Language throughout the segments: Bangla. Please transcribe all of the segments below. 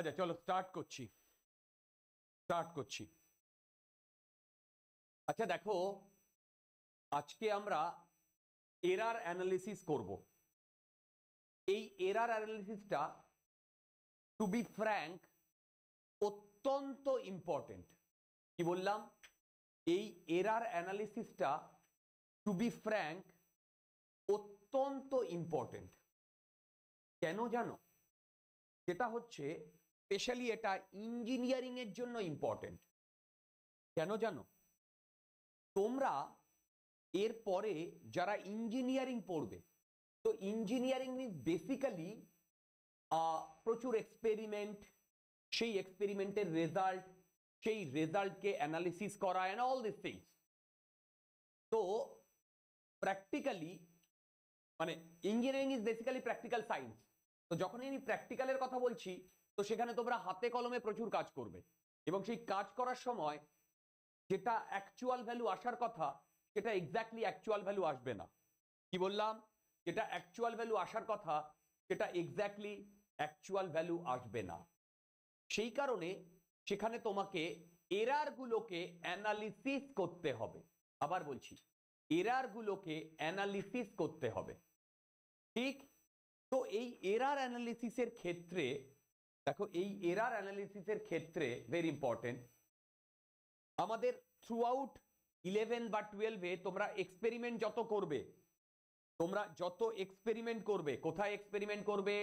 আচ্ছা চলো স্টার্ট করছি স্টার্ট করছি আচ্ছা দেখো আজকে আমরা এরার অ্যানালিসিস করব এই এরার অ্যানালিসিসটা টু বি ফ্র্যাঙ্ক অত্যন্ত ইম্পর্টেন্ট কি বললাম এই এরার অ্যানালিসিসটা টু বি ফ্র্যাঙ্ক অত্যন্ত ইম্পর্টেন্ট কেন জানো সেটা হচ্ছে স্পেশালি এটা ইঞ্জিনিয়ারিংয়ের জন্য ইম্পর্টেন্ট কেন জানো তোমরা এর পরে যারা ইঞ্জিনিয়ারিং পড়বে তো ইঞ্জিনিয়ারিং মিনস বেসিক্যালি প্রচুর এক্সপেরিমেন্ট সেই এক্সপেরিমেন্টের রেজাল্ট সেই রেজাল্টকে অ্যানালিসিস করা অ্যান্ড অল দিস থিংস তো প্র্যাকটিক্যালি মানে engineering is basically practical science তো যখনই আমি প্র্যাকটিক্যালের কথা বলছি তো সেখানে তোমরা হাতে কলমে প্রচুর কাজ করবে এবং সেই কাজ করার সময় যেটা অ্যাকচুয়াল ভ্যালু আসার কথা সেটা এক্স্যাক্টলি অ্যাকচুয়াল ভ্যালু আসবে না কি বললাম যেটা অ্যাকচুয়াল ভ্যালু আসার কথা সেটা এক্স্যাক্টলি অ্যাকচুয়াল ভ্যালু আসবে না সেই কারণে সেখানে তোমাকে এরারগুলোকে অ্যানালিসিস করতে হবে আবার বলছি এরারগুলোকে অ্যানালিসিস করতে হবে ঠিক তো এই এরার অ্যানালিসিসের ক্ষেত্রে দেখো এই এরার অ্যানালিসিসের ক্ষেত্রে ভেরি ইম্পর্টেন্ট আমাদের থ্রু আউট ইলেভেন বা টুয়েলভে তোমরা এক্সপেরিমেন্ট যত করবে তোমরা যত এক্সপেরিমেন্ট করবে কোথায় এক্সপেরিমেন্ট করবে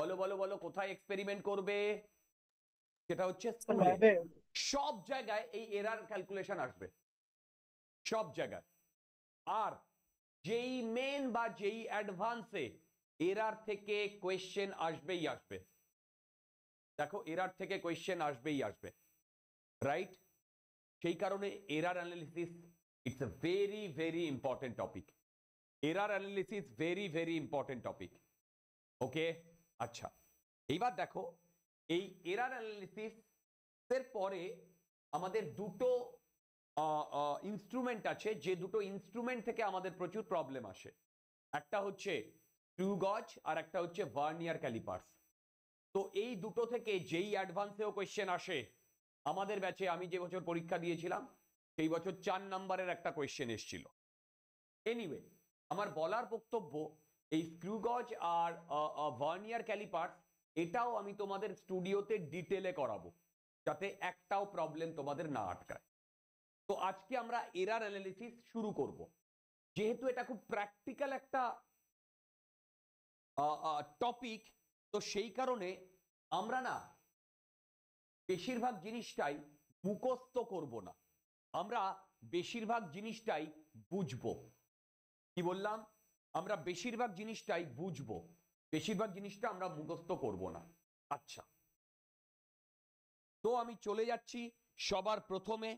বলো বলো বলো কোথায় এক্সপেরিমেন্ট করবে সেটা হচ্ছে সব জায়গায় এই এরার ক্যালকুলেশন আসবে সব জায়গায় আর যেই মেন বা যেই অ্যাডভান্সে এরার থেকে কোয়েশ্চেন আসবেই আসবে দেখো এরার থেকে কোয়েশ্চেন আসবেই আসবে রাইট সেই কারণে error analysis it's a very very important topic error analysis very very important topic okay আচ্ছা এইবার দেখো এই এরার অ্যানালিসিস এর পরে আমাদের দুটো ইনস্ট্রুমেন্ট আছে যে দুটো ইনস্ট্রুমেন্ট থেকে আমাদের প্রচুর প্রবলেম আসে একটা হচ্ছে টু গজ আর একটা হচ্ছে ভার্নিয়ার ক্যালিপার্স তো এই দুটো থেকে যেই অ্যাডভান্সেও কোয়েশ্চেন আসে আমাদের ব্যাচে আমি যে বছর পরীক্ষা দিয়েছিলাম সেই বছর চার নাম্বারের একটা কোয়েশ্চেন এসছিল এনিওয়ে আমার বলার বক্তব্য এই স্ক্রুগজ আর ভার্নিয়ার ক্যালিপার এটাও আমি তোমাদের স্টুডিওতে ডিটেলে করাবো যাতে একটাও প্রবলেম তোমাদের না আটকায় তো আজকে আমরা এরার অ্যানালিসিস শুরু করব যেহেতু এটা খুব প্র্যাকটিক্যাল একটা টপিক তো সেই কারণে আমরা না বেশিরভাগ জিনিসটাই মুখস্থ করব না আমরা বেশিরভাগ জিনিসটাই বুঝব কি বললাম আমরা বেশিরভাগ জিনিসটাই বুঝব বেশিরভাগ জিনিসটা আমরা মুখস্থ করব না আচ্ছা তো আমি চলে যাচ্ছি সবার প্রথমে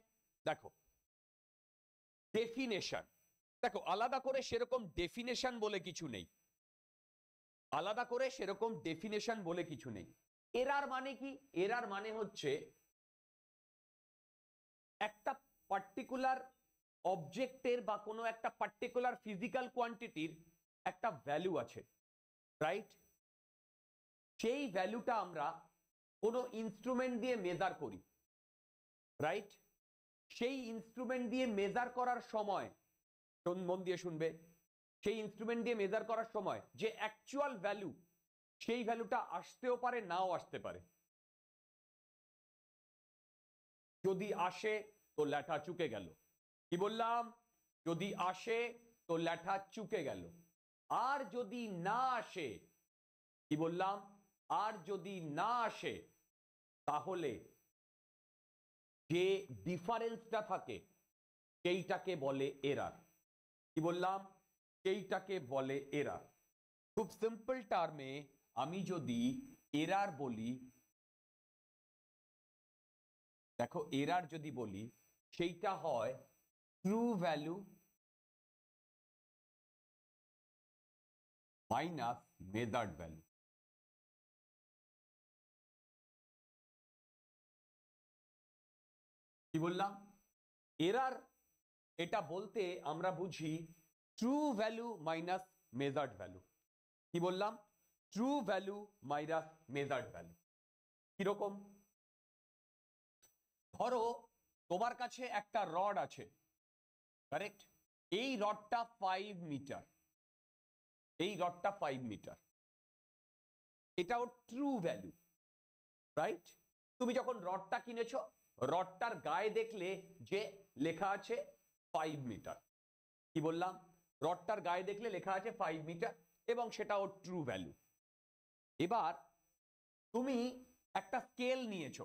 দেখো ডেফিনেশন দেখো আলাদা করে সেরকম ডেফিনেশন বলে কিছু নেই আলাদা করে সেরকম ডেফিনেশন বলে কিছু নেই এরার মানে কি এরার মানে হচ্ছে একটা পার্টিকুলার অবজেক্টের বা কোনো একটা পার্টিকুলার ফিজিক্যাল কোয়ান্টিটির একটা ভ্যালু আছে রাইট সেই ভ্যালুটা আমরা কোনো ইনস্ট্রুমেন্ট দিয়ে মেজার করি রাইট সেই ইনস্ট্রুমেন্ট দিয়ে মেজার করার সময় মন দিয়ে শুনবে সেই ইনস্ট্রুমেন্ট দিয়ে মেজার করার সময় যে অ্যাকচুয়াল ভ্যালু সেই ভ্যালুটা আসতেও পারে নাও আসতে পারে যদি আসে তো ল্যাঠা চুকে গেল কি বললাম যদি আসে তো ল্যাঠা চুকে গেল আর যদি না আসে কি বললাম আর যদি না আসে তাহলে যে ডিফারেন্সটা থাকে সেইটাকে বলে এরার কি বললাম সেইটাকে বলে এরার খুব সিম্পল টার্মে আমি যদি এরার বলি দেখো এরার যদি বলি সেইটা হয় true value minus measured value কি বললাম এরার এটা বলতে আমরা বুঝি true value minus measured value কি বললাম true value minus measured value কিরকম ধরো তোমার কাছে একটা রড আছে কারেক্ট এই রডটা ফাইভ মিটার এই রডটা ফাইভ মিটার এটাও ট্রু ভ্যালু রাইট তুমি যখন রডটা কিনেছ রডটার গায়ে দেখলে যে লেখা আছে ফাইভ মিটার কি বললাম রডটার গায়ে দেখলে লেখা আছে ফাইভ মিটার এবং সেটা ওর ট্রু ভ্যালু এবার তুমি একটা স্কেল নিয়েছো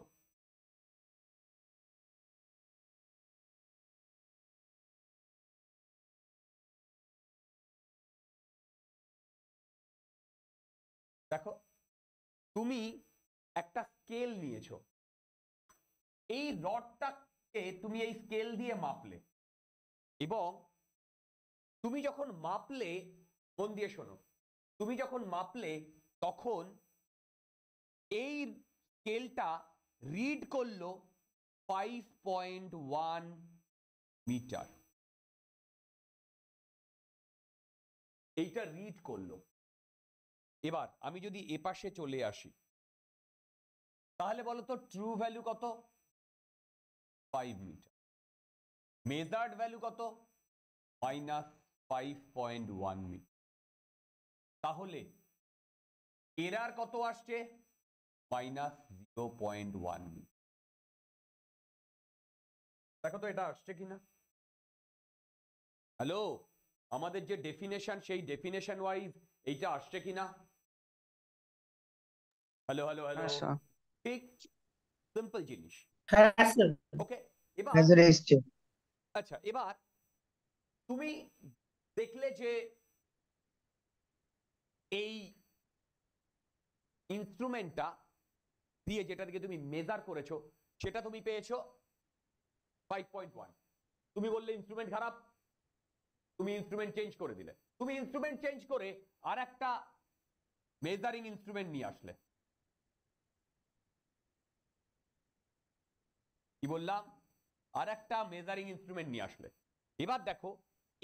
দেখো তুমি একটা স্কেল নিয়েছো এই রডটাকে তুমি এই স্কেল দিয়ে মাপলে এবং তুমি যখন মাপলে মন দিয়ে শোনো তুমি যখন মাপলে তখন এই স্কেলটা রিড করলো ফাইভ পয়েন্ট ওয়ান মিটার এইটা রিড করলো এবার আমি যদি এ পাশে চলে আসি তাহলে বলো তো ট্রু ভ্যালু কত ফাইভ মিটার মেজার্ড ভ্যালু কত মাইনাস ফাইভ মিটার তাহলে এরার কত আসছে minus zero point one metre দেখো তো এটা আসছে কিনা হ্যালো আমাদের যে ডেফিনেশন সেই ডেফিনেশন ওয়াইজ এইটা আসছে কিনা হ্যালো হ্যালো হ্যালো ঠিক সিম্পল জিনিস ওকে হ্যাঁ, এবার আচ্ছা এবার তুমি দেখলে যে এই ইনস্ট্রুমেন্টটা দিয়ে যেটাকে তুমি মেজার করেছ সেটা তুমি পেয়েছ ফাইভ তুমি বললে ইনস্ট্রুমেন্ট খারাপ তুমি ইনস্ট্রুমেন্ট চেঞ্জ করে দিলে তুমি ইনস্ট্রুমেন্ট চেঞ্জ করে আর একটা মেজারিং ইনস্ট্রুমেন্ট নিয়ে আসলে কি বললাম আর একটা মেজারিং ইনস্ট্রুমেন্ট নিয়ে আসলে এবার দেখো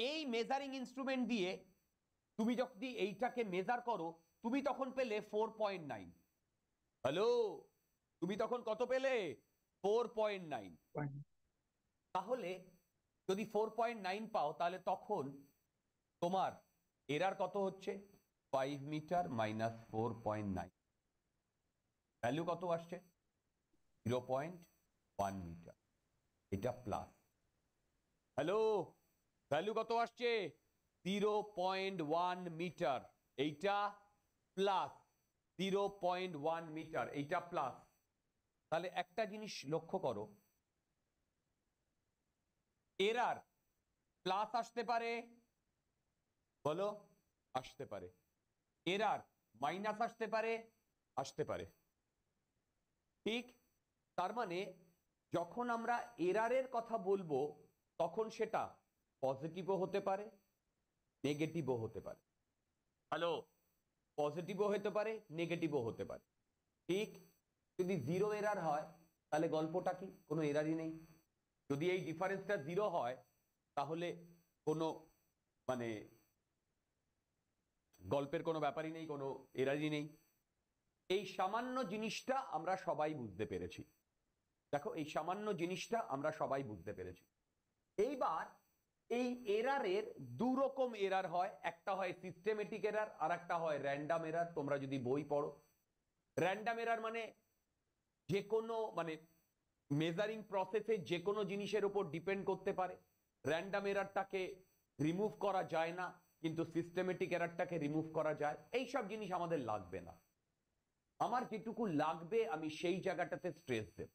এই মেজারিং ইনস্ট্রুমেন্ট দিয়ে তুমি যদি এইটাকে মেজার করো তুমি তখন পেলে ফোর পয়েন্ট নাইন হ্যালো তুমি তখন কত পেলে ফোর পয়েন্ট নাইন তাহলে যদি ফোর পয়েন্ট নাইন পাও তাহলে তখন তোমার এরার কত হচ্ছে five metre minus four point nine value কত আসছে জিরো পয়েন্ট ওয়ান মিটার এটা প্লাস হ্যালো ভ্যালু কত আসছে জিরো পয়েন্ট ওয়ান মিটার এইটা plus zero point one metre এইটা প্লাস তাহলে একটা জিনিস লক্ষ্য করো এরার প্লাস আসতে পারে বলো আসতে পারে এরার মাইনাস আসতে পারে আসতে পারে ঠিক তার মানে যখন আমরা এরারের কথা বলবো তখন সেটা পজিটিভও হতে পারে নেগেটিভও হতে পারে হ্যালো পজিটিভও হতে পারে নেগেটিভও হতে পারে ঠিক যদি জিরো এরার হয় তাহলে গল্পটা কি কোনো এরারই নেই যদি এই ডিফারেন্সটা জিরো হয় তাহলে কোনো মানে গল্পের কোনো ব্যাপারই নেই কোনো এরারই নেই এই সামান্য জিনিসটা আমরা সবাই বুঝতে পেরেছি দেখো এই সামান্য জিনিসটা আমরা সবাই বুঝতে পেরেছি এইবার এই এরারের দু রকম এরার হয় একটা হয় সিস্টেমেটিক এরার আর একটা হয় র্যান্ডাম এরার তোমরা যদি বই পড়ো র্যান্ডাম এরার মানে যে কোনো মানে মেজারিং প্রসেসে যে কোনো জিনিসের উপর ডিপেন্ড করতে পারে র্যান্ডাম এরারটাকে রিমুভ করা যায় না কিন্তু সিস্টেমেটিক এরারটাকে রিমুভ করা যায় এই সব জিনিস আমাদের লাগবে না আমার যেটুকু লাগবে আমি সেই জায়গাটাতে স্ট্রেস দেব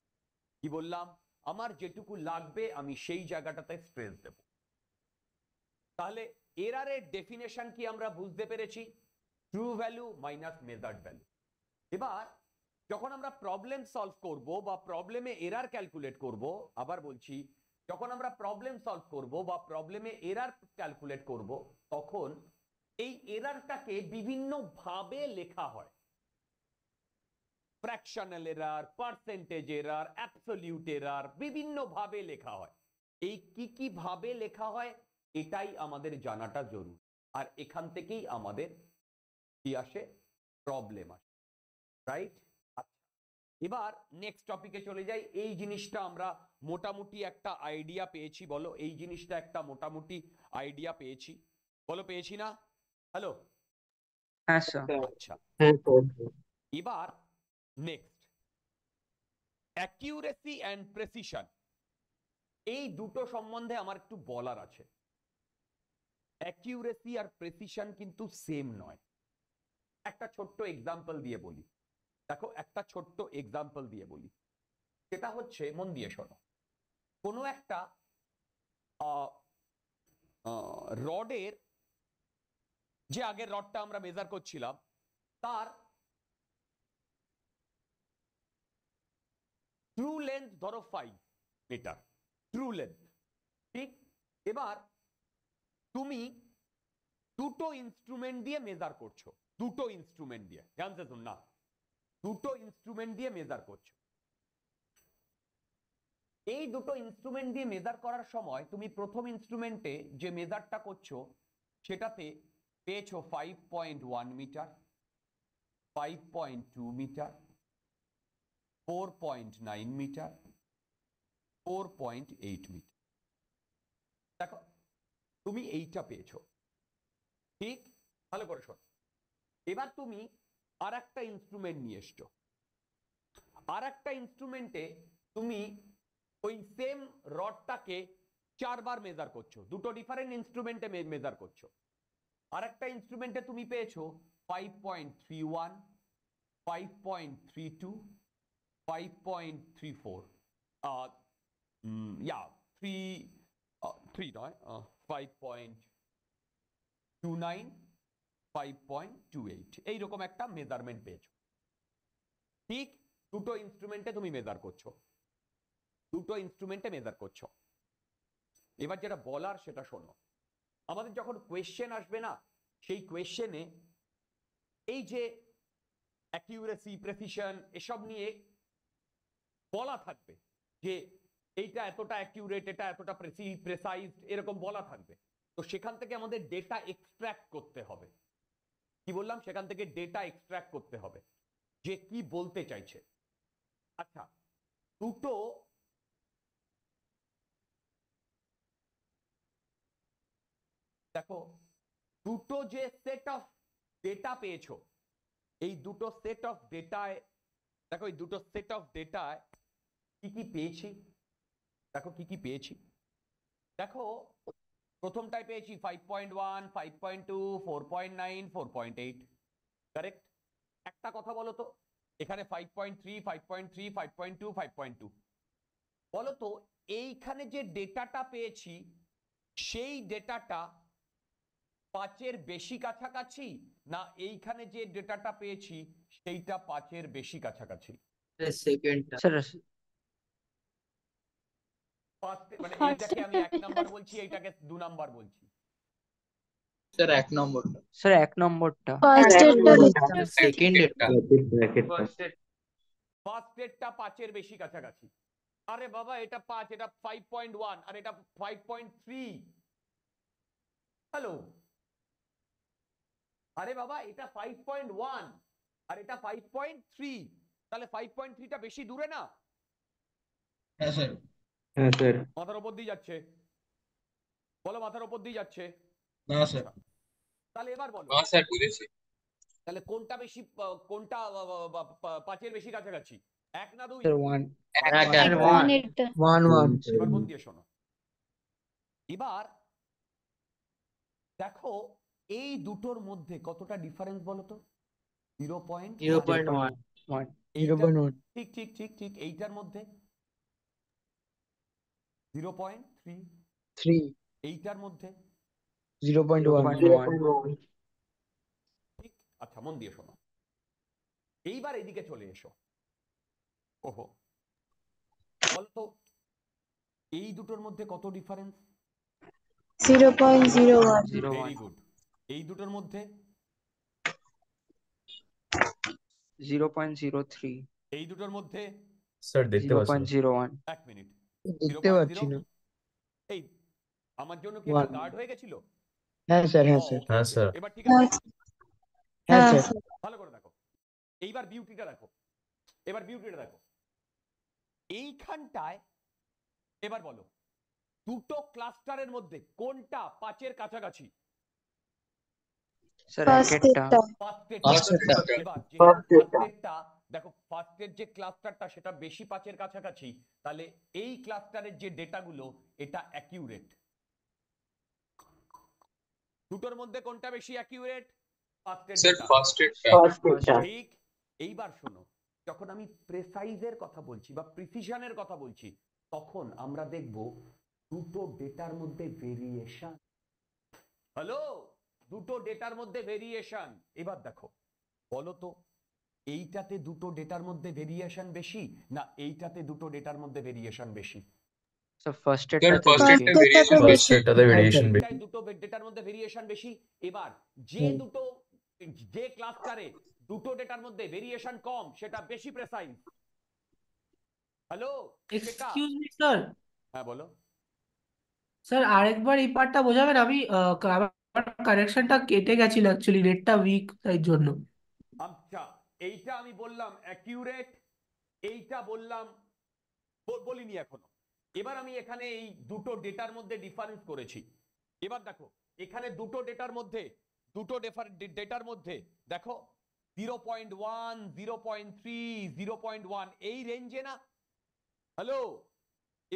কি বললাম আমার যেটুকু লাগবে আমি সেই জায়গাটাতে স্ট্রেস দেবো তাহলে এর ডেফিনেশন কি আমরা বুঝতে পেরেছি true value minus measured value এবার যখন আমরা প্রবলেম সলভ করব বা প্রবলেমে এরার ক্যালকুলেট করব আবার বলছি যখন আমরা প্রবলেম সলভ করব বা প্রবলেমে এরার ক্যালকুলেট করব তখন এই এরারটাকে বিভিন্নভাবে লেখা হয় fractional error percentage error absolute error বিভিন্নভাবে লেখা হয় এই কি কি ভাবে লেখা হয় এটাই আমাদের জানাটা জরুরি আর এখান থেকেই আমাদের কি আসে প্রবলেম আসে রাইট আচ্ছা এবার নেক্সট টপিকে চলে যাই এই জিনিসটা আমরা মোটামুটি একটা আইডিয়া পেয়েছি বলো এই জিনিসটা একটা মোটামুটি আইডিয়া পেয়েছি বলো পেয়েছি না হ্যালো আচ্ছা হ্যাঁ, এবার নেক্সট অ্যাকিউরেসি অ্যান্ড প্রেসিশন এই দুটো সম্বন্ধে আমার একটু বলার আছে অ্যাকিউরেসি আর প্রেসিশন কিন্তু সেম নয় একটা ছোট্ট এক্সাম্পল দিয়ে বলি দেখো একটা ছোট্ট এক্সাম্পল দিয়ে বলি সেটা হচ্ছে মন দিয়ে শোনো কোনো একটা রডের যে আগের রডটা আমরা মেজার করছিলাম তার ট্রু লেন্থ ধরো ফাইভ মিটার ট্রু লেন্থ ঠিক এবার তুমি দুটো ইনস্ট্রুমেন্ট দিয়ে মেজার করছো দুটো ইনস্ট্রুমেন্ট দিয়ে ধ্যান শুন না দুটো ইনস্ট্রুমেন্ট দিয়ে মেজার করছো এই দুটো ইনস্ট্রুমেন্ট দিয়ে মেজার করার সময় তুমি প্রথম ইনস্ট্রুমেন্টে যে মেজারটা করছো সেটাতে পেয়েছো five point one metre five point two metre four point nine metre four point eight metre তুমি এইটা পেয়েছো ঠিক ভালো করে শোন এবার তুমি আর একটা ইনস্ট্রুমেন্ট নিয়ে এসছো আর একটা ইনস্ট্রুমেন্টে তুমি ওই সেম রডটাকে চারবার মেজার করছো দুটো ডিফারেন্ট ইনস্ট্রুমেন্টে মেজার করছো আর একটা ইনস্ট্রুমেন্টে তুমি পেয়েছো five point three one five point three two five point three four yeah three three নয় 5.29 5.28 এই রকম একটা মেজারমেন্ট পেয়েছো ঠিক দুটো ইনস্ট্রুমেন্টে তুমি মেজার করছো দুটো ইনস্ট্রুমেন্টে মেজার করছো এবার যেটা বলার সেটা শোনো আমাদের যখন কোয়েশ্চেন আসবে না সেই কোয়েশ্চেনে এই যে অ্যাকিউরেসি প্রেসিশন এসব নিয়ে বলা থাকবে যে এইটা এতটা অ্যাকিউরেট এটা এতটা প্রেসাইজড এরকম বলা থাকবে তো সেখান থেকে আমাদের ডেটা এক্সট্র্যাক্ট করতে হবে কি বললাম সেখান থেকে ডেটা এক্সট্র্যাক্ট করতে হবে যে কি বলতে চাইছে আচ্ছা দুটো দেখো দুটো যে সেট অফ ডেটা পেয়েছো এই দুটো সেট অফ ডেটায় দেখো এই দুটো সেট অফ ডেটায় কি কি পেয়েছি দেখো কি কি পেয়েছি দেখো প্রথমটায় পেয়েছি five point one five point two four point nine four point eight correct একটা কথা বলো তো এখানে five point three five point three five point two five point two বলো তো এইখানে যে ডেটাটা পেয়েছি সেই ডেটাটা পাঁচের বেশি কাছাকাছি না এইখানে যে ডেটাটা পেয়েছি সেইটা পাঁচের বেশি কাছাকাছি সেকেন্ডটা ফার্স্ট মানে এটাকে আমি এক নাম্বার বলছি এটাকে দু নাম্বার বলছি স্যার এক নম্বরটা স্যার এক নম্বরটা ফার্স্ট এডটা সেকেন্ড এডটা ফার্স্ট এড পাঁচের বেশি কাছাকাছি আরে বাবা এটা পাঁচ এটা 5.1 আর এটা 5.3 হ্যালো আরে বাবা এটা 5.1 আর এটা 5.3 তাহলে 5.3টা বেশি দূরে না হ্যাঁ স্যার হ্যাঁ, মাথার উপর দিয়ে যাচ্ছে বলো মাথার উপর দিয়ে যাচ্ছে না স্যার তাহলে এবার বলো না স্যার বুঝেছি তাহলে কোনটা বেশি কোনটা পাঁচের বেশি কাছাকাছি এক না দুই এবার দেখো এই দুটোর মধ্যে কতটা ডিফারেন্স বলো তো zero point zero point one ঠিক ঠিক ঠিক ঠিক এইটার মধ্যে এইটার মধ্যে ঠিক আচ্ছা মন দিয়ে শোনো এইবার এদিকে চলে এসো ওহো বলতো এই দুটোর মধ্যে কত ডিফারেন্স এই দুটোর মধ্যে জিরো পয়েন্ট জিরো থ্রি এই দুটোর মধ্যে স্যার দেখতে পাচ্ছি জিরো পয়েন্ট ওয়ান এক মিনিট দেখতে পাচ্ছি না এই আমার জন্য কি গার্ড হয়ে গেছিল হ্যাঁ স্যার হ্যাঁ স্যার হ্যাঁ স্যার এবার ঠিক আছে হ্যাঁ, হ্যাঁ স্যার ভালো করে দেখো এইবার বিউটিটা দেখো এবার বিউটিটা দেখো এইখানটায় এবার বলো দুটো ক্লাস্টারের মধ্যে কোনটা পাঁচের কাছাকাছি স্যার একেরটা পাঁচেরটা এবার দেখো ফার্স্টের যে ক্লাস্টারটা সেটা বেশি পাঁচের কাছাকাছি তাহলে এই ক্লাস্টারের যে ডেটাগুলো এটা অ্যাকিউরেট দুটোর মধ্যে কোনটা বেশি অ্যাকিউরেট ফার্স্টের ঠিক এইবার শোনো যখন আমি প্রেসাইজের কথা বলছি বা প্রিসিশনের কথা বলছি তখন আমরা দেখব দুটো ডেটার মধ্যে ভেরিয়েশন হ্যালো দুটো ডেটার মধ্যে ভেরিয়েশন এবার দেখো বলো তো এইটাতে দুটো ডেটার মধ্যে ভেরিয়েশন বেশি না এইটাতে দুটো ডেটার মধ্যে ভেরিয়েশন বেশি দুটো ডেটার মধ্যে ভেরিয়েশন বেশি এবার যে দুটো যে ক্লাস্টারে দুটো ডেটার মধ্যে ভেরিয়েশন কম সেটা বেশি precise hello excuse me sir হ্যাঁ বলো স্যার আরেকবার এই পার্টটা বোঝাবেন আমি কারেকশনটা কেটে গেছিল অ্যাকচুয়ালি নেটটা উইক তাই জন্য আচ্ছা এইটা আমি বললাম অ্যাকিউরেট এইটা বললাম বলিনি এখনো এবার আমি এখানে এই দুটো ডেটার মধ্যে ডিফারেন্স করেছি এবার দেখো এখানে দুটো ডেটার মধ্যে দুটো ডেটার মধ্যে দেখো zero point one zero point three zero point one এই রেঞ্জে না হ্যালো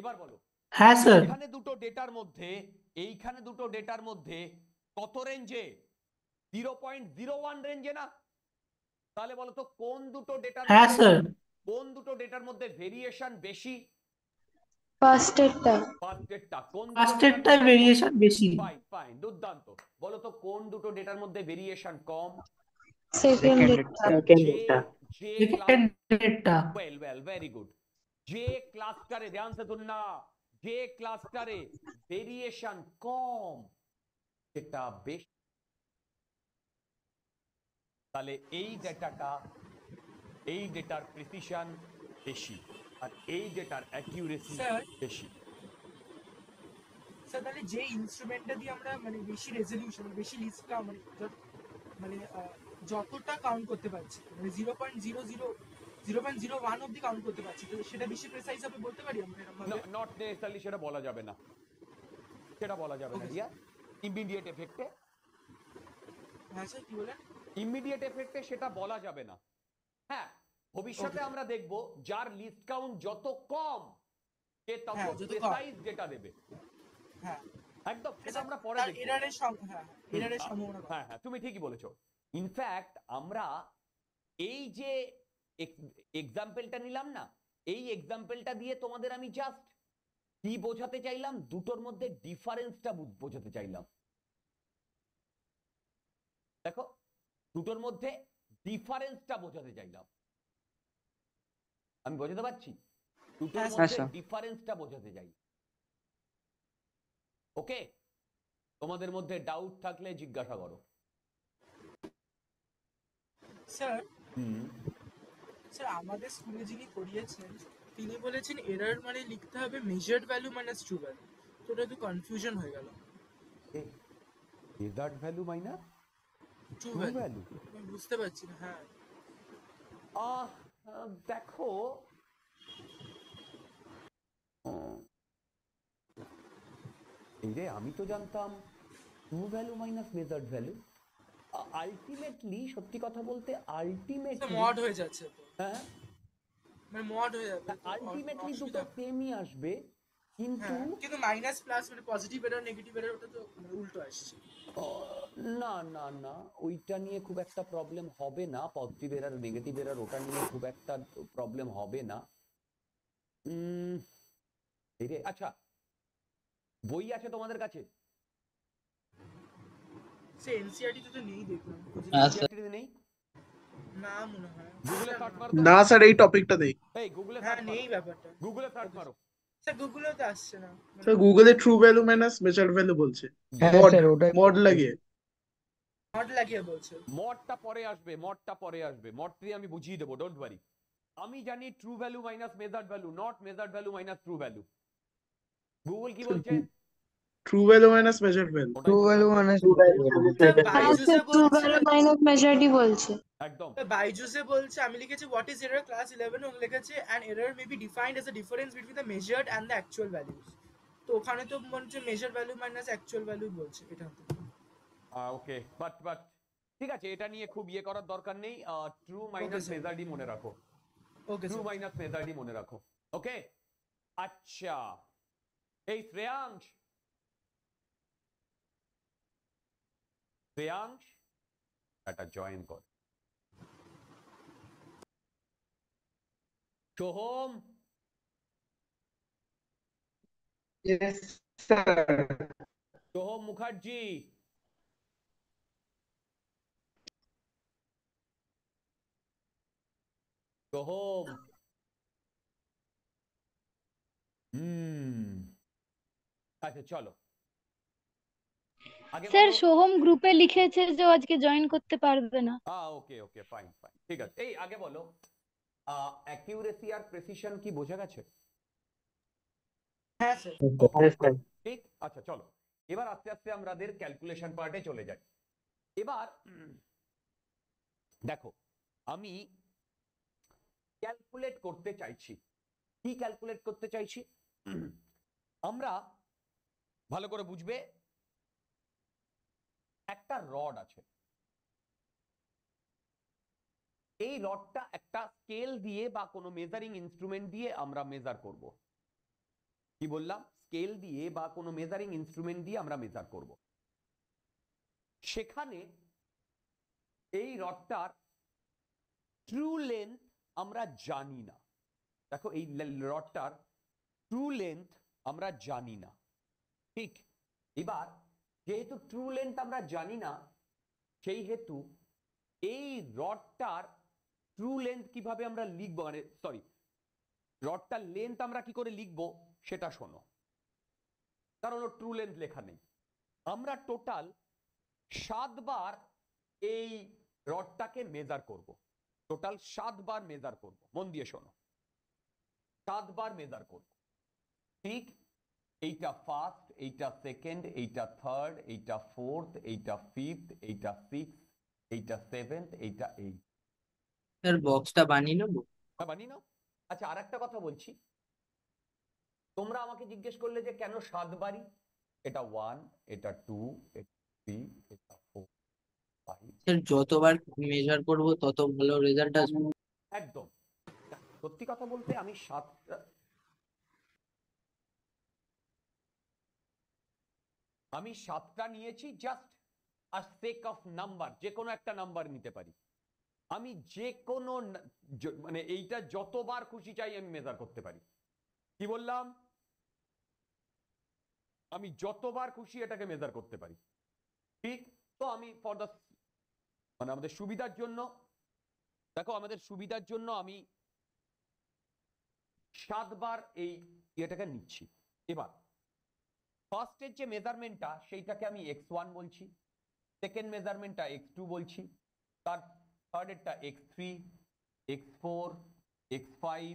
এবার বলো হ্যাঁ স্যার এখানে দুটো ডেটার মধ্যে এইখানে দুটো ডেটার মধ্যে কত রেঞ্জে জিরো পয়েন্ট জিরো ওয়ান রেঞ্জে না তাহলে বলো তো কোন দুটো ডেটার হ্যাঁ স্যার কোন দুটো ডেটার মধ্যে ভেরিয়েশন বেশি ফার্স্টেরটা ফার্স্টেরটা কোন ভেরিয়েশন বেশি ফাইন ফাইন দুর্দান্ত বলো তো কোন দুটো ডেটার মধ্যে ভেরিয়েশন কম ওয়েল ওয়েল ভেরি গুড যে ক্লাস্টারে ধ্যান সে যে ক্লাস্টারে ভেরিয়েশন কম সেটা বেশি তাহলে এই ডেটাটা এই ডেটার প্রিসিশন বেশি আর এই ডেটার অ্যাকিউরেসি বেশি স্যার তাহলে যে ইনস্ট্রুমেন্টটা দিয়ে আমরা মানে বেশি রেজলিউশন বেশি লিস্ট মানে মানে যতটা কাউন্ট করতে পারছি মানে zero point zero zero zero point zero one count করতে পারছি সেটা বেশি প্রেসাইজ বলতে পারি সেটা বলা যাবে না সেটা বলা যাবে ইমিডিয়েট এফেক্টে হ্যাঁ স্যার কি বলেন ইমিডিয়েট এফেক্টে সেটা বলা যাবে না হ্যাঁ ভবিষ্যতে আমরা দেখব যার লিস্ট কাউন্ট যত কম সে তত প্রেসাইজ হ্যাঁ, যেটা দেবে হ্যাঁ একদম সেটা আমরা পরে এরারের হ্যাঁ এরারের সম্ভাবনা হ্যাঁ হ্যাঁ তুমি ঠিকই বলেছো ইনফ্যাক্ট আমরা এই যে এক্সাম্পলটা নিলাম না এই এক্সাম্পলটা দিয়ে তোমাদের আমি জাস্ট কি বোঝাতে চাইলাম দুটোর মধ্যে ডিফারেন্সটা বোঝাতে চাইলাম দেখো দুটোর মধ্যে ডিফারেন্সটা বোঝাতে চাইলাম আমি বোঝাতে পারছি দুটোর হ্যাঁ, মধ্যে ডিফারেন্সটা বোঝাতে চাই ওকে তোমাদের মধ্যে ডাউট থাকলে জিজ্ঞাসা করো স্যার স্যার আমাদের স্কুলে যিনি করিয়েছেন তিনি বলেছেন এরর মানে লিখতে হবে measured value minus true value তো ওটা তো কনফিউশন হয়ে গেল মেজার্ড ভ্যালু মাইনাস হ্যাঁ। দেখো এই রে আমি তো জানতাম true value minus measured value ultimately সত্যি কথা বলতে আলটিমেটলি আচ্ছা, মড হয়ে যাচ্ছে হ্যাঁ মানে মড হয়ে যাচ্ছে আলটিমেটলি দুটো সেমই আসবে কিন্তু হ্যাঁ, কিন্তু মাইনাস প্লাস মানে পজিটিভ এরর নেগেটিভ এরর ওটা তো মানে উল্টো আসছে না না না ওইটা নিয়ে খুব একটা প্রবলেম হবে না পজিটিভ এরর নেগেটিভ এরর ওটা নিয়ে খুব একটা প্রবলেম হবে না আচ্ছা বই আছে তোমাদের কাছে সে এনসিআরটি e তো নেই দেখলাম এনসিআরটি আচ্ছা। e নেই না মনে না স্যার এই টপিকটা দেই এই গুগলে হ্যাঁ, নেই ব্যাপারটা গুগলে সার্চ করো গুগলে true value minus measure value বলছে মড হ্যাঁ, লাগিয়ে মড লাগিয়ে বলছে মডটা পরে আসবে মডটা পরে আসবে মড দিয়ে আমি বুঝিয়ে দেবো ডোন্ট ওয়ারি আমি জানি true value minus measured value not measured value minus true value Google কি বলছে true value minus measured value true value minus true value minus measured বলছে একদম বাইজুসে বলছে আমি লিখেছি হোয়াট ইজ এরর ক্লাস 11 ওং লিখেছে and error may be defined as a difference between the measured and actual values তো ওখানে তো মনে হচ্ছে ভ্যালু মাইনাস অ্যাকচুয়াল ভ্যালু বলছে এটা ওকে বাট বাট ঠিক আছে এটা নিয়ে খুব ইয়ে করার দরকার নেই ট্রু মাইনাস মেজার্ডই মনে রাখো ওকে ট্রু মাইনাস মেজারডি মনে রাখো ওকে আচ্ছা এই Shreyansh Priyansh Tata joined God. Shohom. Yes, sir. Shohom Mukherjee. Shohom. Hmm. अच्छा चलो স্যার সোহম গ্রুপে লিখেছে যে আজকে জয়েন করতে পারবে না ওকে ওকে ফাইন ফাইন ঠিক আছে এই আগে বলো অ্যাকিউরেসি আর প্রিসিশন কি বোঝা গেছে হ্যাঁ স্যার ঠিক আচ্ছা চলো এবার আস্তে আস্তে আমাদের ক্যালকুলেশন পার্টে চলে যাই এবার দেখো আমি ক্যালকুলেট করতে চাইছি কি ক্যালকুলেট করতে চাইছি আমরা ভালো করে বুঝবে একটা রড আছে এই রডটা একটা স্কেল দিয়ে বা কোনো মেজারিং ইনস্ট্রুমেন্ট দিয়ে আমরা মেজার করব কি বললাম স্কেল দিয়ে বা কোনো মেজারিং ইনস্ট্রুমেন্ট দিয়ে আমরা মেজার করব সেখানে এই রডটার ট্রু লেন্থ আমরা জানি না দেখো এই রডটার ট্রু লেন্থ আমরা জানি না ঠিক এবার যেহেতু ট্রু লেন্থ আমরা জানি না সেই হেতু এই রডটার ট্রু লেন্থ কিভাবে আমরা লিখব মানে সরি রডটার লেন্থ আমরা কি করে লিখব সেটা শোনো কারণ ট্রু লেন্থ লেখা নেই আমরা টোটাল সাতবার এই রডটাকে মেজার করব। টোটাল সাতবার মেজার করব। মন দিয়ে শোনো সাতবার মেজার করব। ঠিক এইটা ফার্স্ট এইটা সেকেন্ড এইটা থার্ড এইটা ফোর্থ এইটা ফিফথ এইটা সিক্স এইটা সেভেন্থ এইটা এইট স্যার বক্সটা বানিয়ে নেব হ্যাঁ বানিয়ে নাও আচ্ছা আর একটা কথা বলছি তোমরা আমাকে জিজ্ঞেস করলে যে কেন সাত বারি এটা ওয়ান এটা টু এটা থ্রি এটা ফোর যতবার মেজার করবো তত ভালো রেজাল্ট আসবে একদম সত্যি কথা বলতে আমি সাতটা আমি সাতটা নিয়েছি জাস্ট আর সেক অফ নাম্বার যে কোনো একটা নাম্বার নিতে পারি আমি যে কোনো মানে এইটা যতবার খুশি চাই আমি মেজার করতে পারি কি বললাম আমি যতবার খুশি এটাকে মেজার করতে পারি ঠিক তো আমি ফর দ্য মানে আমাদের সুবিধার জন্য দেখো আমাদের সুবিধার জন্য আমি সাতবার এই এটাকে নিচ্ছি এবার ফার্স্টের যে মেজারমেন্টটা সেইটাকে আমি এক্স ওয়ান বলছি সেকেন্ড মেজারমেন্টটা এক্স টু বলছি তার থার্ডেরটা x three x four x five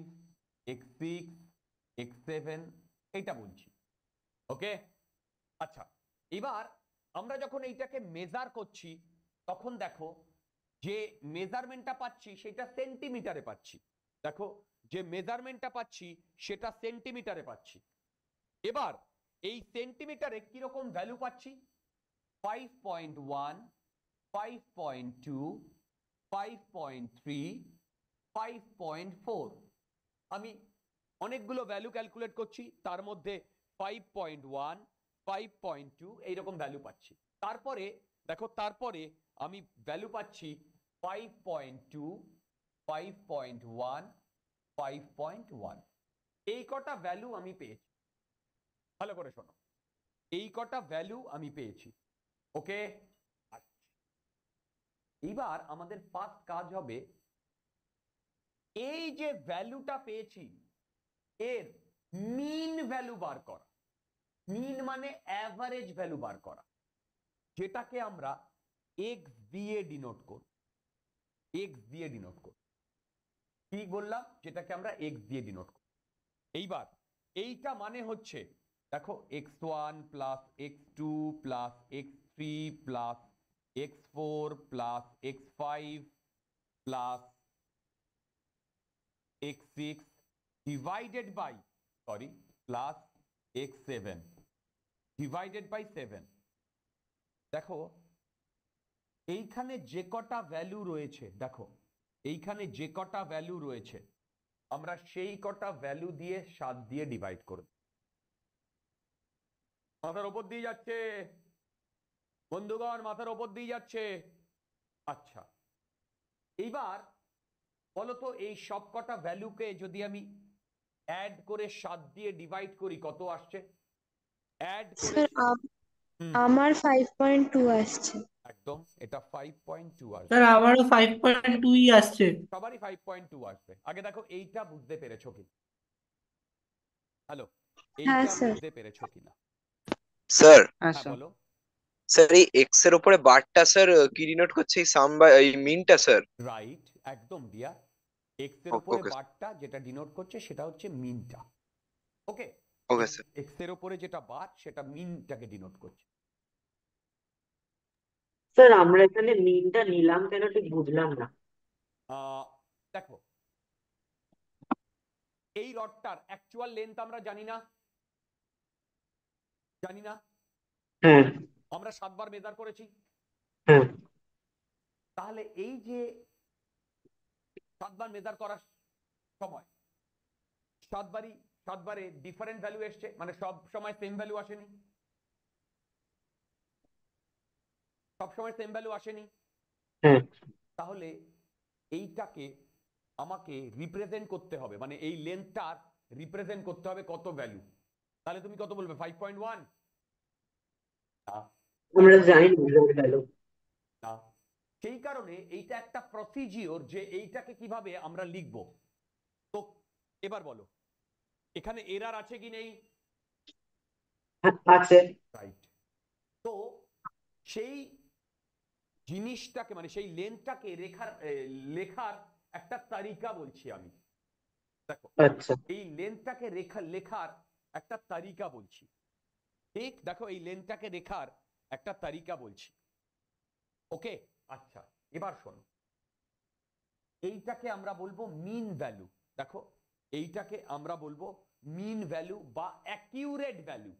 x six x seven এইটা বলছি ওকে আচ্ছা এবার আমরা যখন এইটাকে মেজার করছি তখন দেখো যে মেজারমেন্টটা পাচ্ছি সেটা সেন্টিমিটারে পাচ্ছি দেখো যে মেজারমেন্টটা পাচ্ছি সেটা সেন্টিমিটারে পাচ্ছি এবার এই সেন্টিমিটারে কীরকম ভ্যালু পাচ্ছি five point one five point two five point three five point four আমি অনেকগুলো ভ্যালু ক্যালকুলেট করছি তার মধ্যে five point one five point two এইরকম ভ্যালু পাচ্ছি তারপরে দেখো তারপরে আমি ভ্যালু পাচ্ছি five point two five point one five point one এই কটা ভ্যালু আমি পেয়েছি ভালো করে শোনো এই কটা ভ্যালু আমি পেয়েছি ওকে এইবার আমাদের ফার্স্ট কাজ হবে এই যে ভ্যালুটা পেয়েছি এর মিন ভ্যালু বার করা মিন মানে অ্যাভারেজ ভ্যালু বার করা যেটাকে আমরা এক্স দিয়ে ডিনোট করব এক্স দিয়ে ডিনোট করব কি বললাম যেটাকে আমরা এক্স দিয়ে ডিনোট করব এইবার এইটা মানে হচ্ছে দেখো x one plus x two plus x three plus x four plus x five plus x six divided by sorry plus x seven divided by seven দেখো এইখানে যে কটা ভ্যালু রয়েছে দেখো এইখানে যে কটা ভ্যালু রয়েছে আমরা সেই কটা ভ্যালু দিয়ে সাত দিয়ে ডিভাইড করব মাথার ওপর দিয়ে যাচ্ছে বন্ধুগণ মাথার ওপর দিয়ে যাচ্ছে আচ্ছা এইবার বলতো এই সবকটা ভ্যালুকে যদি আমি অ্যাড করে সাত দিয়ে ডিভাইড করি কত আসছে অ্যাড আমার 5.2 আসছে একদম এটা 5.2 আসছে স্যার আমারও 5.2ই আসছে সবারই 5.2 আসবে আগে দেখো এইটা বুঝতে পেরেছো কি হ্যালো এইটা হ্যাঁ, বুঝতে পেরেছো কিনা স্যার স্যার আচ্ছা। এই এক্স এর উপরে বারটা স্যার কি ডিনোট করছে এই সাম বা এই মিনটা স্যার রাইট একদম দিয়া এক্স এর oh, উপরে Okay, বারটা যেটা ডিনোট করছে সেটা হচ্ছে মিনটা ওকে ওকে স্যার এক্স এর উপরে যেটা বার সেটা মিনটাকে ডিনোট করছে স্যার আমরা এখানে মিনটা নিলাম কেন ঠিক বুঝলাম না আহ, দেখো এই রডটার অ্যাকচুয়াল লেন্থ আমরা জানি না জানি না হ্যাঁ। আমরা সাতবার মেদার করেছি হ্যাঁ। তাহলে এই যে সাতবার মেদার করার সময় সাতবারই সাতবারে ডিফারেন্ট ভ্যালু এসছে মানে সব সময় সেম ভ্যালু আসেনি সব সময় সেম ভ্যালু আসেনি হ্যাঁ। তাহলে এইটাকে আমাকে রিপ্রেজেন্ট করতে হবে মানে এই লেন্থটার রিপ্রেজেন্ট করতে হবে কত ভ্যালু তাহলে তুমি কত বলবে 5.1 আমরা সেই কারণে এইটা একটা প্রসিজিওর যে এইটাকে কিভাবে আমরা লিখব তো এবার বলো এখানে এরার আছে কি নেই আছে তো সেই জিনিসটাকে মানে সেই লেনটাকে রেখার লেখার একটা তালিকা বলছি আমি দেখো আচ্ছা। এই লেনটাকে রেখা লেখার একটা তালিকা বলছি ঠিক দেখো এই লেনটাকে রেখার একটা তালিকা বলছি ওকে আচ্ছা এবার শোনো এইটাকে আমরা বলবো মিন ভ্যালু দেখো এইটাকে আমরা বলবো মিন ভ্যালু বা অ্যাকিউরেট ভ্যালু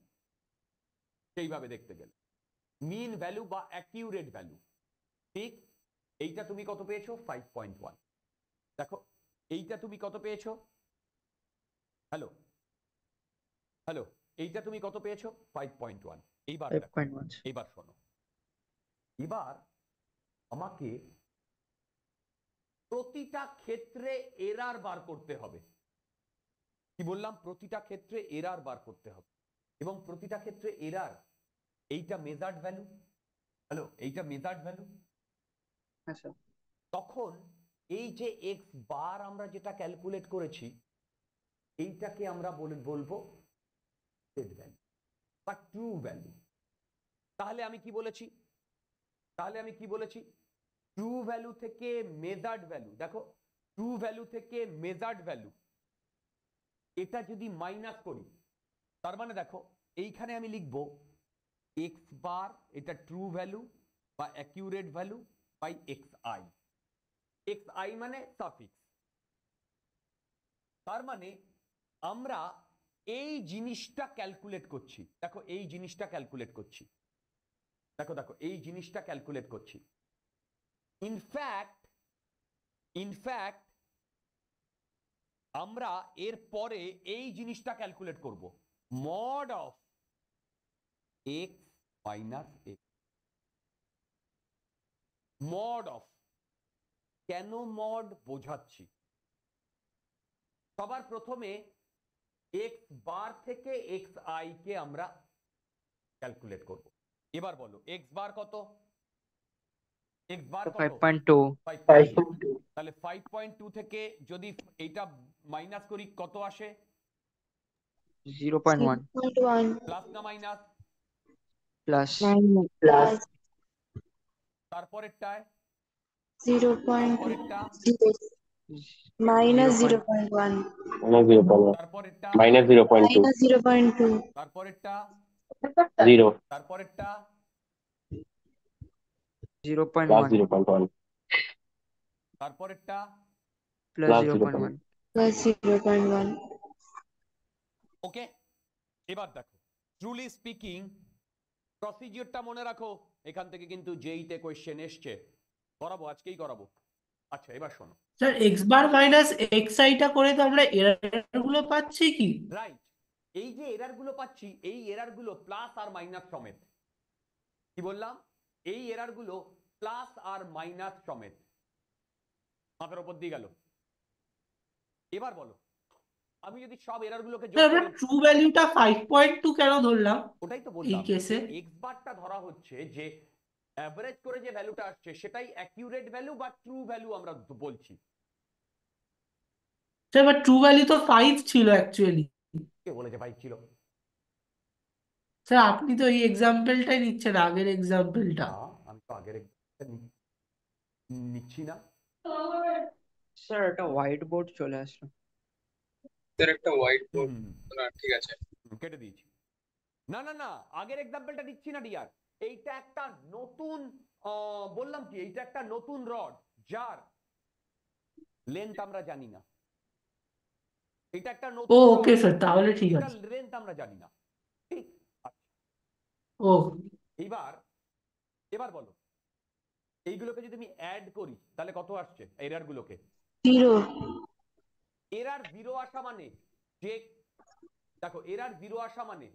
সেইভাবে দেখতে গেলে মিন ভ্যালু বা অ্যাকিউরেট ভ্যালু ঠিক এইটা তুমি কত পেয়েছো ফাইভ পয়েন্ট ওয়ান দেখো এইটা তুমি কত পেয়েছো হ্যালো হ্যালো এইটা তুমি কত পেয়েছো ফাইভ পয়েন্ট ওয়ান এইবার শোনো এবার আমাকে প্রতিটা ক্ষেত্রে এরর বার করতে হবে কি বললাম প্রতিটা ক্ষেত্রে এরর বার করতে হবে এবং প্রতিটা ক্ষেত্রে এরার এইটা মেজার্ড ভ্যালু হ্যালো এইটা মেজার্ড আচ্ছা। ভ্যালু তখন এই যে এক্স বার আমরা যেটা ক্যালকুলেট করেছি এইটাকে আমরা বলবো রেড ভ্যালু বা ট্রু ভ্যালু তাহলে আমি কি বলেছি তাহলে আমি কি বলেছি ট্রু ভ্যালু থেকে মেজার্ড ভ্যালু দেখো ট্রু ভ্যালু থেকে মেজার্ড ভ্যালু এটা যদি মাইনাস করি তার মানে দেখো এইখানে আমি লিখব এক্স বার এটা ট্রু ভ্যালু বা accurate value by x i x i মানে সাফিক্স তার মানে আমরা এই জিনিসটা ক্যালকুলেট করছি দেখো এই জিনিসটা ক্যালকুলেট করছি দেখো দেখো এই জিনিসটা ক্যালকুলেট করছি ইনফ্যাক্ট ইনফ্যাক্ট আমরা এর পরে এই জিনিসটা ক্যালকুলেট করব mod of x minus x mod of কেন মড বোঝাচ্ছি সবার প্রথমে এক্স বার থেকে এক্স আই কে আমরা ক্যালকুলেট করব এবার বলো এক্স বার কত তাহলে থেকে যদি এটা মাইনাস করি কত আসে মাইনাস প্লাস তারপরেরটায় minus plus zero point one plus zero point one okay এবার দেখো ট্রুলি স্পিকিং প্রসিডিওরটা মনে রাখো এখান থেকে কিন্তু জেইতে কোয়েশ্চেন e এসছে করাবো আজকেই করাবো আচ্ছা এবার শোনো sir x bar minus x আইটা করে তো আমরা এরার গুলো পাচ্ছি কি রাইট এই যে এরার গুলো পাচ্ছি এই এরার গুলো প্লাস আর মাইনাস সমেত কি বললাম এই এরার গুলো প্লাস আর মাইনাস সমেত মাথার উপর দিয়ে গেল এবার বলো আমি যদি সব এরার গুলোকে যোগ করি ট্রু ভ্যালুটা 5.2 কেন ধরলাম ওটাই তো বললাম এই কেসে এক্স বারটা ধরা হচ্ছে যে অ্যাভারেজ করে যে ভ্যালুটা আসছে সেটাই অ্যাকিউরেট ভ্যালু বা ট্রু ভ্যালু আমরা বলছি আচ্ছা, এবার ট্রু ভ্যালু তো ফাইভ ছিল অ্যাকচুয়ালি কে বলেছে 5 ছিল স্যার আচ্ছা, আপনি তো এই এক্সাম্পলটাই নিচ্ছেন আগের এক্সাম্পলটা আমি তো আগের নিচ্ছি না স্যার একটা হোয়াইট বোর্ড চলে আসলো স্যার একটা হোয়াইট বোর্ড ঠিক আছে কেটে দিয়েছি না না না আগের এক্সাম্পলটা দিচ্ছি না ডিয়ার এইটা একটা নতুন বললাম কি এইটা একটা নতুন রড যার লেন্থ আমরা জানি না এটা একটা নতুন ওকে স্যার তাহলে ঠিক আছে লেন্থ আমরা জানি না ঠিক ও এবার এবার বলো এইগুলোকে যদি আমি অ্যাড করি তাহলে কত আসছে এরর গুলোকে জিরো এরর জিরো আসা মানে যে দেখো এরর জিরো আসা মানে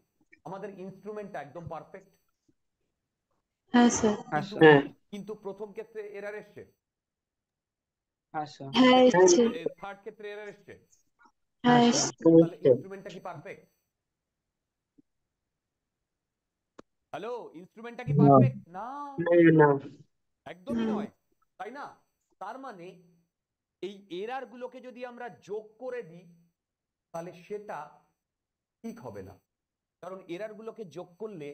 আমাদের ইনস্ট্রুমেন্টটা একদম পারফেক্ট হ্যাঁ, হ্যাঁ। কিন্তু প্রথম ক্ষেত্রে এরার এসছে হ্যাঁ, কি না একদমই নয় তাই না তার মানে এই এরার গুলোকে যদি আমরা যোগ করে দিই তাহলে সেটা ঠিক হবে না কারণ এরার গুলোকে যোগ করলে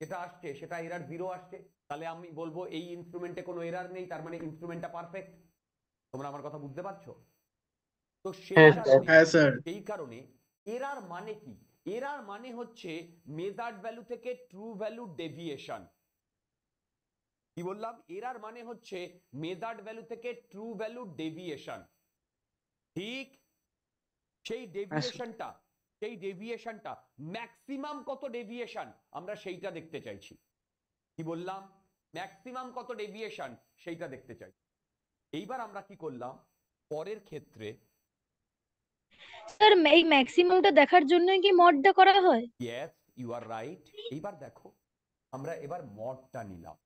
যেটা আসছে সেটা এরার জিরো আসছে তাহলে আমি বলবো এই ইনস্ট্রুমেন্টে কোনো এরার নেই তার মানে ইনস্ট্রুমেন্টটা পারফেক্ট তোমরা আমার কথা বুঝতে পারছো তো সেই হ্যাঁ, হ্যাঁ, কারণে এরার মানে কি এরার মানে হচ্ছে মেজার্ড ভ্যালু থেকে ট্রু ভ্যালু ডেভিয়েশন কি বললাম এরার মানে হচ্ছে মেজার্ড ভ্যালু থেকে ট্রু ভ্যালু ডেভিয়েশন ঠিক সেই ডেভিয়েশনটা হ্যাঁ, সেই ডেভিয়েশনটা ম্যাক্সিমাম কত ডেভিয়েশন আমরা সেইটা দেখতে চাইছি কি বললাম ম্যাক্সিমাম কত ডেভিয়েশন সেইটা দেখতে চাই এইবার আমরা কি করলাম পরের ক্ষেত্রে স্যার এই ম্যাক্সিমামটা দেখার জন্য কি মডটা করা হয় ইয়েস ইউ আর রাইট এইবার দেখো আমরা এবার মডটা নিলাম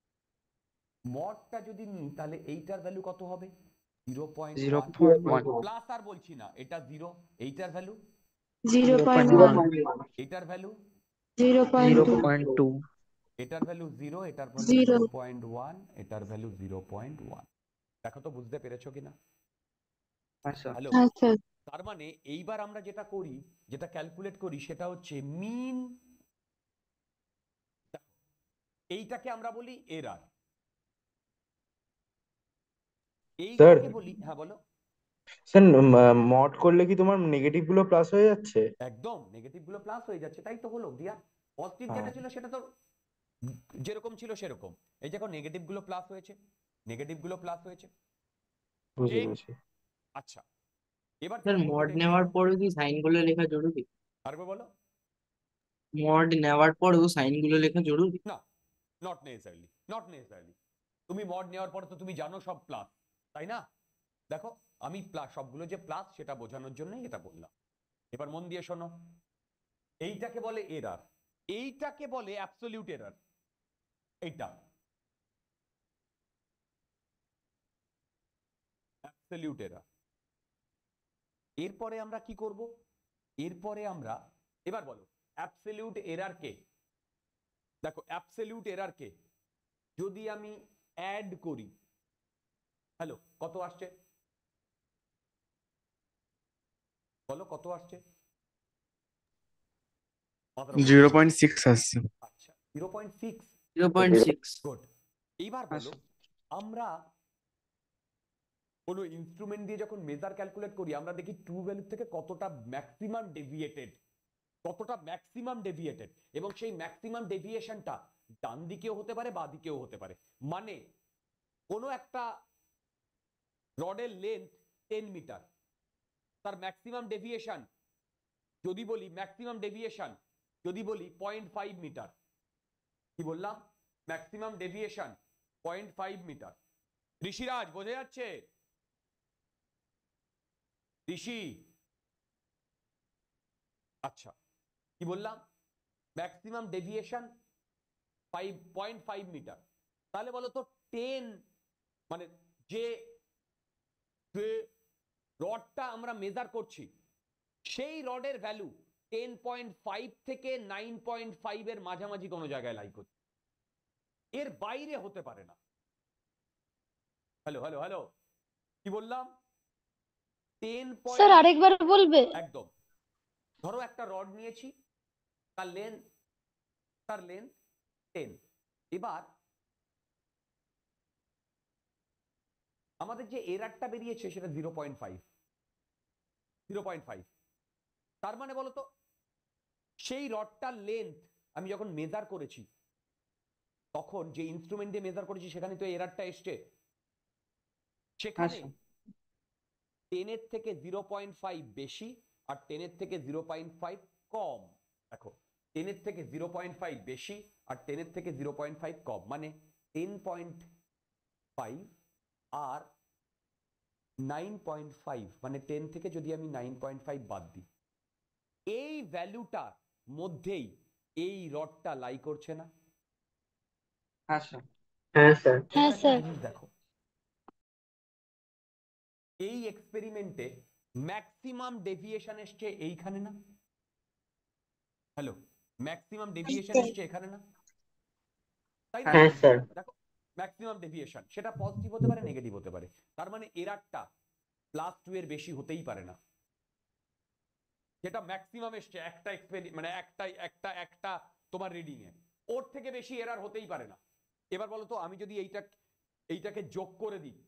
মডটা যদি নিই তাহলে এইটার ভ্যালু কত হবে 0.1 প্লাস আর বলছি না এটা 0 এইটার ভ্যালু 0.1 এটার ভ্যালু 0.2 এটার ভ্যালু 0 এটার ভ্যালু 0.1 এটার ভ্যালু 0.1 দেখো তো বুঝতে পেরেছো কিনা হ্যালো আচ্ছা। আচ্ছা। তার মানে এইবার আমরা যেটা করি যেটা ক্যালকুলেট করি সেটা হচ্ছে মিন এইটাকে আমরা বলি এরার এইটাকে বলি হ্যাঁ বলো স্যার মড করলে কি তোমার নেগেটিভ গুলো প্লাস হয়ে যাচ্ছে একদম নেগেটিভ গুলো প্লাস হয়ে যাচ্ছে তাই তো হলো দিয়া পজিটিভ যেটা হ্যাঁ। ছিল সেটা তো যেরকম ছিল সেরকম এই দেখো নেগেটিভ গুলো প্লাস হয়েছে নেগেটিভ গুলো প্লাস হয়েছে আচ্ছা এবার স্যার মড নেওয়ার পরে কি সাইন গুলো লেখা জরুরি আরেকবার বলো মড নেওয়ার পরেও সাইন গুলো লেখা জরুরি না নট নেসারলি নট নেসারলি তুমি মড নেওয়ার পরে তো তুমি জানো সব প্লাস তাই না দেখো আমি সবগুলো যে প্লাস সেটা বোঝানোর জন্য এটা বললাম এবার মন দিয়ে শোনো এইটাকে বলে এরার এইটাকে বলে অ্যাবসলিউট এরার এইটা অ্যাবসলিউট এরার এরপরে আমরা কি করব এরপরে আমরা এবার বলো অ্যাবসলিউট এরার কে দেখো অ্যাবসলিউট এরার কে যদি আমি অ্যাড করি হ্যালো কত আসছে বলো কত আসছে জিরো আচ্ছা, আসছে আমরা কোনো ইনস্ট্রুমেন্ট দিয়ে যখন মেজার ক্যালকুলেট করি আমরা দেখি ট্রু ভ্যালু থেকে কতটা ম্যাক্সিমাম ডেভিয়েটেড কতটা ম্যাক্সিমাম ডেভিয়েটেড এবং সেই ম্যাক্সিমাম ডেভিয়েশনটা ডান দিকেও হতে পারে বা দিকেও হতে পারে মানে কোনো একটা রডের লেন্থ টেন মিটার তার ম্যাক্সিমাম ডেভিয়েশন যদি বলি ম্যাক্সিমাম ডেভিয়েশন যদি বলি পয়েন্ট ফাইভ মিটার কি বললাম maximum deviation point five metre Rishiraj বোঝা যাচ্ছে ঋষি আচ্ছা কি বললাম maximum deviation five point five metre তাহলে বলো তো টেন মানে যে রডটা আমরা মেজার করছি সেই রডের ভ্যালু টেন পয়েন্ট ফাইভ থেকে নাইন পয়েন্ট ফাইভ এর মাঝামাঝি কোনো জায়গায় লাই করছে এর বাইরে হতে পারে না হ্যালো হ্যালো হ্যালো কি বললাম আরেকবার বলবে একদম ধরো একটা রড নিয়েছি তার লেন তার লেন টেন এবার আমাদের যে এরারটা বেরিয়েছে সেটা zero point five zero point five তার মানে বলতো সেই রডটার লেন্থ আমি যখন মেজার করেছি তখন যে ইনস্ট্রুমেন্ট দিয়ে মেজার করেছি সেখানে তো এরারটা এসছে সেখানে টেনের আচ্ছা। থেকে জিরো পয়েন্ট ফাইভ বেশি আর টেনের থেকে জিরো পয়েন্ট ফাইভ কম দেখো টেনের থেকে জিরো পয়েন্ট ফাইভ বেশি আর টেনের থেকে জিরো পয়েন্ট ফাইভ কম মানে টেন পয়েন্ট ফাইভ আর নাইন পয়েন্ট ফাইভ মানে টেন থেকে যদি আমি নাইন পয়েন্ট ফাইভ বাদ দিই এই ভ্যালুটার মধ্যেই এই রডটা লাই করছে না হ্যাঁ, হ্যাঁ, হ্যাঁ, দেখো এই এক্সপেরিমেন্টে ম্যাক্সিমাম ডেভিয়েশন এসছে এইখানে না হ্যালো ম্যাক্সিমাম ডেভিয়েশন এসছে এখানে না তাই দেখো ম্যাক্সিমাম ডেভিয়েশন সেটা পজিটিভ হতে পারে নেগেটিভ হতে পারে তার মানে এরারটা প্লাস টু এর বেশি হতেই পারে না যেটা ম্যাক্সিমাম এসছে একটা মানে একটা একটা একটা তোমার রিডিংয়ে ওর থেকে বেশি এরার হতেই পারে না এবার বলো তো আমি যদি এইটা এইটাকে যোগ করে দিই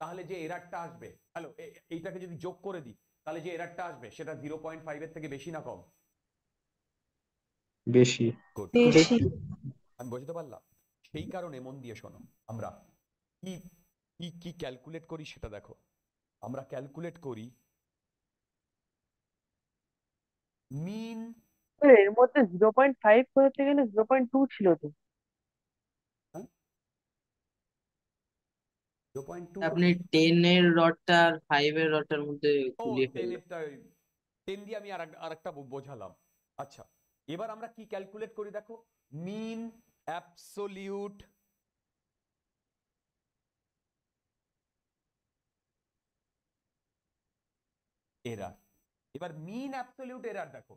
তাহলে যে এরারটা আসবে হ্যালো এইটাকে যদি যোগ করে দিই তাহলে যে এরারটা আসবে সেটা জিরো পয়েন্ট ফাইভ এর থেকে বেশি না কম বেশি আমি বুঝতে পারলাম সেই কারণে মন দিয়ে শোনো আমরা কি কি কি ক্যালকুলেট করি সেটা দেখো আমরা ক্যালকুলেট করি মিন এর মধ্যে 0.5 করতে গেলে 0.2 ছিল তো 0.2 হ্যাঁ? আপনি 10 এর রডটা আর ফাইভ এর রডটার মধ্যে ফেলে 10 দিয়ে আমি আরেকটা বোঝালাম আচ্ছা এবার আমরা কি ক্যালকুলেট করি দেখো মিন অ্যাবসোলিউট এরার এবার মিন অ্যাবসোলিউট এরার দেখো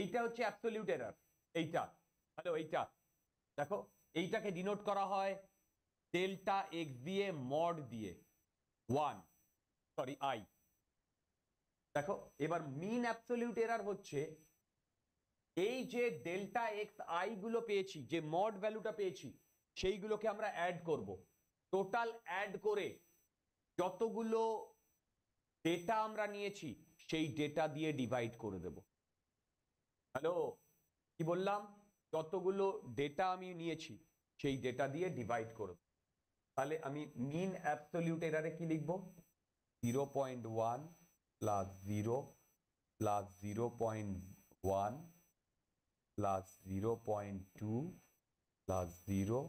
এইটা হচ্ছে অ্যাবসোলিউট এরার এইটা হ্যালো এইটা দেখো এইটাকে ডিনোট করা হয় ডেল্টা এক্স দিয়ে মড দিয়ে ওয়ান সরি আই দেখো এবার মিন অ্যাবসোলিউট এরার হচ্ছে এই যে ডেল্টা এক্স আই গুলো পেয়েছি যে মড ভ্যালুটা পেয়েছি সেইগুলোকে আমরা অ্যাড করব টোটাল অ্যাড করে যতগুলো ডেটা আমরা নিয়েছি সেই ডেটা দিয়ে ডিভাইড করে দেব হ্যালো কি বললাম যতগুলো ডেটা আমি নিয়েছি সেই ডেটা দিয়ে ডিভাইড করে তাহলে আমি মিন অ্যাপসলিউট এরারে কি লিখব zero point one plus zero plus zero point one plus 0.2 plus 0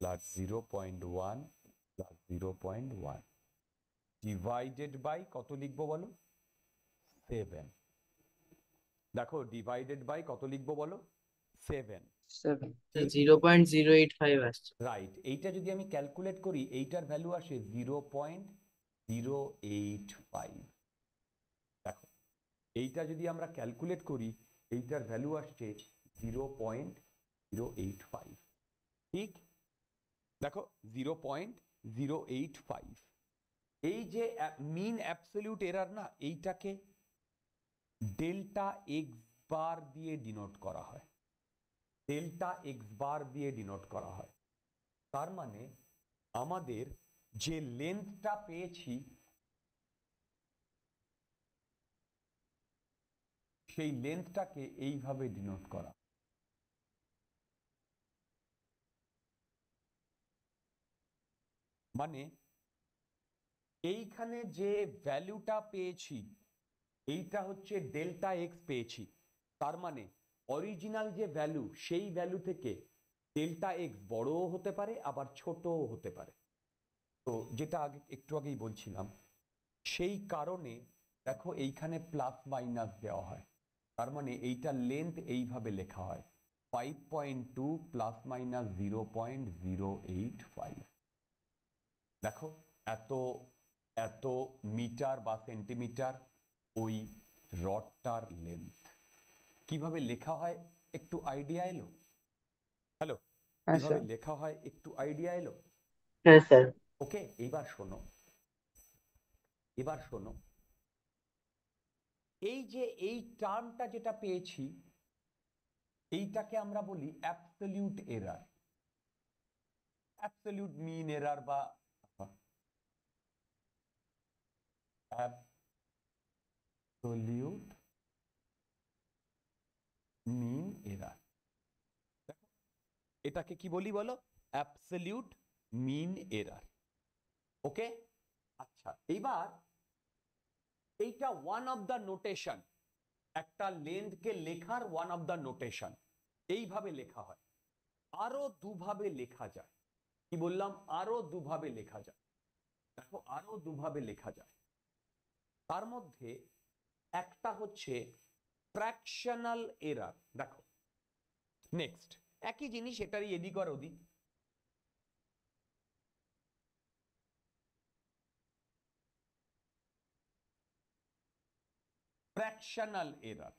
plus 0.1 plus 0.1 divided by কত লিখবো বলো সেভেন দেখো ডিভাইডেড বাই কত লিখবো বলো সেভেন জিরো রাইট এইটা যদি আমি ক্যালকুলেট করি এইটার ভ্যালু আসে জিরো পয়েন্ট জিরো এইট দেখো এইটা যদি আমরা ক্যালকুলেট করি এইটার ভ্যালু আসছে zero point zero eight five ঠিক দেখো zero point zero eight five এই যে মিন অ্যাবসলিউট এরার না এইটাকে ডেল্টা এক্স বার দিয়ে ডিনোট করা হয় ডেল্টা এক্স বার দিয়ে ডিনোট করা হয় তার মানে আমাদের যে লেন্থটা পেয়েছি সেই লেন্থটাকে এইভাবে ডিনোট করা মানে এইখানে যে ভ্যালুটা পেয়েছি এইটা হচ্ছে ডেল্টা এক্স পেয়েছি তার মানে অরিজিনাল যে ভ্যালু সেই ভ্যালু থেকে ডেল্টা এক্স বড়ও হতে পারে আবার ছোটও হতে পারে তো যেটা আগে একটু আগেই বলছিলাম সেই কারণে দেখো এইখানে প্লাস মাইনাস দেওয়া হয় তার মানে এইটা লেন্থ এইভাবে লেখা হয় five point two plus minus zero point zero eight five দেখো এত এত মিটার বা সেন্টিমিটার ওই রডটার লেন্থ কিভাবে লেখা হয় একটু আইডিয়া এলো হ্যালো কিভাবে লেখা হয় একটু আইডিয়া এলো ওকে হ্যাঁ, এবার শোনো এবার শোনো এই যে এই টার্মটা যেটা পেয়েছি এইটাকে আমরা বলি absolute error absolute mean error বা অ্যাবসলিউট মিন এরার দেখো এটাকে কি বলি বলো অ্যাবসলিউট মিন এরার ওকে আচ্ছা এইবার এইটা ওয়ান অফ দ্য নোটেশন একটা লেন্থকে লেখার ওয়ান অফ দ্য নোটেশন এইভাবে লেখা হয় আরো দুভাবে লেখা যায় কি বললাম আরো দুভাবে লেখা যায় দেখো আরো দুভাবে লেখা যায় তার মধ্যে একটা হচ্ছে ফ্র্যাকশনাল এরার দেখো নেক্সট একই জিনিস এটারই এদিক আর ওদিক ফ্র্যাকশনাল এরার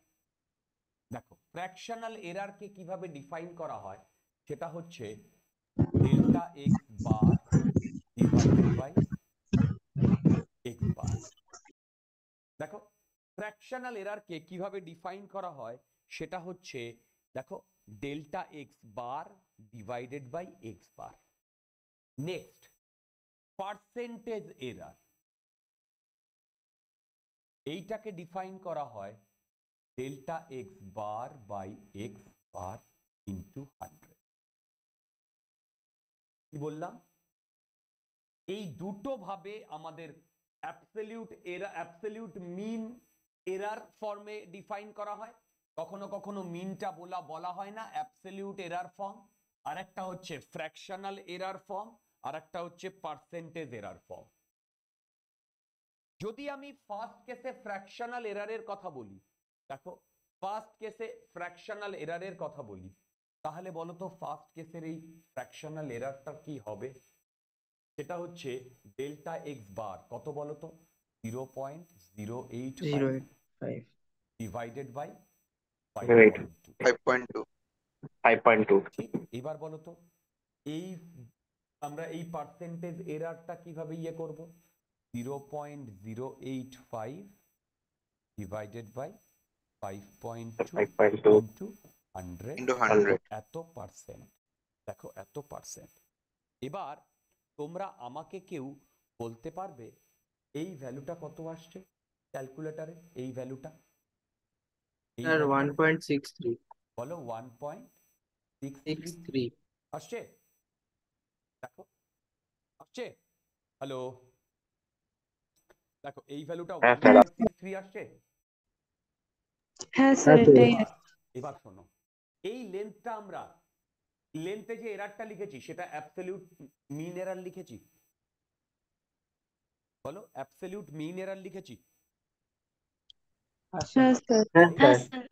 দেখো ফ্র্যাকশনাল এরারকে কিভাবে ডিফাইন করা হয় সেটা হচ্ছে ডেল্টা এক্স বার ফ্র্যাকশনাল এরারকে কিভাবে ডিফাইন করা হয় সেটা হচ্ছে দেখো delta x bar divided by x bar next percentage error এইটাকে ডিফাইন করা হয় delta x bar by x bar into hundred কি বললাম এই দুটো ভাবে আমাদের absolute error absolute mean error ফর্মে ডিফাইন করা হয় কখনো কখনো মিনটা বলা বলা হয় না অ্যাবসলিউট এরার ফর্ম আর একটা হচ্ছে ফ্র্যাকশনাল এরার ফর্ম আর একটা হচ্ছে পার্সেন্টেজ এরার ফর্ম যদি আমি ফার্স্ট কেসে ফ্র্যাকশনাল এরারের কথা বলি দেখো ফার্স্ট কেসে ফ্র্যাকশনাল এরারের কথা বলি তাহলে বলো তো ফার্স্ট কেসের এই ফ্র্যাকশনাল এরারটা কি হবে সেটা হচ্ছে ডেল্টা এক্স বার কত বলো তো zero point zero eight 5 divided by 5.2 এবার বলো তো এই আমরা এই পার্সেন্টেজ এররটা কিভাবে ইয়ে করব 0.085 divided by 5.2 এত পার্সেন্ট দেখো এত পার্সেন্ট এবার তোমরা আমাকে কেউ বলতে পারবে এই ভ্যালুটা কত আসছে 0.085 ক্যালকুলেটারে এই ভ্যালুটা স্যার 1.63 বলো 1.63 আসছে দেখো আসছে হ্যালো দেখো এই ভ্যালুটা 1.63 আসছে হ্যাঁ স্যার এটাই এবার শোনো এই লেন্থটা আমরা লেন্থে যে এরারটা লিখেছি সেটা অ্যাবসলিউট মিন এরার লিখেছি বলো অ্যাবসলিউট মিন এরার লিখেছি আচ্ছা। হ্যাঁ, হ্যাঁ, হ্যাঁ,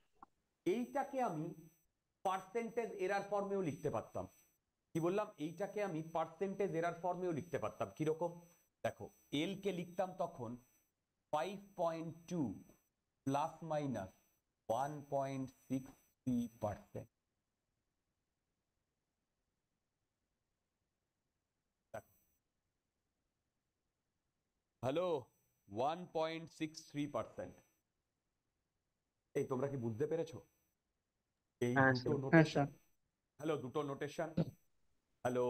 এইটাকে আমি পার্সেন্টেজ এরার ফর্মেও লিখতে পারতাম কি বললাম এইটাকে আমি পার্সেন্টেজ এরার ফর্মেও লিখতে পারতাম কিরকম দেখো এল কে লিখতাম তখন five point two plus minus one point six three percent hello one point six three percent এই তোমরা কি বুঝতে পেরেছো এই হ্যাঁ, দুটো নোটেশন হ্যালো দুটো নোটেশন হ্যালো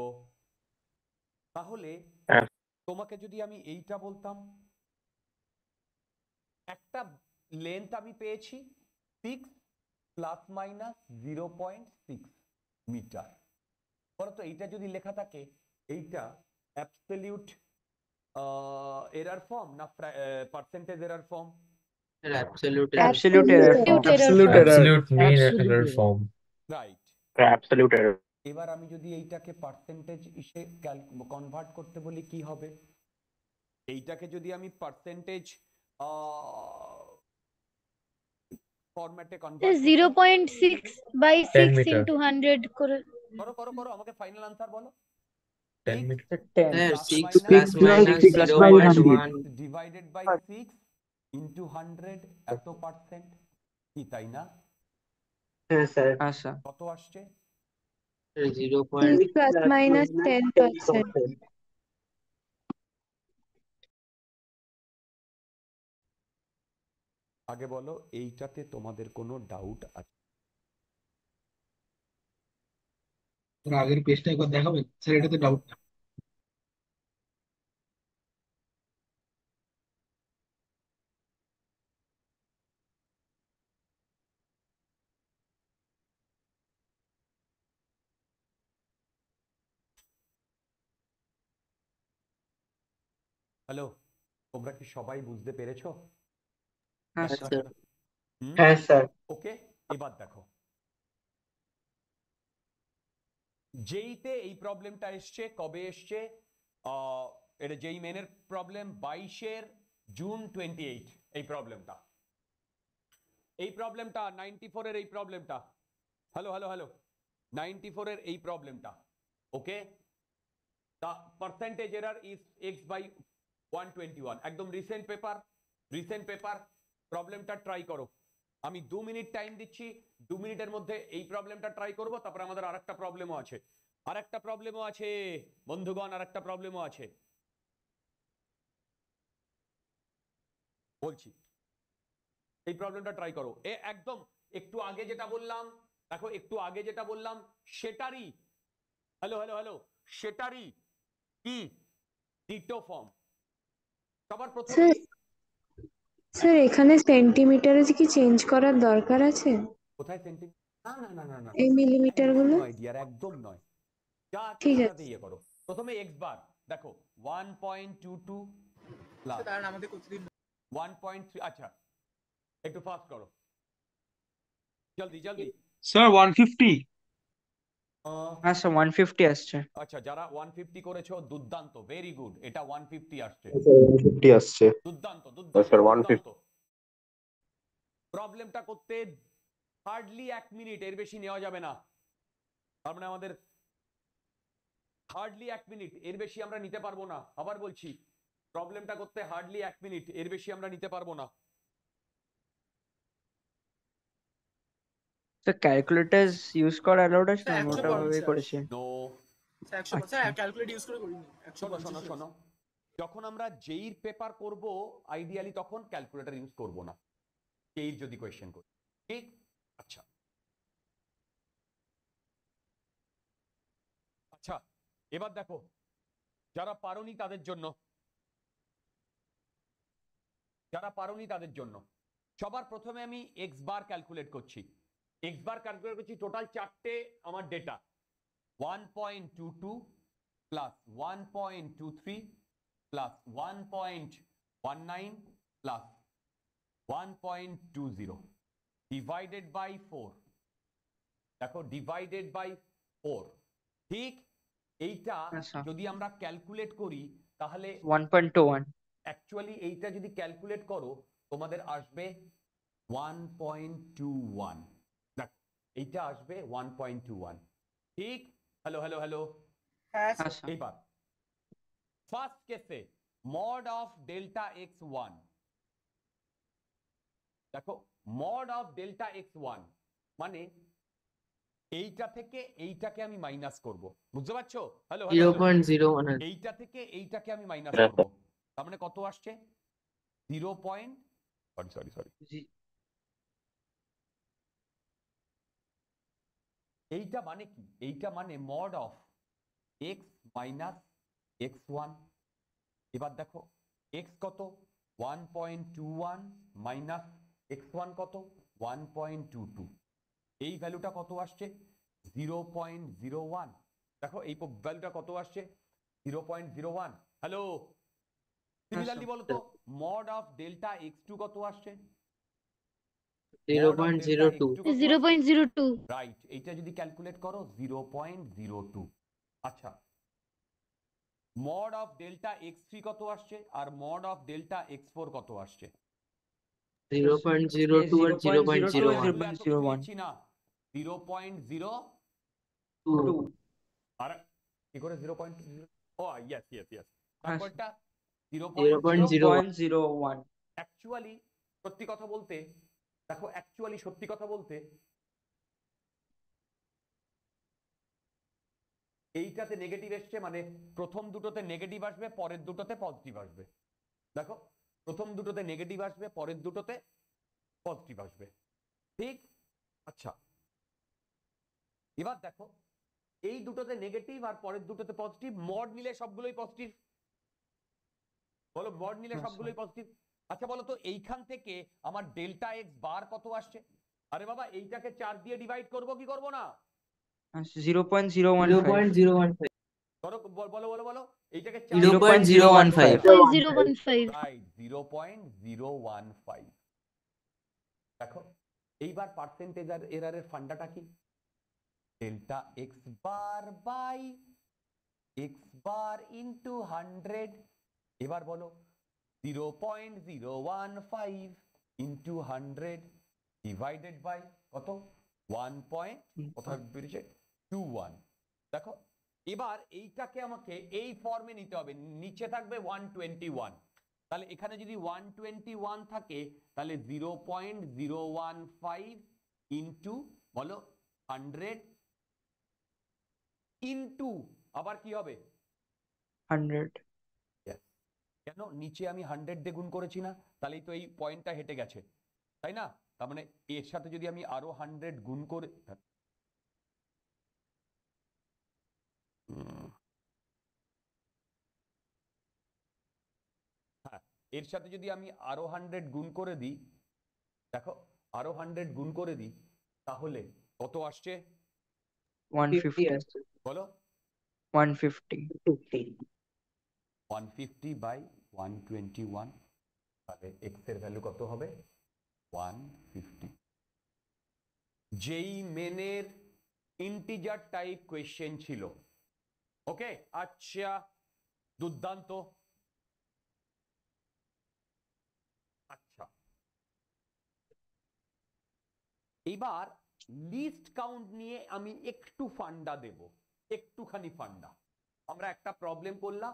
তাহলে হ্যাঁ। তোমাকে যদি আমি এইটা বলতাম একটা লেন্থ আমি পেয়েছি six plus minus zero point six metre বলতো এইটা যদি লেখা থাকে এইটা অ্যাবসলিউট এরার ফর্ম না percentage error form Absolute error. Absolute error. Absolute error. Absolute mean error form. Right. Absolute error. এবার আমি যদি এইটাকে পার্সেন্টেজ ইসে কনভার্ট করতে বলি কি হবে এইটাকে যদি আমি পার্সেন্টেজ ফরম্যাটে কনভার্ট 0.6 বাই 6 ইনটু 100 করে করো করো করো আমাকে ফাইনাল आंसर বলো 10 metre 10 6 plus minus 0.1 divided by 6 into hundred এত পার্সেন্ট কি তাই না হ্যাঁ, আচ্ছা। কত আসছে আগে বলো এইটাতে তোমাদের কোনো ডাউট আছে আগের পেজটা একবার দেখাবেন স্যার এটাতে ডাউট না হ্যালো তোমরা কি সবাই বুঝতে পেরেছো হ্যাঁ স্যার ওকে এবার দেখো যেইতে এই প্রবলেমটা এসছে কবে এসছে এটা যেই মেনের প্রবলেম বাইশের জুন টোয়েন্টি এইট এই প্রবলেমটা এই প্রবলেমটা নাইনটি ফোরের এই প্রবলেমটা হ্যালো হ্যালো হ্যালো নাইনটি ফোরের এই প্রবলেমটা okay the percentage error is x by one একদম রিসেন্ট পেপার রিসেন্ট পেপার প্রবলেমটা ট্রাই করো আমি দু মিনিট টাইম দিচ্ছি দু মিনিটের মধ্যে এই প্রবলেমটা ট্রাই করব তারপর আমাদের আর একটা প্রবলেমও আছে আর একটা প্রবলেমও আছে বন্ধুগণ আর একটা প্রবলেমও আছে বলছি এই প্রবলেমটা ট্রাই করো এ একদম একটু আগে যেটা বললাম দেখো একটু আগে যেটা বললাম সেটারই হ্যালো হ্যালো হ্যালো সেটারই কি ডিটো ফর্ম সবার প্রথমে স্যার এখানে সেন্টিমিটারে কি চেঞ্জ করার দরকার আছে কোথায় সেন্টিমিটার না না না না এই মিলিমিটার গুলো ডিয়ার একদম নয় যা ঠিক আছে ইয়ে করো প্রথমে এক্স বার দেখো 1.22 প্লাস কারণ আমাদের কতদিন 1.3 আচ্ছা একটু ফাস্ট করো জলদি জলদি স্যার 150 আচ্ছা uh, হ্যাঁ, 150 আসছে আচ্ছা যারা 150 করেছো দুর্দান্ত ভেরি গুড এটা 150 আসছে 150 আসছে দুর্দান্ত দুর্দান্ত স্যার 150 প্রবলেমটা করতে হার্ডলি এক মিনিট এর বেশি নেওয়া যাবে না তার মানে আমাদের হার্ডলি এক মিনিট এর বেশি আমরা নিতে পারবো না আবার বলছি প্রবলেমটা করতে হার্ডলি এক মিনিট এর বেশি আমরা নিতে পারবো না তো ক্যালকুলেটর ইউজ করা অ্যালাউড আছে না মোটাভাবে করেছে নো ক্যালকুলেট ইউজ করে যখন আমরা জেইর পেপার করব আইডিয়ালি তখন ক্যালকুলেটর ইউজ করব না জেইর যদি কোয়েশ্চেন করি ঠিক আচ্ছা আচ্ছা এবার দেখো যারা পারোনি তাদের জন্য যারা পারোনি তাদের জন্য সবার প্রথমে আমি এক্স বার ক্যালকুলেট করছি এক্সবার ক্যালকুলেট করছি টোটাল চারটে আমার data one point two two plus one point two three plus one point one nine plus one point two zero divided by four দেখো ডিভাইডেড বাই ফোর ঠিক এইটা হ্যাঁ, যদি আমরা ক্যালকুলেট করি তাহলে one point two one actually এইটা যদি ক্যালকুলেট করো তোমাদের আসবে ওয়ান পয়েন্ট টু ওয়ান এইটা আসবে ওয়ান পয়েন্ট টু ওয়ান ঠিক হ্যালো হ্যালো হ্যালো এইবার ফার্স্ট কেসে mod of delta x one দেখো mod of delta x one মানে এইটা থেকে এইটাকে আমি মাইনাস করব বুঝতে পারছো হ্যালো এইটা থেকে এইটাকে আমি মাইনাস হ্যাঁ, করব তার মানে কত আসছে zero point sorry sorry sorry এইটা মানে কি এইটা মানে mod of x minus x one এবার দেখো এক্স কত one point two one minus x one কত ওয়ান পয়েন্ট টু টু এই ভ্যালুটা কত আসছে জিরো পয়েন্ট জিরো ওয়ান দেখো এই ভ্যালুটা কত আসছে zero point zero one hello similarly বলতো mod of delta x two কত আসছে 0.02 রাইট এইটা যদি ক্যালকুলেট করো 0.02 আচ্ছা মড অফ ডেল্টা x3 কত আসছে আর মড অফ ডেল্টা x4 কত আসছে 0.02 আর 0.01 না 0.02 আর কি করে 0.0 ও ইয়েস ইয়েস ইয়েস তারপরটা 0.01 অ্যাকচুয়ালি সত্যি কথা বলতে দেখো অ্যাকচুয়ালি সত্যি কথা বলতে এইটাতে নেগেটিভ এসছে মানে প্রথম দুটোতে নেগেটিভ আসবে পরের দুটোতে পজিটিভ আসবে দেখো প্রথম দুটোতে নেগেটিভ আসবে পরের দুটোতে পজিটিভ আসবে ঠিক আচ্ছা এবার দেখো এই দুটোতে নেগেটিভ আর পরের দুটোতে পজিটিভ মড নিলে সবগুলোই পজিটিভ বলো মড নিলে আচ্ছা। সবগুলোই পজিটিভ আচ্ছা বলো তো এইখান থেকে আমার ডেল্টা এক্স বার কত আসছে আরে বাবা এইটাকে চার দিয়ে ডিভাইড করব কি করব না zero point one zero point zero one বলো বলো বলো এইটাকে 0.015 0.015 ফাইভ দেখো এইবার পার্সেন্টেজ আর এর ফান্ডাটা কি delta x bar by x bar into hundred এবার বলো 0.015 ইনটু 100 ডিভাইডেড বাই কত 1. কত mm-hmm. বেরিয়েছে 21 দেখো এবার এইটাকে আমাকে এই ফর্মে নিতে হবে নিচে থাকবে 121 তাহলে এখানে যদি 121 থাকে তাহলে 0.015 ইনটু বলো 100 ইনটু আবার কি হবে 100 কেন নিচে আমি হান্ড্রেড দিয়ে গুণ করেছি না তাহলেই তো এই পয়েন্টটা হেঁটে গেছে তাই না তার মানে এর সাথে যদি আমি আরো হান্ড্রেড গুণ করে হ্যাঁ, এর সাথে যদি আমি আরো হান্ড্রেড গুণ করে দিই দেখো আরো হান্ড্রেড গুণ করে দিই তাহলে কত আসছে বলো 150 one fifty by one twenty one তাহলে ভ্যালু কত হবে ওয়ান ফিফটি যেই মেনের ইন্টিজার টাইপ কোয়েশ্চেন ছিল ওকে আচ্ছা দুর্দান্ত আচ্ছা এবার লিস্ট কাউন্ট নিয়ে আমি একটু ফান্ডা দেব একটুখানি ফান্ডা আমরা একটা প্রবলেম করলাম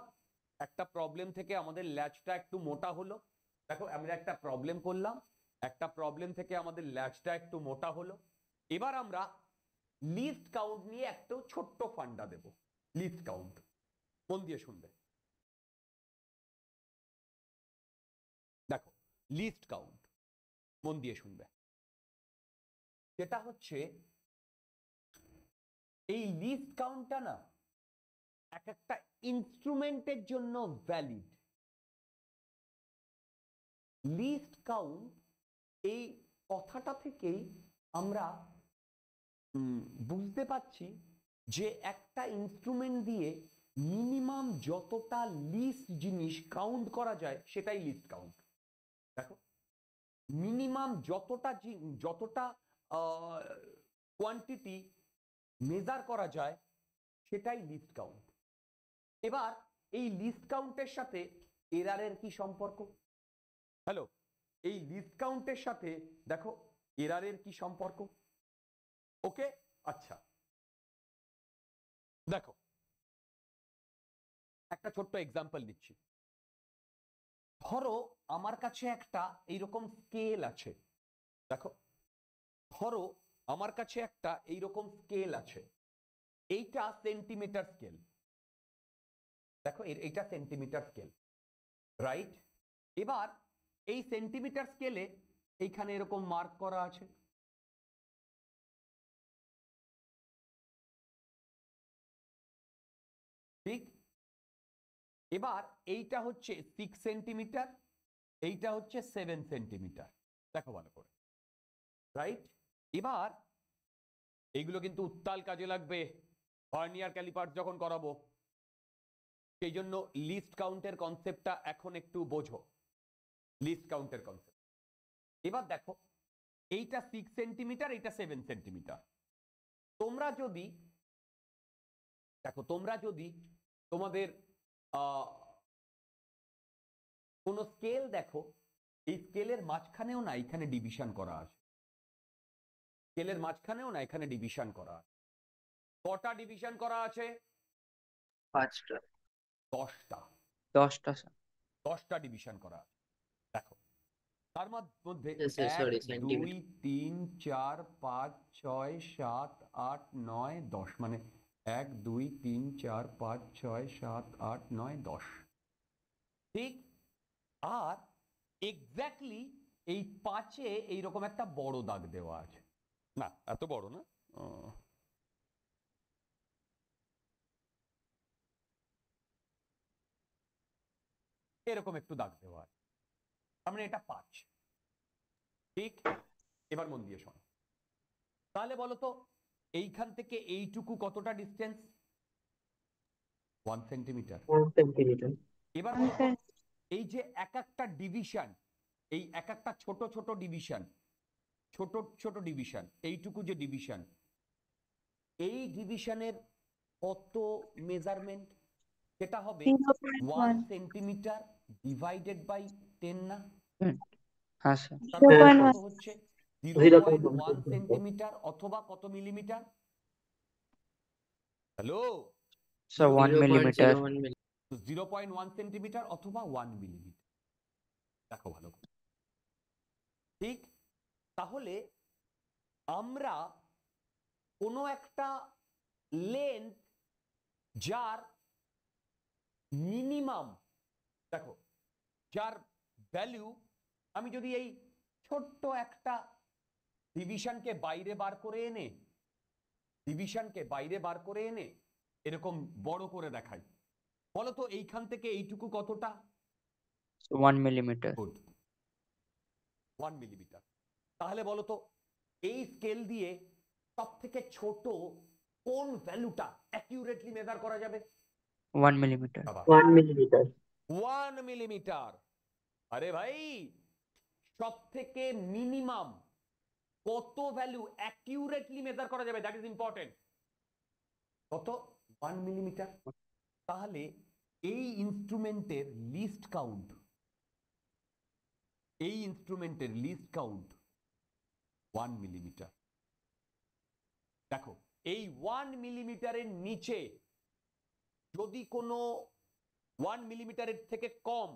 একটা প্রবলেম থেকে আমাদের ল্যাচটা একটু মোটা হলো দেখো আমরা একটা প্রবলেম করলাম একটা প্রবলেম থেকে আমাদের ল্যাচটা একটু মোটা হলো এবার আমরা লিস্ট কাউন্ট নিয়ে একটা ছোট্ট ফান্ডা দেব লিস্ট কাউন্ট কোন দিয়ে শুনবে দেখো লিস্ট কাউন্ট মন দিয়ে শুনবে সেটা হচ্ছে এই লিস্ট কাউন্টটা না এক একটা ইনস্ট্রুমেন্টের জন্য ভ্যালিড লিস্ট কাউন্ট এই কথাটা থেকেই আমরা বুঝতে পারছি যে একটা ইনস্ট্রুমেন্ট দিয়ে মিনিমাম যতটা লিস্ট জিনিস কাউন্ট করা যায় সেটাই লিস্ট কাউন্ট দেখো মিনিমাম যতটা যতটা কোয়ান্টিটি মেজার করা যায় সেটাই লিস্ট কাউন্ট এবার এই লিস্ট কাউন্টের সাথে এরারের কি সম্পর্ক হ্যালো এই লিস্ট কাউন্টের সাথে দেখো এরারের কি সম্পর্ক ওকে আচ্ছা দেখো একটা ছোট্ট এক্সাম্পল দিচ্ছি ধরো আমার কাছে একটা এইরকম স্কেল আছে দেখো ধরো আমার কাছে একটা এইরকম স্কেল আছে এইটা সেন্টিমিটার স্কেল দেখো এর এইটা সেন্টিমিটার স্কেল রাইট এবার এই সেন্টিমিটার স্কেলে এইখানে এরকম মার্ক করা আছে ঠিক এবার এইটা হচ্ছে সিক্স সেন্টিমিটার এইটা হচ্ছে সেভেন সেন্টিমিটার দেখো ভালো করে রাইট এবার এইগুলো কিন্তু উত্তাল কাজে লাগবে হর্নিয়ার ক্যালিপার যখন করাবো সেই জন্য লিস্ট কাউন্টের কনসেপ্টটা এখন একটু বোঝো লিস্ট কাউন্টের কনসেপ্ট এবার দেখো এইটা সিক্স সেন্টিমিটার এইটা সেভেন সেন্টিমিটার তোমরা যদি দেখো তোমরা যদি তোমাদের কোন স্কেল দেখো এই স্কেলের মাঝখানেও না এখানে ডিভিশন করা আছে স্কেলের মাঝখানেও না এখানে ডিভিশন করা আছে কটা ডিভিশন করা আছে পাঁচটা দশটা দশটা দশটা ডিভিশন করা দেখো তার মধ্যে দুই তিন চার পাঁচ ছয় সাত আট নয় দশ মানে এক দুই তিন চার পাঁচ ছয় সাত আট নয় দশ ঠিক আর এক্স্যাক্টলি এই পাঁচে এইরকম একটা বড় দাগ দেওয়া আছে না এত বড় না এরকম একটু দাগ দেওয়া আছে তার মানে এটা পাঁচ ঠিক এবার মন দিয়ে শোনো তাহলে বলো তো এইখান থেকে এইটুকু কতটা ডিস্টেন্স ওয়ান সেন্টিমিটার এবার এই যে এক একটা ডিভিশন এই এক একটা ছোট ছোট ডিভিশন ছোট ছোট ডিভিশন এইটুকু যে ডিভিশন এই ডিভিশনের কত মেজারমেন্ট সেটা হবে 1 সেন্টিমিটার ডিভাইডেড বাই 10 না হ্যাঁ আচ্ছা। স্যার মানে হচ্ছে 0.1 সেন্টিমিটার অথবা কত millimetre hello sir 1 millimetre 0.1 centimetre অথবা 1 মিলিমিটার দেখো ভালো ঠিক তাহলে আমরা কোনো একটা লেন্থ যার মিনিমাম দেখো যার ভ্যালু আমি যদি এই ছোট্ট একটা ডিভিশনকে বাইরে বার করে এনে ডিভিশনকে বাইরে বার করে এনে এরকম বড় করে দেখাই বলতো এইখান থেকে এইটুকু কতটা ওয়ান মিলিমিটার ওয়ান মিলিমিটার তাহলে বলতো এই স্কেল দিয়ে সব থেকে ছোট কোন ভ্যালুটা অ্যাকিউরেটলি মেজার করা যাবে one millimetre one millimetre one millimetre আরে ভাই সব থেকে মিনিমাম কত ভ্যালু অ্যাকিউরেটলি মেজার করা যাবে দ্যাট ইজ ইম্পর্টেন্ট কত ওয়ান মিলিমিটার তাহলে এই ইনস্ট্রুমেন্টের লিস্ট কাউন্ট এই ইনস্ট্রুমেন্টের লিস্ট কাউন্ট ওয়ান মিলিমিটার দেখো এই ওয়ান মিলিমিটারের নিচে যদি কোনো ওয়ান মিলিমিটারের থেকে কম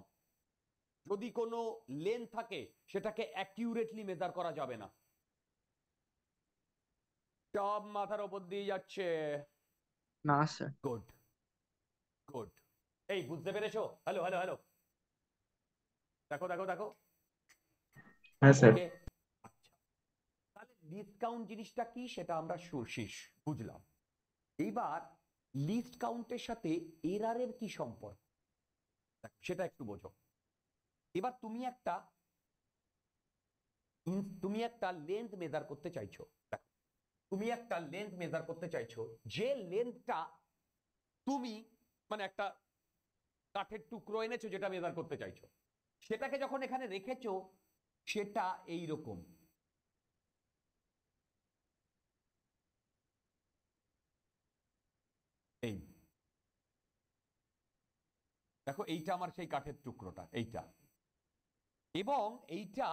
যদি কোনো লেন থাকে সেটাকে অ্যাকিউরেটলি মেজার করা যাবে না সব মাথার ওপর দিয়ে যাচ্ছে না স্যার গুড গুড এই বুঝতে পেরেছো হ্যালো হ্যালো হ্যালো দেখো দেখো দেখো হ্যাঁ ডিসকাউন্ট আচ্ছা। জিনিসটা কি সেটা আমরা শীর্ষ বুঝলাম এইবার লিস্ট কাউন্টের সাথে এরারের কি সম্পর্ক সেটা একটু বোঝো এবার তুমি একটা তুমি একটা লেন্থ মেজার করতে চাইছো তুমি একটা লেন্থ মেজার করতে চাইছো যে লেন্থটা তুমি মানে একটা কাঠের টুকরো এনেছো যেটা মেজার করতে চাইছো সেটাকে যখন এখানে রেখেছো সেটা এই রকম এই দেখো এইটা আমার সেই কাঠের টুকরোটা এইটা এবং এইটা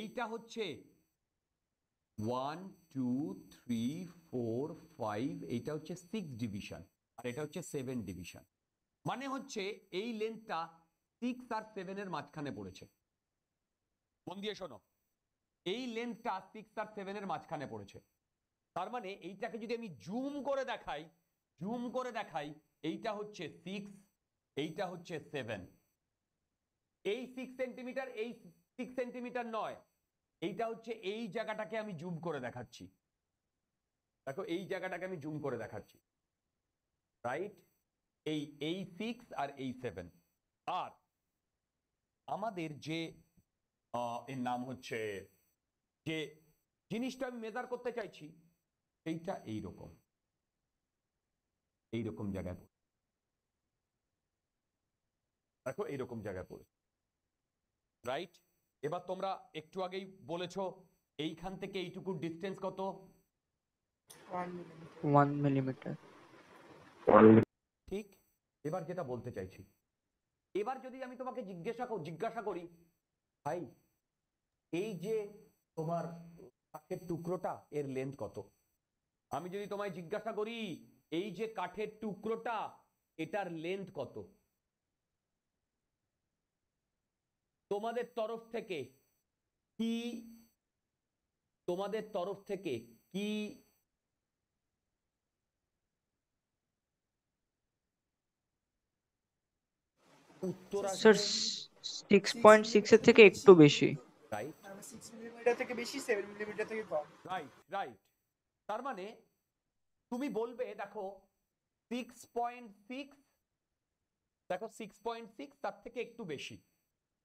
এইটা হচ্ছে one two three four five এইটা হচ্ছে সিক্স ডিভিশন আর এটা হচ্ছে সেভেন ডিভিশন মানে হচ্ছে এই লেন্থটা সিক্স আর সেভেনের মাঝখানে পড়েছে মন দিয়ে শোনো এই লেন্থটা সিক্স আর সেভেনের মাঝখানে পড়েছে তার মানে এইটাকে যদি আমি জুম করে দেখাই জুম করে দেখাই এইটা হচ্ছে সিক্স এইটা হচ্ছে সেভেন এই সিক্স সেন্টিমিটার এই সিক্স সেন্টিমিটার নয় এইটা হচ্ছে এই জায়গাটাকে আমি জুম করে দেখাচ্ছি দেখো এই জায়গাটাকে আমি জুম করে দেখাচ্ছি রাইট এই এই সিক্স আর এই সেভেন আর আমাদের যে এর নাম হচ্ছে যে জিনিসটা আমি মেজার করতে চাইছি এইটা এইরকম এইরকম জায়গায় পড়ে দেখো এইরকম জায়গায় পড়ে রাইট এবার তোমরা একটু আগেই বলেছ এইখান থেকে এইটুকু ডিস্টেন্স কত ঠিক এবার যেটা বলতে চাইছি এবার যদি আমি তোমাকে জিজ্ঞাসা জিজ্ঞাসা করি ভাই এই যে তোমার কাঠের টুকরোটা এর লেন্থ কত আমি যদি তোমায় জিজ্ঞাসা করি এই যে কাঠের টুকরোটা এটার লেন্থ কত তোমাদের তরফ থেকে কি তোমাদের তরফ থেকে কি উত্তর থেকে একটু বেশি রাইট মিলিমিটার মানে থেকে বেশি মিলিমিটার থেকে রাইট রাইট তার মানে তুমি বলবে দেখো সিক্স পয়েন্ট সিক্স দেখো সিক্স পয়েন্ট সিক্স তার থেকে একটু বেশি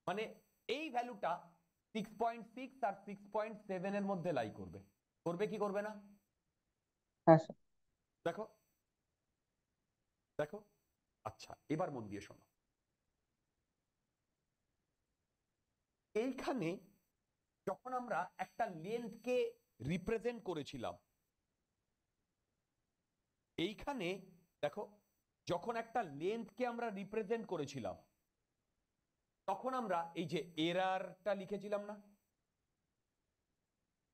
মানে এই ভ্যালুটা সিক্স পয়েন্ট সিক্স আর সিক্স পয়েন্ট এর মধ্যে লাই করবে করবে কি করবে না হ্যাঁ, দেখো দেখো আচ্ছা এবার মন দিয়ে শোনো এইখানে যখন আমরা একটা লেন্থকে রিপ্রেজেন্ট করেছিলাম এইখানে দেখো যখন একটা লেন্থকে আমরা রিপ্রেজেন্ট করেছিলাম তখন আমরা এই যে এরারটা লিখেছিলাম না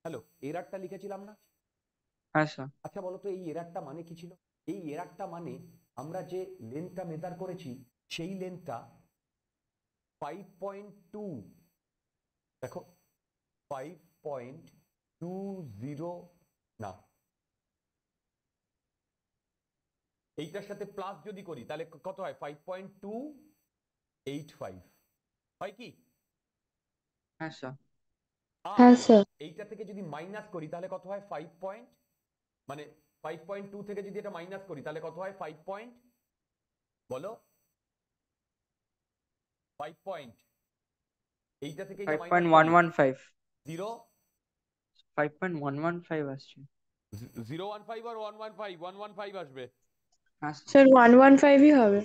হ্যালো এরারটা লিখেছিলাম না আচ্ছা আচ্ছা বলো তো এই এরারটা মানে কি ছিল এই এরারটা মানে আমরা যে লেন্থটা মেজার করেছি সেই লেন্থটা ফাইভ পয়েন্ট টু দেখো ফাইভ পয়েন্ট টু জিরো না এইটার সাথে প্লাস যদি হ্যাঁ, হ্যাঁ, করি তাহলে কত হয় five point two eight five হয় কি এইটা থেকে যদি মাইনাস করি তাহলে কত হয় ফাইভ পয়েন্ট মানে ফাইভ পয়েন্ট টু থেকে যদি এটা মাইনাস করি তাহলে কত হয় ফাইভ পয়েন্ট বলো ফাইভ পয়েন্ট এইটা থেকে one one five zero five point one one five আসছে জিরো ওয়ান ফাইভ আর one one five one one five আসবে আসছে স্যার ওয়ান ওয়ান ফাইভই হবে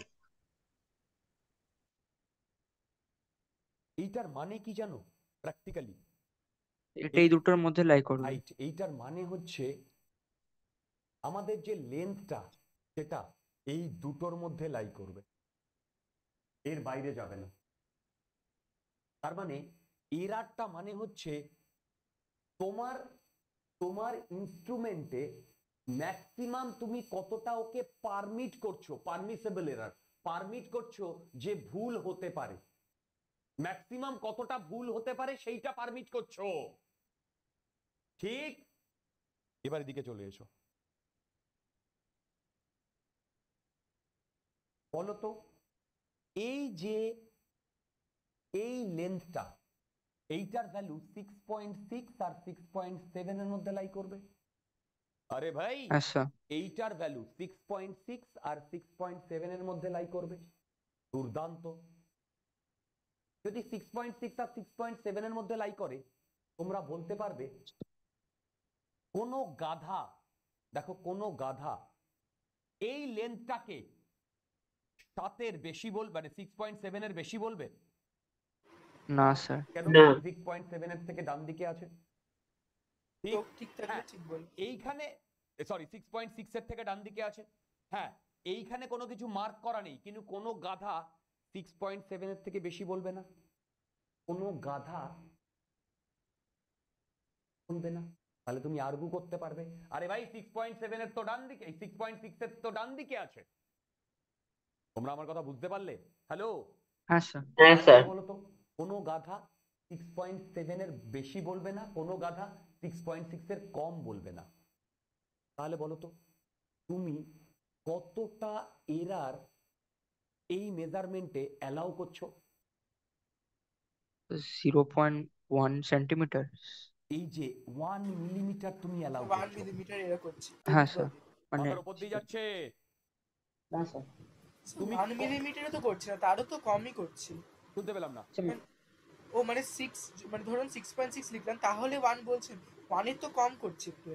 এইটার মানে কি জানো প্র্যাকটিক্যালি এটা এই দুটোর মধ্যে লাই করবে এইটার মানে হচ্ছে আমাদের যে লেন্থটা সেটা এই দুটোর মধ্যে লাই করবে এর বাইরে যাবে না তার মানে এরারটা মানে হচ্ছে তোমার তোমার ইনস্ট্রুমেন্টে ম্যাক্সিমাম তুমি কতটা ওকে পারমিট করছো পারমিসেবল এরার পারমিট করছো যে ভুল হতে পারে ম্যাক্সিমাম কতটা ভুল হতে পারে সেইটা পারমিট করছো ঠিক এবার এদিকে চলে এসো বলতো এই যে এই লেন্থটা এইটার ভ্যালু সিক্স পয়েন্ট সিক্স আর সিক্স পয়েন্ট সেভেনের মধ্যে লাই করবে আরে ভাই আচ্ছা এইটার ভ্যালু 6.6 আর 6.7 এর মধ্যে লাই করবে দুর্দান্ত যদি 6.6 আর 6.7 এর মধ্যে লাই করে তোমরা বলতে পারবে কোন গাধা দেখো কোন গাধা এই লেন্থটাকে সাতের বেশি বল মানে 6.7 এর বেশি বলবে না স্যার কেন 6.7 এর থেকে ডান দিকে আছে হ্যাঁ। এইখানে সরি সিক্স পয়েন্ট সিক্সের থেকে ডান দিকে আছে হ্যাঁ এইখানে কোনো কিছু মার্ক করা নেই কিন্তু কোনো গাধা সিক্স পয়েন্ট সেভেনের থেকে বেশি বলবে না কোনো গাধা শুনবে না তাহলে তুমি আর্গু করতে পারবে আরে ভাই সিক্স পয়েন্ট সেভেনের তো ডান দিকে সিক্স পয়েন্ট সিক্সের তো ডান দিকে আছে তোমরা আমার কথা বুঝতে পারলে হ্যালো হ্যাঁ, হ্যাঁ কোনো গাধা সিক্স পয়েন্ট সেভেনের বেশি বলবে না কোনো গাধা সিক্স পয়েন্ট সিক্সের কম বলবে না তাহলে বলো তো তুমি কতটা এরার এই মেজারমেন্টে অ্যালাউ করছো জিরো পয়েন্ট ওয়ান সেন্টিমিটার এই যে ওয়ান মিলিমিটার তুমি অ্যালাউ ওয়ান মিলিমিটার এরা করছি হ্যাঁ স্যার মানে উপর দিয়ে যাচ্ছে না স্যার তুমি ওয়ান মিলিমিটারও তো করছি না তারও তো কমই করছি শুনতে পেলাম না ও মানে সিক্স মানে ধরুন সিক্স পয়েন্ট সিক্স লিখলাম তাহলে ওয়ান বলছেন ওয়ানের তো কম করছে একটু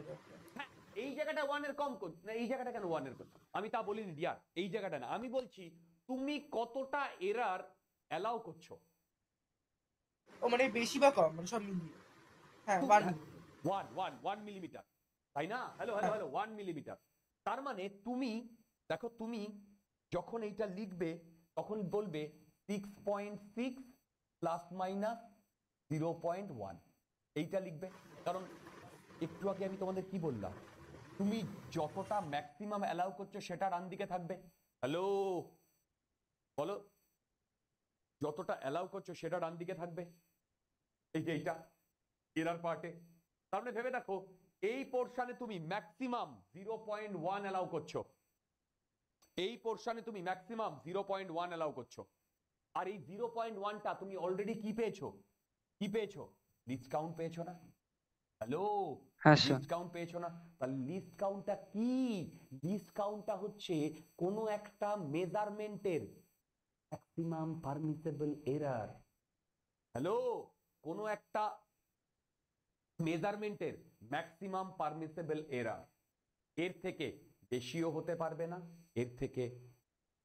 হ্যাঁ, এই জায়গাটা ওয়ানের কম কর না এই জায়গাটা কেন ওয়ানের করছে আমি তা বলিনি ডিয়ার এই জায়গাটা না আমি বলছি তুমি কতটা এরার অ্যালাউ করছো ও মানে বেশি বা কম মানে সব মিলিয়ে হ্যাঁ one one one one millimetre তাই না hello hello hello one millimetre তার মানে তুমি দেখো তুমি যখন এইটা লিখবে তখন বলবে six point six plus minus zero point one এইটা লিখবে কারণ একটু আগে আমি তোমাদের কি বললাম তুমি যতটা ম্যাক্সিমাম অ্যালাউ করছো সেটা ডান দিকে থাকবে হ্যালো বলো যতটা অ্যালাউ করছো সেটা ডান দিকে থাকবে এই এইটা এইটা এরার পার্টে তাহলে ভেবে দেখো এই পোর্শনে তুমি maximum zero point one allow করছো এই পোর্শনে তুমি maximum zero point one allow করছো আর এই জিরো পয়েন্ট ওয়ানটা তুমি অলরেডি কি পেয়েছো কি পেয়েছো ডিসকাউন্ট পেয়েছো না হ্যালো ডিসকাউন্ট পেয়েছো না তাহলে ডিসকাউন্টটা কি ডিসকাউন্টটা হচ্ছে কোনো একটা মেজারমেন্টের ম্যাক্সিমাম পারমিসেবল এরার হ্যালো কোনো একটা মেজারমেন্টের ম্যাক্সিমাম পারমিসেবল এরার এর থেকে বেশিও হতে পারবে না এর থেকে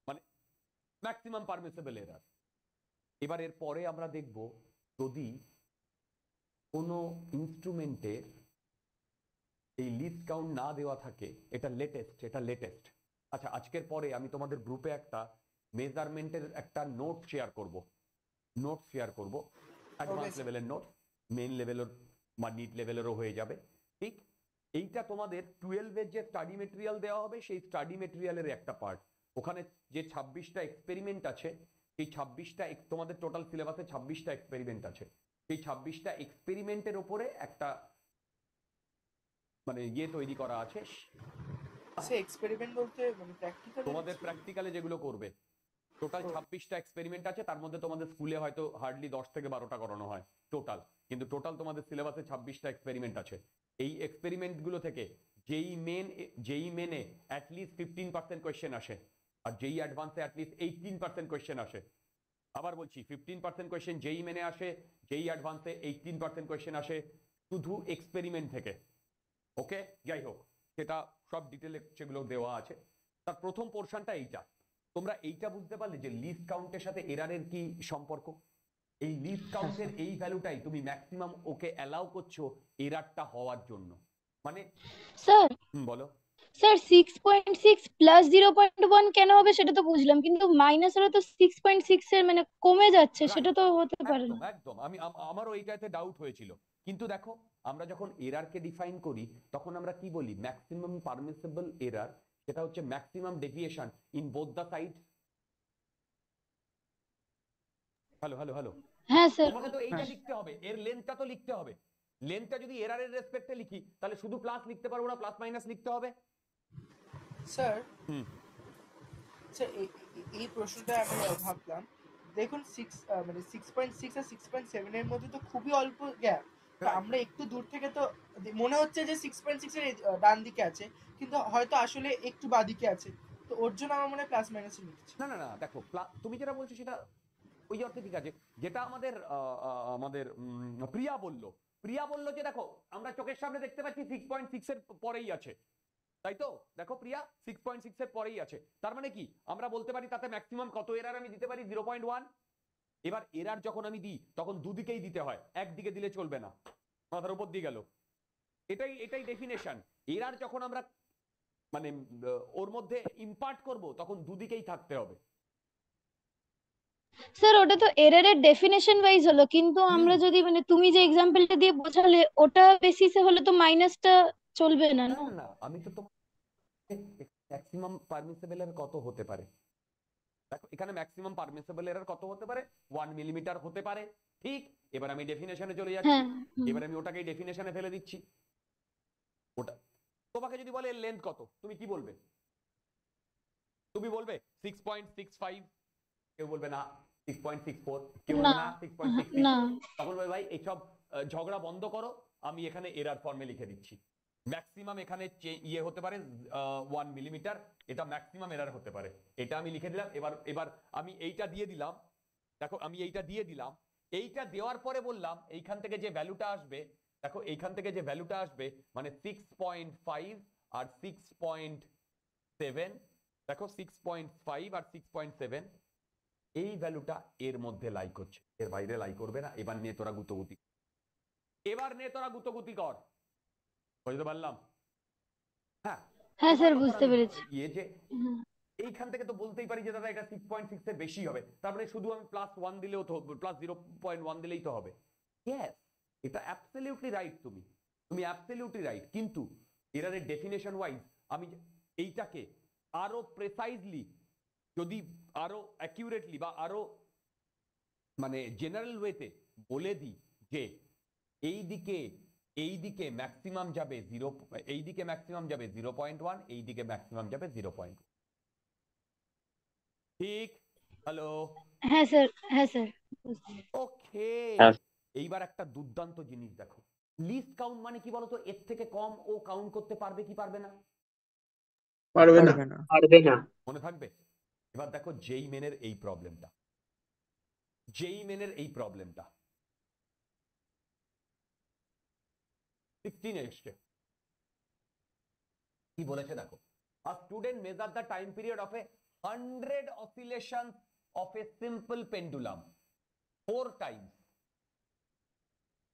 মানে ম্যাক্সিমাম পারমিসেবল এরার এবার এর পরে আমরা দেখব যদি কোনো ইনস্ট্রুমেন্টের এই লিস্ট কাউন্ট না দেওয়া থাকে এটা লেটেস্ট এটা লেটেস্ট আচ্ছা আজকের পরে আমি তোমাদের গ্রুপে একটা মেজারমেন্টের একটা নোট শেয়ার করব নোট শেয়ার করব অ্যাডভান্স লেভেলের নোট মেন লেভেলের বা নিট লেভেলেরও হয়ে যাবে ঠিক এইটা তোমাদের টুয়েলভের যে স্টাডি মেটেরিয়াল দেওয়া হবে সেই স্টাডি মেটেরিয়ালের একটা পার্ট ওখানে যে ছাব্বিশটা এক্সপেরিমেন্ট আছে এই ছাব্বিশটা তোমাদের টোটাল সিলেবাসে ছাব্বিশটা এক্সপেরিমেন্ট আছে এই ছাব্বিশটা এক্সপেরিমেন্টের ওপরে একটা মানে ইয়ে তৈরি করা আছে মানে তোমাদের প্র্যাকটিক্যালে যেগুলো করবে টোটাল ছাব্বিশটা এক্সপেরিমেন্ট আছে তার মধ্যে তোমাদের স্কুলে হয়তো হার্ডলি দশ থেকে বারোটা করানো হয় টোটাল কিন্তু টোটাল তোমাদের সিলেবাসে ছাব্বিশটা এক্সপেরিমেন্ট আছে এই এক্সপেরিমেন্টগুলো থেকে যেই মেন যেই মেনে অ্যাটলিস্ট ফিফটিন পার্সেন্ট কোয়েশ্চেন আসে আর জেই অ্যাডভান্সে অ্যাটলিস্ট এইটিন পার্সেন্ট কোয়েশ্চেন আসে আবার বলছি ফিফটিন পার্সেন্ট কোয়েশ্চেন জেই মেনে আসে জেই অ্যাডভান্সে এইটিন পার্সেন্ট কোয়েশ্চেন আসে শুধু এক্সপেরিমেন্ট থেকে ওকে যাই হোক সেটা সব ডিটেলে সেগুলো দেওয়া আছে তার প্রথম পোর্শনটা এইটা তোমরা এইটা বুঝতে পারলে যে লিস্ট কাউন্টের সাথে এরারের কি সম্পর্ক এই লিস্ট কাউন্টের এই ভ্যালুটাই তুমি ম্যাক্সিমাম ওকে অ্যালাউ করছো এরারটা হওয়ার জন্য মানে স্যার বলো sir six point six plus zero point one কেন হবে সেটা তো বুঝলাম কিন্তু মাইনাস হলে তো সিক্স পয়েন্ট সিক্স এর মানে কমে যাচ্ছে সেটা তো হতে পারে না একদম আমি আমারও এইটাতে ডাউট হয়েছিল কিন্তু দেখো আমরা যখন এরারকে ডিফাইন করি তখন আমরা কি বলি ম্যাক্সিমাম পারমিসেবল এরার সেটা হচ্ছে maximum deviation in both the side hello hello hello হ্যাঁ স্যার তোমাকে তো এইটা হ্যাঁ। লিখতে হবে এর লেন্থটা তো লিখতে হবে লেন্থটা যদি এরার এর রেসপেক্টে লিখি তাহলে শুধু প্লাস লিখতে পারবো না প্লাস মাইনাস লিখতে হবে স্যার হুম স্যার এই প্রশ্নটা আমি ভাবলাম দেখুন 6 মানে 6.6 আর 6.7 এর মধ্যে তো খুবই অল্প গ্যাপ আমরা একটু দূর থেকে তো মনে হচ্ছে যে সিক্স পয়েন্ট সিক্স এর ডান দিকে আছে কিন্তু হয়তো আসলে একটু বাদিকে আছে তো ওর জন্য আমার মনে হয় প্লাস মাইনাস লিখছে না না না দেখো তুমি যেটা বলছো সেটা ওই অর্থে ঠিক আছে যেটা আমাদের আমাদের প্রিয়া বললো প্রিয়া বললো যে দেখো আমরা চোখের সামনে দেখতে পাচ্ছি সিক্স পয়েন্ট সিক্স এর পরেই আছে তাই তো দেখো প্রিয়া সিক্স পয়েন্ট সিক্স এর পরেই আছে তার মানে কি আমরা বলতে পারি তাতে ম্যাক্সিমাম কত এরার আমি দিতে পারি জিরো পয়েন্ট ওয়ান এবার এরার যখন আমি দিই তখন দুদিকেই দিতে হয় একদিকে দিলে চলবে না মাথার উপর দিয়ে গেল এটাই এটাই ডেফিনেশন এরার যখন আমরা মানে ওর মধ্যে ইম্পার্ট করব তখন দুদিকেই থাকতে হবে স্যার ওটা তো এরারের ডেফিনেশন ওয়াইজ হলো কিন্তু আমরা যদি মানে তুমি যে এক্সাম্পলটা দিয়ে বোঝালে ওটা বেসিসে হলে তো মাইনাসটা চলবে না না না আমি তো ম্যাক্সিমাম পারমিসিবল এর কত হতে পারে দেখো এখানে ম্যাক্সিমাম পারমিসিবল এরর কত হতে পারে 1 মিলিমিটার হতে পারে ঠিক এবার আমি ডেফিনেশনে চলে যাচ্ছি হ্যাঁ, এবার আমি ওটাকে ডেফিনেশনে ফেলে দিচ্ছি ওটা তোমাকে যদি বলে এর লেন্থ কত তুমি কি বলবে তুমি বলবে 6.65 কেউ বলবে না তখন ভাই এইসব ঝগড়া বন্ধ করো আমি এখানে এরার ফর্মে লিখে দিচ্ছি ম্যাক্সিমাম এখানে ইয়ে হতে পারে ওয়ান মিলিমিটার এটা ম্যাক্সিমাম এরার হতে পারে এটা আমি লিখে দিলাম এবার এবার আমি এইটা দিয়ে দিলাম দেখো আমি এইটা দিয়ে দিলাম এইটা দেওয়ার পরে বললাম এইখান থেকে যে ভ্যালুটা আসবে দেখো এইখান থেকে যে ভ্যালুটা আসবে মানে সিক্স পয়েন্ট ফাইভ আর সিক্স পয়েন্ট সেভেন দেখো সিক্স পয়েন্ট ফাইভ আর সিক্স পয়েন্ট সেভেন এই ভ্যালুটা এর মধ্যে লাই করছে এর বাইরে লাই করবে না এবার নে তোরা গুতগুতি এবার নে তোরা গুতগুতি কর বুঝতে পারলাম হ্যাঁ হ্যাঁ স্যার বুঝতে পেরেছি ইয়ে যে এইখান থেকে তো বলতেই পারি যে দাদা এটা সিক্স পয়েন্ট সিক্স এর বেশি হবে তারপরে মানে শুধু আমি প্লাস ওয়ান দিলেও তো প্লাস জিরো পয়েন্ট ওয়ান দিলেই তো হবে ইয়েস এটা অ্যাবসলিউটলি রাইট তুমি তুমি অ্যাবসলিউটলি রাইট কিন্তু এরারের ডেফিনেশন ওয়াইজ আমি এইটাকে আরো প্রেসাইজলি যদি আরো অ্যাকিউরেটলি বা আরো মানে জেনারেল ওয়েতে বলে দিই যে এই দিকে এই দিকে ম্যাক্সিমাম যাবে জিরো এই দিকে ম্যাক্সিমাম যাবে জিরো পয়েন্ট ওয়ান এই দিকে ম্যাক্সিমাম যাবে জিরো পয়েন্ট ঠিক হ্যালো ওকে হ্যাঁ, হ্যাঁ, এইবার একটা দুর্দান্ত জিনিস দেখো লিস্ট কাউন্ট মানে কি বলতো এর থেকে কম ও কাউন্ট করতে পারবে কি পারবে না পারবে না পারবে না মনে থাকবে এবার দেখো যেই মেনের এই প্রবলেমটা যেই মেনের এই প্রবলেমটা সিক্সটিনে এসছে কি বলেছে দেখো a student measures the time period of a 100 oscillations of a simple pendulum four times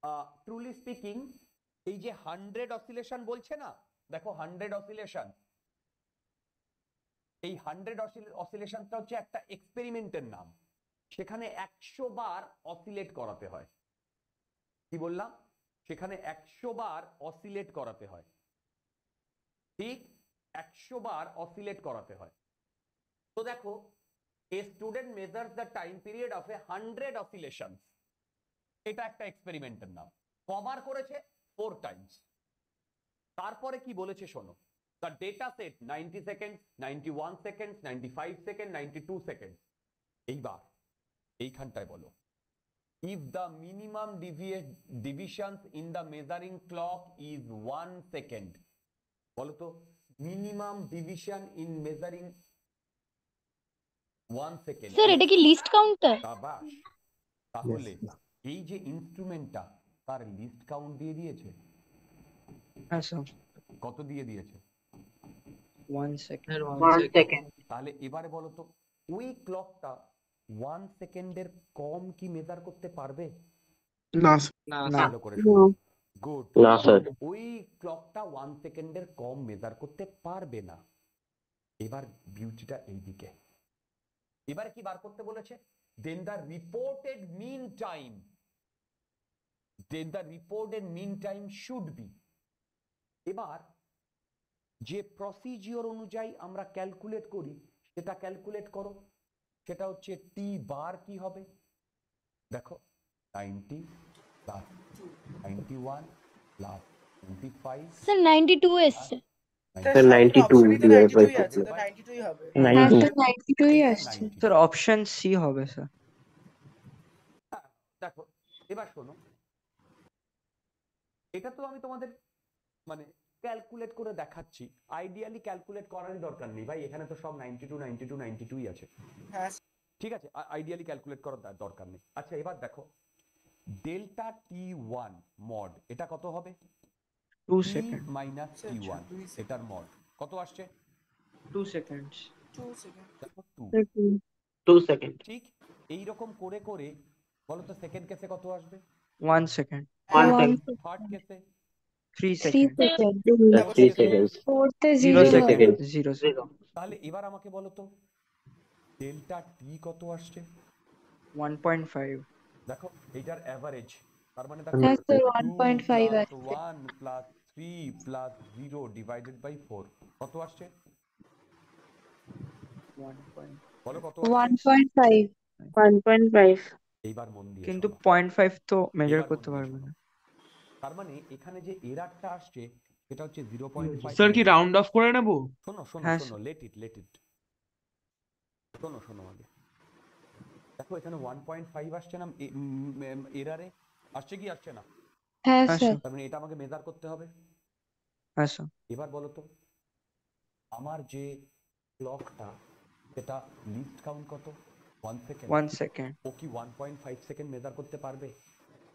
uh, truly speaking এই যে 100 oscillation বলছে না দেখো 100 oscillation এই হান্ড্রেড অসিলেশনটা হচ্ছে একটা এক্সপেরিমেন্টের নাম সেখানে একশো বার অসিলেট করাতে হয় কি বললাম সেখানে একশো বার অসিলেট করাতে হয় ঠিক একশো বার অসিলেট করাতে হয় তো দেখো a student measure the time period of a hundred oscillation এটা একটা এক্সপেরিমেন্টের নাম কবার করেছে ফোর টাইমস তারপরে কি বলেছে শোনো The data set 90 seconds 91 seconds 95 second 92 seconds এইবার এইখানটায় বলো if the minimum divisions in the measuring clock is 1 second বলো তো minimum division in measuring 1 second sir এটা কি লিস্ট কাউন্টার সাবাস তাহলে এই যে ইনস্ট্রুমেন্টটা তার লিস্ট কাউন্ট দিয়ে দিয়েছে হ্যাঁ স্যার কত দিয়ে দিয়েছে তাহলে এবারে বলো তো ওই ক্লকটা ওয়ান সেকেন্ডের কম কি মেজার করতে পারবে না না করে গুড না স্যার ওই ক্লকটা ওয়ান সেকেন্ডের কম মেজার করতে পারবে না এবার বিউটিটা এইদিকে এবারে কি বার করতে বলেছে then the reported mean time then the reported mean time should be এবার যে প্রসিজিওর অনুযায়ী আমরা ক্যালকুলেট করি সেটা ক্যালকুলেট করো সেটা হচ্ছে টি বার কি হবে দেখো ninety plus ninety one plus ninety five sir ninety two এসছে স্যার অপশন সি হবে স্যার দেখো এবার শোনো এটা তো আমি তোমাদের মানে ক্যালকুলেট করে দেখাচ্ছি আইডিয়ালি ক্যালকুলেট করারই দরকার নেই ভাই এখানে তো সব ninety two ninety two ninety টুই আছে হ্যাঁ। ঠিক আছে আইডিয়ালি ক্যালকুলেট করার দরকার নেই আচ্ছা এবার দেখো ডেল্টা টি ওয়ান মড এটা কত হবে two second minus T one এটার মড কত আসছে two seconds two second two second ঠিক এই রকম করে করে বলো তো সেকেন্ড কেসে কত আসবে one second one second third কেসে three second three second zero second zero second তাহলে এবার আমাকে বলো তো ডেল্টা টি কত আসছে 1.5 দেখো এটার অ্যাভারেজ তার মানে দেখো 1.5 আসছে 1 প্লাস 3 প্লাস 0 ডিভাইডেড বাই 4 কত আসছে 1. বলো কত 1.5 1.5 এইবার মন দিয়ে কিন্তু 0.5 তো মেজার করতে পারবে না তার মানে এখানে যে এরারটা আসছে এটা হচ্ছে 0.5 স্যার কি রাউন্ড অফ করে নেব শোনো শোনো হ্যাঁ, শোনো লেট ইট লেট ইট শোনো শোনো আগে দেখো এখানে 1.5 আসছে না এরারে আসছে কি আসছে না হ্যাঁ স্যার তার মানে এটা আমাকে মেজার করতে হবে আচ্ছা এবার বলো তো আমার যে ক্লকটা সেটা লিস্ট কাউন্ট কত 1 সেকেন্ড 1 সেকেন্ড ও কি 1.5 সেকেন্ড মেজার করতে পারবে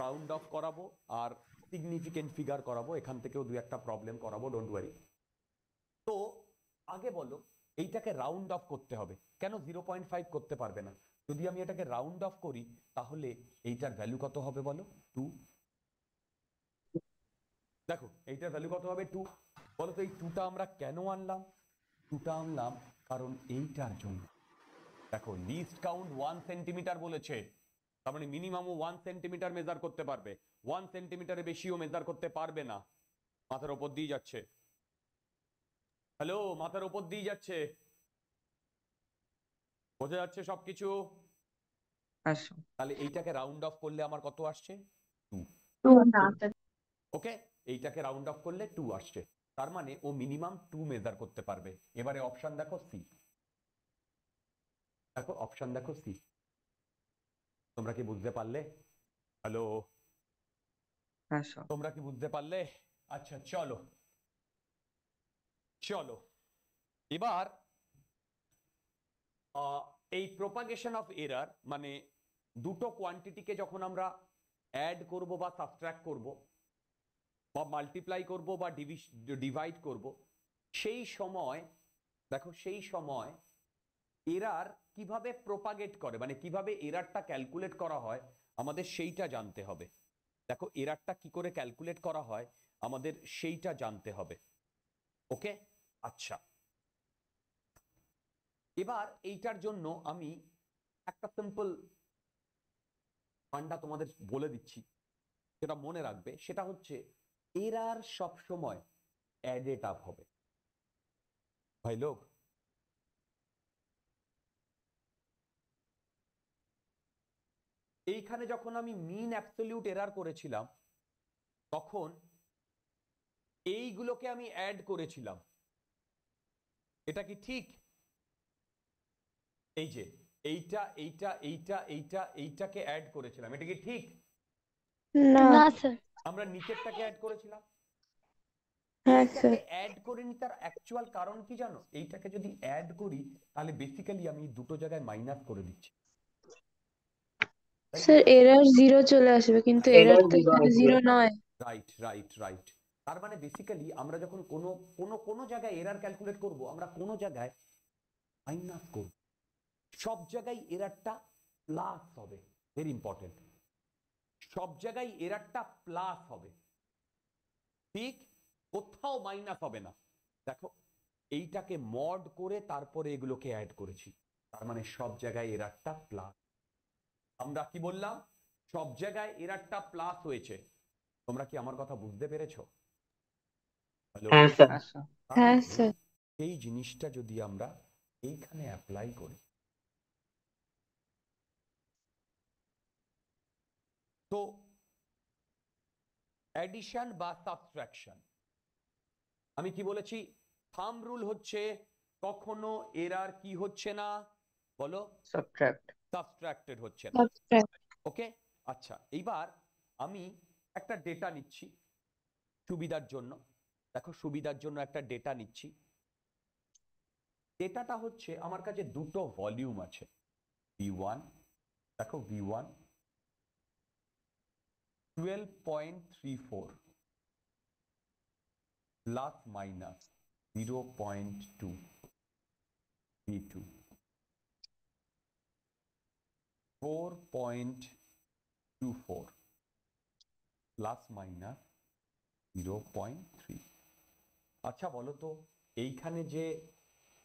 রাউন্ড অফ করাবো আর সিগনিফিকেন্ট ফিগার করাবো এখান থেকেও দু একটা প্রবলেম করাবো ডোন্ট ওয়ারি তো আগে বলো এইটাকে রাউন্ড অফ করতে হবে কেন জিরো পয়েন্ট ফাইভ করতে পারবে না যদি আমি এটাকে রাউন্ড অফ করি তাহলে এইটার ভ্যালু কত হবে বলো টু দেখো এইটার ভ্যালু কত হবে টু বলো তো এই টুটা আমরা কেন আনলাম টুটা আনলাম কারণ এইটার জন্য দেখো লিস্ট কাউন্ট ওয়ান সেন্টিমিটার বলেছে তার মানে মিনিমাম ওয়ান সেন্টিমিটার মেজার করতে পারবে ওয়ান সেন্টিমিটারের বেশিও মেজার করতে পারবে না মাথার ওপর দিয়ে যাচ্ছে হ্যালো মাথার ওপর দিয়ে যাচ্ছে বোঝা যাচ্ছে সবকিছু তাহলে এইটাকে রাউন্ড অফ করলে আমার কত আসছে ওকে আচ্ছা। এইটাকে রাউন্ড অফ করলে টু আসছে তার মানে ও মিনিমাম টু মেজার করতে পারবে এবারে অপশন দেখো সি দেখো অপশন দেখো সি তোমরা কি বুঝতে পারলে হ্যালো তোমরা কি বুঝতে পারলে আচ্ছা চলো চলো এবার এই প্রোপাগেশন অফ এরার মানে দুটো কোয়ান্টিটিকে যখন আমরা অ্যাড করব বা সাবট্র্যাক্ট করব বা মাল্টিপ্লাই করব বা ডিভাইড করব সেই সময় দেখো সেই সময় এরার কিভাবে প্রোপাগেট করে মানে কিভাবে এরারটা ক্যালকুলেট করা হয় আমাদের সেইটা জানতে হবে দেখো এরারটা কি করে ক্যালকুলেট করা হয় আমাদের সেইটা জানতে হবে ওকে আচ্ছা এবার এইটার জন্য আমি একটা সিম্পল ফান্ডা তোমাদের বলে দিচ্ছি সেটা মনে রাখবে সেটা হচ্ছে এরার সব সময় অ্যাডেট আপ হবে ভাই লোক এইখানে যখন আমি মিন অ্যাপসলিউট এরার করেছিলাম তখন এইগুলোকে আমি অ্যাড করেছিলাম এটা কি ঠিক এই যে এইটা এইটা এইটা এইটা এইটাকে অ্যাড করেছিলাম এটা কি ঠিক না স্যার আমরা নিচেরটাকে অ্যাড করেছিলাম অ্যাড করিনি তার অ্যাকচুয়াল কারণ কি জানো এইটাকে যদি অ্যাড করি তাহলে বেসিক্যালি আমি দুটো জায়গায় মাইনাস করে দিচ্ছি স্যার এরর জিরো চলে আসবে কিন্তু এরর তো জিরো নয় রাইট রাইট রাইট তার মানে বেসিক্যালি আমরা যখন জায়গায় ক্যালকুলেট করব আমরা জায়গায় মাইনাস করব সব জায়গায় এরারটা প্লাস হবে ভেরি ইম্পর্টেন্ট সব জায়গায় প্লাস হবে ঠিক কোথাও মাইনাস হবে না দেখো এইটাকে মড করে তারপরে এগুলোকে অ্যাড করেছি তার মানে সব জায়গায় এরারটা প্লাস আমরা কি বললাম সব জায়গায় এর একটা প্লাস হয়েছে তোমরা কি আমার কথা বুঝতে পেরেছ হ্যাঁ, হ্যাঁ, হ্যাঁ, এই জিনিসটা যদি আমরা এইখানে অ্যাপ্লাই করি তো অ্যাডিশন বা সাবস্ট্রাকশন আমি কি বলেছি থাম রুল হচ্ছে কখনো এরার কি হচ্ছে না বলো সাবস্ট্রাক্ট সাবস্ট্রাক্টেড হচ্ছে না ওকে আচ্ছা এইবার আমি একটা ডেটা নিচ্ছি সুবিধার জন্য দেখো সুবিধার জন্য একটা ডেটা নিচ্ছি ডেটাটা হচ্ছে আমার কাছে দুটো ভলিউম আছে ভি ওয়ান দেখো V one twelve point three four plus minus zero point two V two 4.24 plus minus 0.3 আচ্ছা বলো তো এইখানে যে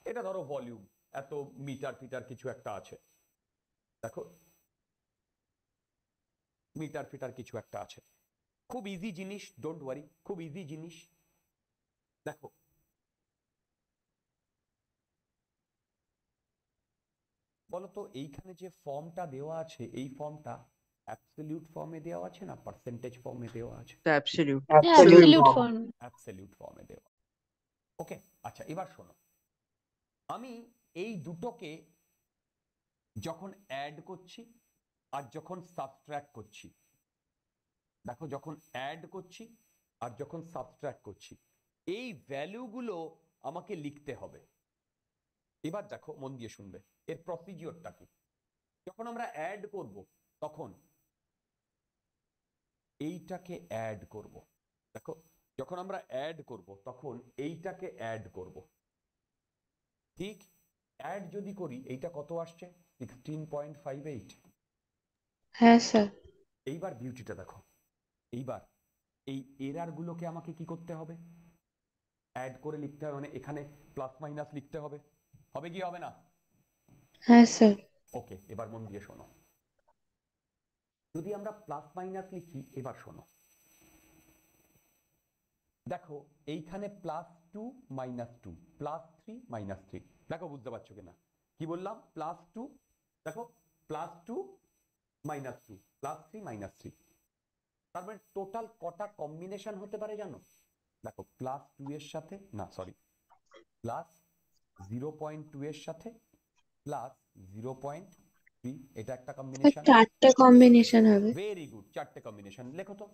এটা ধরো ভলিউম এত মিটার ফিটার কিছু একটা আছে দেখো মিটার ফিটার কিছু একটা আছে খুব ইজি জিনিস ডোন্ট ওয়ারি খুব ইজি জিনিস দেখো বলতো এইখানে যে ফর্মটা দেওয়া আছে এই ফর্মটা অ্যাবসলিউট ফর্মে দেওয়া আছে না পার্সেন্টেজ ফর্মে দেওয়া আছে অ্যাবসলিউট অ্যাবসলিউট ফর্ম অ্যাবসলিউট ফর্মে দেওয়া ওকে আচ্ছা এবার শোনো আমি এই দুটোকে যখন অ্যাড করছি আর যখন সাবট্র্যাক্ট করছি দেখো যখন অ্যাড করছি আর যখন সাবট্র্যাক্ট করছি এই ভ্যালুগুলো আমাকে লিখতে হবে এবার দেখো মন দিয়ে শুনবে এর প্রসিজিওরটা কি যখন আমরা অ্যাড করব তখন এইটাকে অ্যাড করব দেখো যখন আমরা অ্যাড করব তখন এইটাকে অ্যাড করব ঠিক অ্যাড যদি করি এইটা কত আসছে 16.58 হ্যাঁ স্যার এইবার বিউটিটা দেখো এইবার এই এরর গুলোকে আমাকে কি করতে হবে অ্যাড করে লিখতে হবে মানে এখানে প্লাস মাইনাস লিখতে হবে হবে কি হবে না হ্যাঁ স্যার ওকে এবার মন দিয়ে শোনো যদি আমরা প্লাস মাইনাস লিখি এবার শোনো দেখো এইখানে plus two minus two plus three minus three দেখো বুঝতে পারছো কিনা কি বললাম প্লাস টু দেখো plus two minus two plus three minus three তার মানে টোটাল কটা কম্বিনেশন হতে পারে জানো দেখো প্লাস টু এর সাথে না sorry plus zero point two এর সাথে প্লাস জিরো পয়েন্ট থ্রি এটা একটা কম্বিনেশন আচ্ছা, চারটে কম্বিনেশন হবে ভেরি গুড চারটে কম্বিনেশন লেখো তো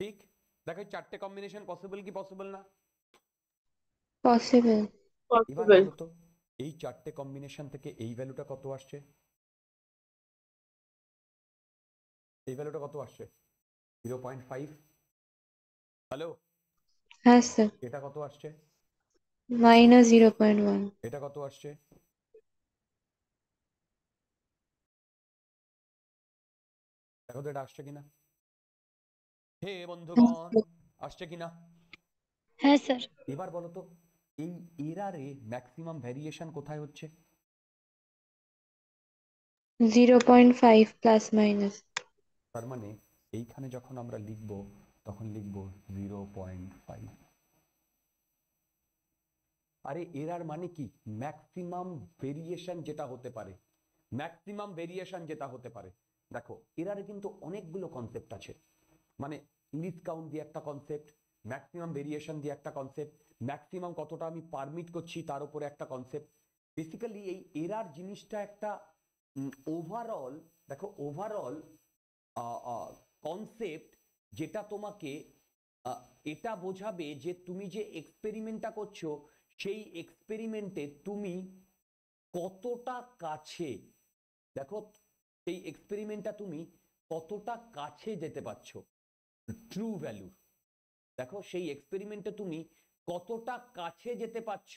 ঠিক দেখো চারটে কম্বিনেশন পসিবল কি পসিবল না পসিবল পসিবল এই চারটে কম্বিনেশন থেকে এই ভ্যালুটা কত আসছে এই ভ্যালুটা কত আসছে 0.5 হ্যালো হ্যাঁ স্যার এটা কত আসছে 0.1 এটা কত আসছে দেখো তো এটা আসছে কিনা 0.1 হে বন্ধুগণ আসছে কিনা হ্যাঁ স্যার এবার বলো তো এই এরারে ম্যাক্সিমাম ভেরিয়েশন কোথায় হচ্ছে 0.5 প্লাস মাইনাস তার মানে এইখানে যখন আমরা লিখব তখন লিখব 0.5 আরে এরার মানে কি ম্যাক্সিমাম ভেরিয়েশন যেটা হতে পারে ম্যাক্সিমাম ভেরিয়েশন যেটা হতে পারে দেখো এরারে কিন্তু অনেকগুলো কনসেপ্ট আছে মানে ইলিস কাউন্ট দিয়ে একটা কনসেপ্ট ম্যাক্সিমাম ভেরিয়েশন দিয়ে একটা কনসেপ্ট ম্যাক্সিমাম কতটা আমি পারমিট করছি তার উপরে একটা কনসেপ্ট বেসিক্যালি এই এরার জিনিসটা একটা ওভারঅল দেখো ওভারঅল কনসেপ্ট যেটা তোমাকে এটা বোঝাবে যে তুমি যে এক্সপেরিমেন্টটা করছো সেই এক্সপেরিমেন্টে তুমি কতটা কাছে দেখো সেই এক্সপেরিমেন্টটা তুমি কতটা কাছে যেতে পারছো ট্রু ভ্যালু দেখো সেই এক্সপেরিমেন্টে তুমি কতটা কাছে যেতে পারছ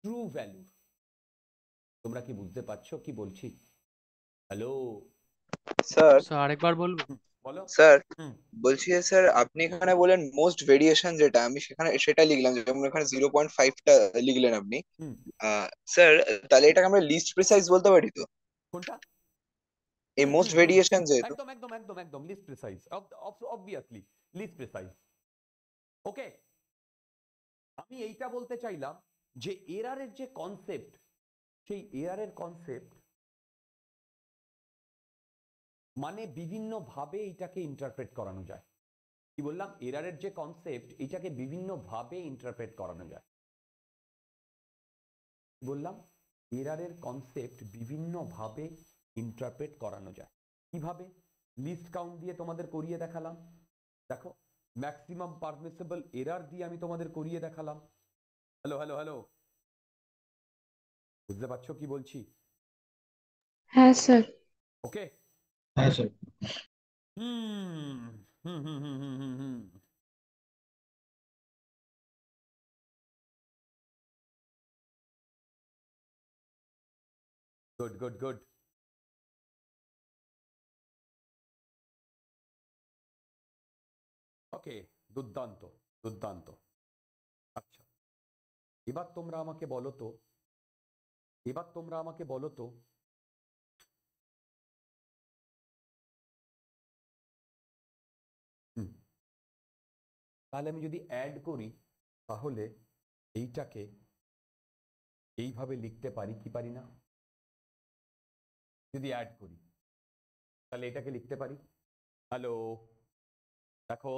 ট্রু ভ্যালু তোমরা কি বুঝতে পারছো কি বলছি হ্যালো স্যার আরেকবার বলবো বলো স্যার বলছি স্যার আপনি এখানে বলেন মোস্ট ভেরিয়েশন যেটা আমি সেখানে সেটা লিখলাম যেমন এখানে জিরো পয়েন্ট ফাইভটা লিখলেন আপনি স্যার তাহলে এটাকে আমরা লিস্ট প্রিসাইজ বলতে পারি তো কোনটা এই মোস্ট ভেরিয়েশন যেহেতু একদম একদম একদম একদম least precise obviously least precise okay আমি এইটা বলতে চাইলাম যে এরারের যে কনসেপ্ট সেই এরারের কনসেপ্ট মানে বিভিন্ন ভাবে এটাকে ইন্টারপ্রেট করানো যায় কি বললাম এরারের যে কনসেপ্ট এটাকে বিভিন্ন ভাবে ইন্টারপ্রেট করানো যায় বললাম এরারের কনসেপ্ট বিভিন্ন ভাবে ইন্টারপ্রেট করানো যায় কিভাবে লিস্ট কাউন্ট দিয়ে তোমাদের করিয়ে দেখালাম দেখো ম্যাক্সিমাম পারমিসেবল এরার দিয়ে আমি তোমাদের করিয়ে দেখালাম হ্যালো হ্যালো হ্যালো বুঝতে পারছো কি বলছি হ্যাঁ স্যার ওকে হ্যাঁ sir hmm hmm hmm hmm hmm hmm good good good দুর্দান্ত দুর্দান্ত আচ্ছা এবার তোমরা আমাকে বলো তো এবার তোমরা আমাকে বলো তো তাহলে আমি যদি অ্যাড করি তাহলে এইটাকে এইভাবে লিখতে পারি কি পারি না যদি অ্যাড করি তাহলে এটাকে লিখতে পারি হ্যালো দেখো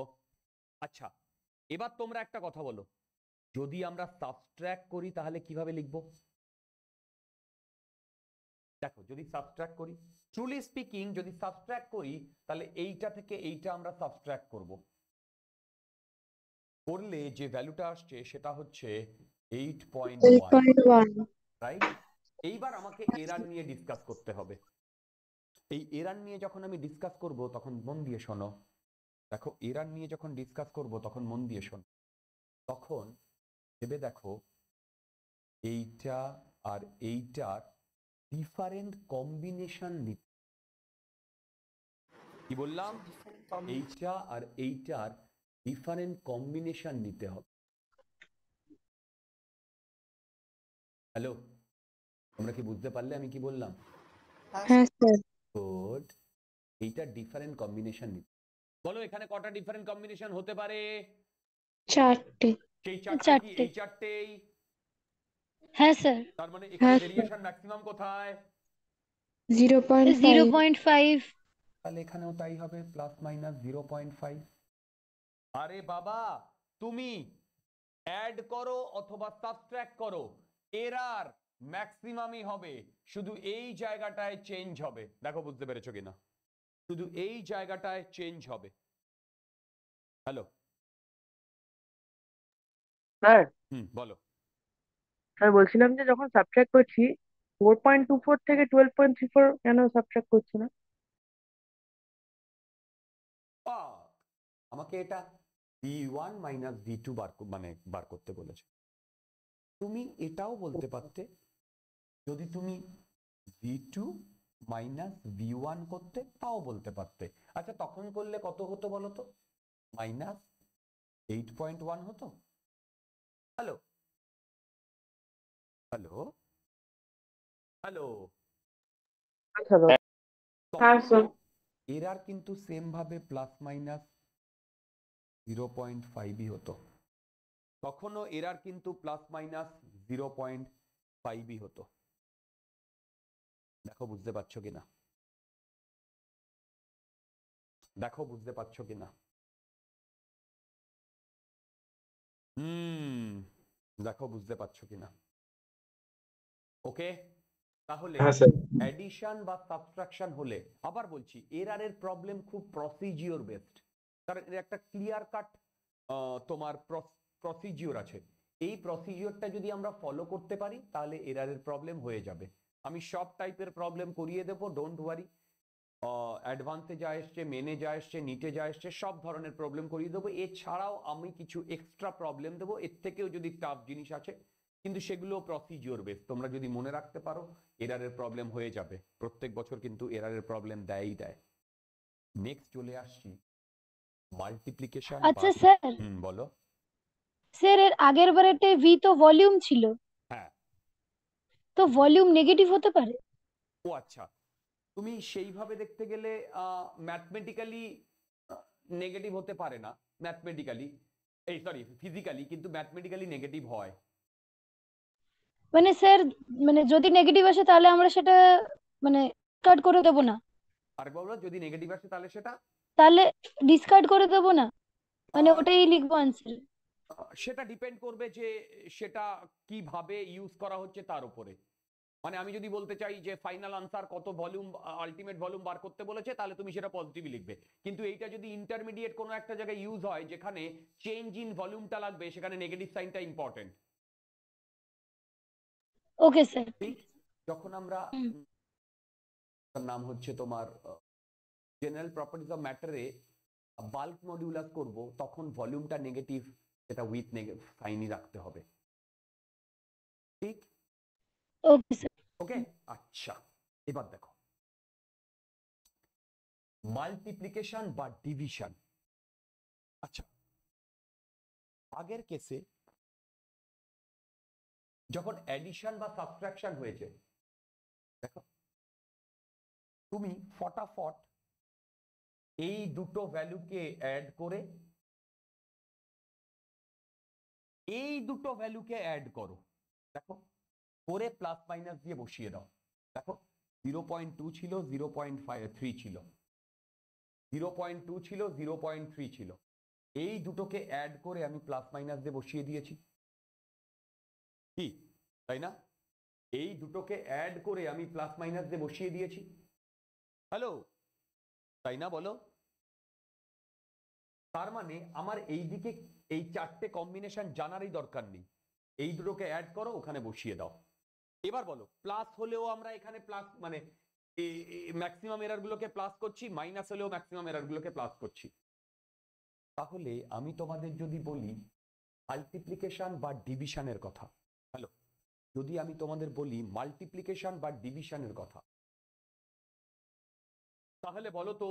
আচ্ছা এবার তোমরা একটা কথা বলো যদি আমরা সাবস্ট্র্যাক করি তাহলে কিভাবে লিখব দেখো যদি সাবস্ট্র্যাক করি ট্রুলি স্পিকিং যদি সাবস্ট্র্যাক করি তাহলে এইটা থেকে এইটা আমরা সাবস্ট্র্যাক করব করলে যে ভ্যালুটা আসছে সেটা হচ্ছে এইট পয়েন্ট রাইট এইবার আমাকে এরার নিয়ে ডিসকাস করতে হবে এই এরার নিয়ে যখন আমি ডিসকাস করব তখন মন দিয়ে শোনো দেখো ইরান নিয়ে যখন ডিসকাস করব তখন মন দিয়ে শোন তখন ভেবে দেখো এইটা আর এইটার ডিফারেন্ট কম্বিনেশন নিতে কি বললাম এইটা আর এইটার ডিফারেন্ট কম্বিনেশন নিতে হবে হ্যালো তোমরা কি বুঝতে পারলে আমি কি বললাম গুড এইটা ডিফারেন্ট কম্বিনেশন নিতে বলো এখানে কটা ডিফারেন্ট কম্বিনেশন হতে পারে সেই হ্যাঁ স্যার তার মানে হ্যাঁ, এখানে ভেরিয়েশন ম্যাক্সিমাম কোথায় 0.5 0.5 তাহলে এখানেও তাই হবে প্লাস মাইনাস আরে বাবা তুমি অ্যাড করো অথবা সাবট্র্যাক্ট করো এরার ম্যাক্সিমামই হবে শুধু এই জায়গাটায় চেঞ্জ হবে দেখো বুঝতে পেরেছো কিনা শুধু এই জায়গাটায় চেঞ্জ হবে হ্যালো স্যার বলো স্যার বলছিলাম যে যখন সাবট্র্যাক্ট করছি ফোর পয়েন্ট ফোর থেকে টুয়েলভ পয়েন্ট থ্রি ফোর কেন সাবট্র্যাক্ট করছে না আমাকে এটা V one minus V two বার মানে বার করতে বলেছে তুমি এটাও বলতে পারতে যদি তুমি V two minus V one করতে তাও বলতে পারতে আচ্ছা তখন করলে কত হতো বলতো মাইনাস এইট পয়েন্ট ওয়ান হতো হ্যালো হ্যালো হ্যালো এরার হ্যাঁ, কিন্তু সেম ভাবে প্লাস মাইনাস জিরো পয়েন্ট ফাইভই হতো তখনও এরার কিন্তু প্লাস মাইনাস জিরো পয়েন্ট ফাইভই হতো দেখো বুঝতে পারছো কিনা দেখো বুঝতে পারছো কিনা হুম দেখো বুঝতে পারছো কিনা ওকে তাহলে অ্যাডিশন বা সাবট্রাকশন হলে আবার বলছি এরার এর প্রবলেম খুব প্রসিজিওর বেসড কারণ এর একটা ক্লিয়ার কাট তোমার প্রসিজিওর আছে এই প্রসিজিওরটা যদি আমরা ফলো করতে পারি তাহলে এর প্রবলেম হয়ে যাবে আমি সব টাইপের প্রবলেম করিয়ে দেবো ডোন্ট ওয়ারি অ্যাডভান্সে যা এসছে মেনে যা এসছে নিটে যা এসছে সব ধরনের প্রবলেম করিয়ে দেবো এছাড়াও আমি কিছু এক্সট্রা প্রবলেম দেবো এর থেকেও যদি টাফ জিনিস আছে কিন্তু সেগুলো প্রসিজিওর বেস তোমরা যদি মনে রাখতে পারো এরারের প্রবলেম হয়ে যাবে প্রত্যেক বছর কিন্তু এরারের প্রবলেম দেয়ই দেয় নেক্সট চলে আসছি মাল্টিপ্লিকেশন আচ্ছা স্যার বলো স্যার এর আগের বারেতে ভি তো ভলিউম ছিল হ্যাঁ তো ভলিউম নেগেটিভ হতে পারে ও আচ্ছা তুমি সেইভাবে দেখতে গেলে ম্যাথমেটিক্যালি নেগেটিভ হতে পারে না ম্যাথমেটিক্যালি এই সরি ফিজিক্যালি কিন্তু ম্যাথমেটিক্যালি নেগেটিভ হয় মানে স্যার মানে যদি নেগেটিভ আসে তাহলে আমরা সেটা মানে কাট করে দেব না আর বলো যদি নেগেটিভ আসে তাহলে সেটা তাহলে ডিসকার্ড করে দেব না মানে ওটাই লিখবো আনসার সেটা ডিপেন্ড করবে যে সেটা কিভাবে ইউজ করা হচ্ছে তার উপরে মানে আমি যদি বলতে চাই যে ফাইনাল আনসার কত ভলিউম আলটিমেট ভলিউম বার করতে বলেছে তাহলে তুমি সেটা পজিটিভ লিখবে কিন্তু এইটা যদি ইন্টারমিডিয়েট কোনো একটা জায়গায় ইউজ হয় যেখানে চেঞ্জ ইন ভলিউমটা লাগবে সেখানে নেগেটিভ সাইনটা ইম্পর্টেন্ট ওকে স্যার যখন আমরা নাম হচ্ছে তোমার জেনারেল প্রপার্টিজ অফ ম্যাটারে বাল্ক মডিউলাস করব তখন ভলিউমটা নেগেটিভ সেটা উইথ সাইনই রাখতে হবে ঠিক ওকে আচ্ছা এবার দেখো মাল্টিপ্লিকেশন বা ডিভিশন আচ্ছা আগের কেসে যখন অ্যাডিশন বা সাবস্ট্রাকশন হয়েছে দেখো তুমি ফটাফট এই দুটো ভ্যালুকে অ্যাড করে এই দুটো ভ্যালুকে অ্যাড করো দেখো করে প্লাস মাইনাস দিয়ে বসিয়ে দাও দেখো জিরো পয়েন্ট টু ছিল জিরো পয়েন্ট থ্রি ছিল জিরো পয়েন্ট টু ছিল জিরো পয়েন্ট থ্রি ছিল এই দুটোকে অ্যাড করে আমি প্লাস মাইনাস দিয়ে বসিয়ে দিয়েছি কি তাই না এই দুটোকে অ্যাড করে আমি প্লাস মাইনাস দিয়ে বসিয়ে দিয়েছি হ্যালো তাই না বলো তার মানে আমার এই দিকে এই চারটে কম্বিনেশন জানারই দরকার নেই এই দুটোকে অ্যাড করো ওখানে বসিয়ে দাও এবার বলো প্লাস হলেও আমরা এখানে প্লাস মানে ম্যাক্সিমাম এরারগুলোকে প্লাস করছি মাইনাস হলেও ম্যাক্সিমাম এরারগুলোকে প্লাস করছি তাহলে আমি তোমাদের যদি বলি মাল্টিপ্লিকেশন বা ডিভিশনের কথা হ্যালো যদি আমি তোমাদের বলি মাল্টিপ্লিকেশন বা ডিভিশনের কথা তাহলে বলো তো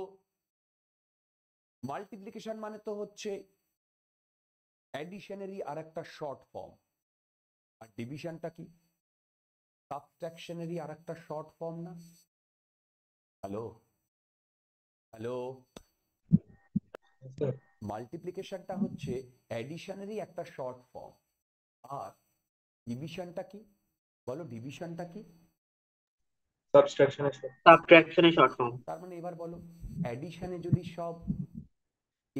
মাল্টিপ্লিকেশন মানে তো হচ্ছে অ্যাডিশনেরই আর একটা শর্ট ফর্ম আর ডিভিশনটা কি সাবট্র্যাকশনেরই আর একটা শর্ট ফর্ম না হ্যালো হ্যালো মাল্টিপ্লিকেশনটা হচ্ছে অ্যাডিশনেরই একটা শর্ট ফর্ম আর ডিভিশনটা কি বলো ডিভিশনটা কি সাবট্র্যাকশনের শর্ট ফর্ম তার মানে এবার বলো অ্যাডিশনে যদি সব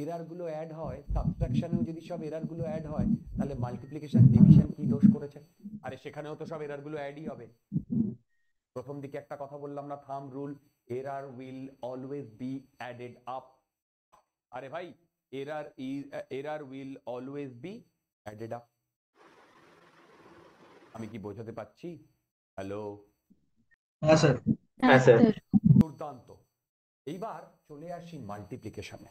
এরারগুলো অ্যাড হয় সাবট্রাকশনেও যদি সব এরারগুলো অ্যাড হয় তাহলে মাল্টিপ্লিকেশন ডিভিশন কি দোষ করেছে আরে সেখানেও তো সব এরারগুলো অ্যাডই হবে প্রথম দিকে একটা কথা বললাম না thumb rule error will always be added up আরে ভাই error is error will always be added up আমি কি বোঝাতে পারছি হ্যালো হ্যাঁ স্যার হ্যাঁ, হ্যাঁ স্যার দুর্দান্ত এইবার চলে আসি মাল্টিপ্লিকেশনে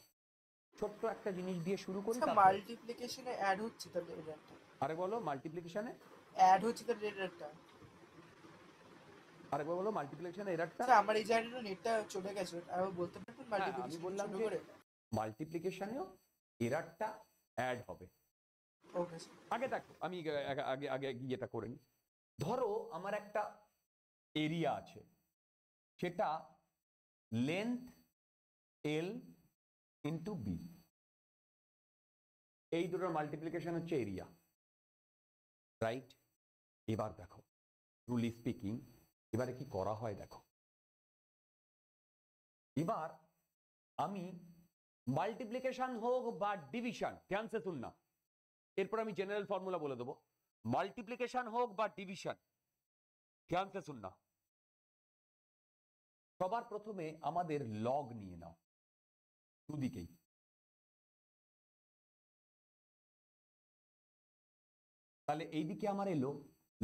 ছোট্ট একটা জিনিস দিয়ে শুরু করি তাহলে মাল্টিপ্লিকেশনে অ্যাড হচ্ছে তাহলে রেজাল্টটা আরে বলো মাল্টিপ্লিকেশনে অ্যাড হচ্ছে তাহলে রেজাল্টটা আরেকবার বলো মাল্টিপ্লিকেশনে মাল্টিপ্লিকেশন স্যার আমার এই জায়গাটা নেটটা চলে গেছে হ্যাঁ, আমি বলতে পারবেন মাল্টিপ্লিকেশন আমি বললাম যে মাল্টিপ্লিকেশনেও এরারটা অ্যাড হবে ওকে আগে দেখো আমি আগে আগে গিয়েটা করে নিই ধরো আমার একটা এরিয়া আছে সেটা লেন্থ এল ইন্টু বি এই দুটোর মাল্টিপ্লিকেশন হচ্ছে এরিয়া রাইট এবার দেখো ট্রুলি স্পিকিং এবারে কি করা হয় দেখো এবার আমি মাল্টিপ্লিকেশন হোক বা ডিভিশন ধ্যান সে শুন না এরপর আমি জেনারেল ফর্মুলা বলে দেবো মাল্টিপ্লিকেশন হোক বা ডিভিশন ধ্যান সে শুন না সবার প্রথমে আমাদের লগ নিয়ে নাও দুদিকেই তাহলে এইদিকে আমার এলো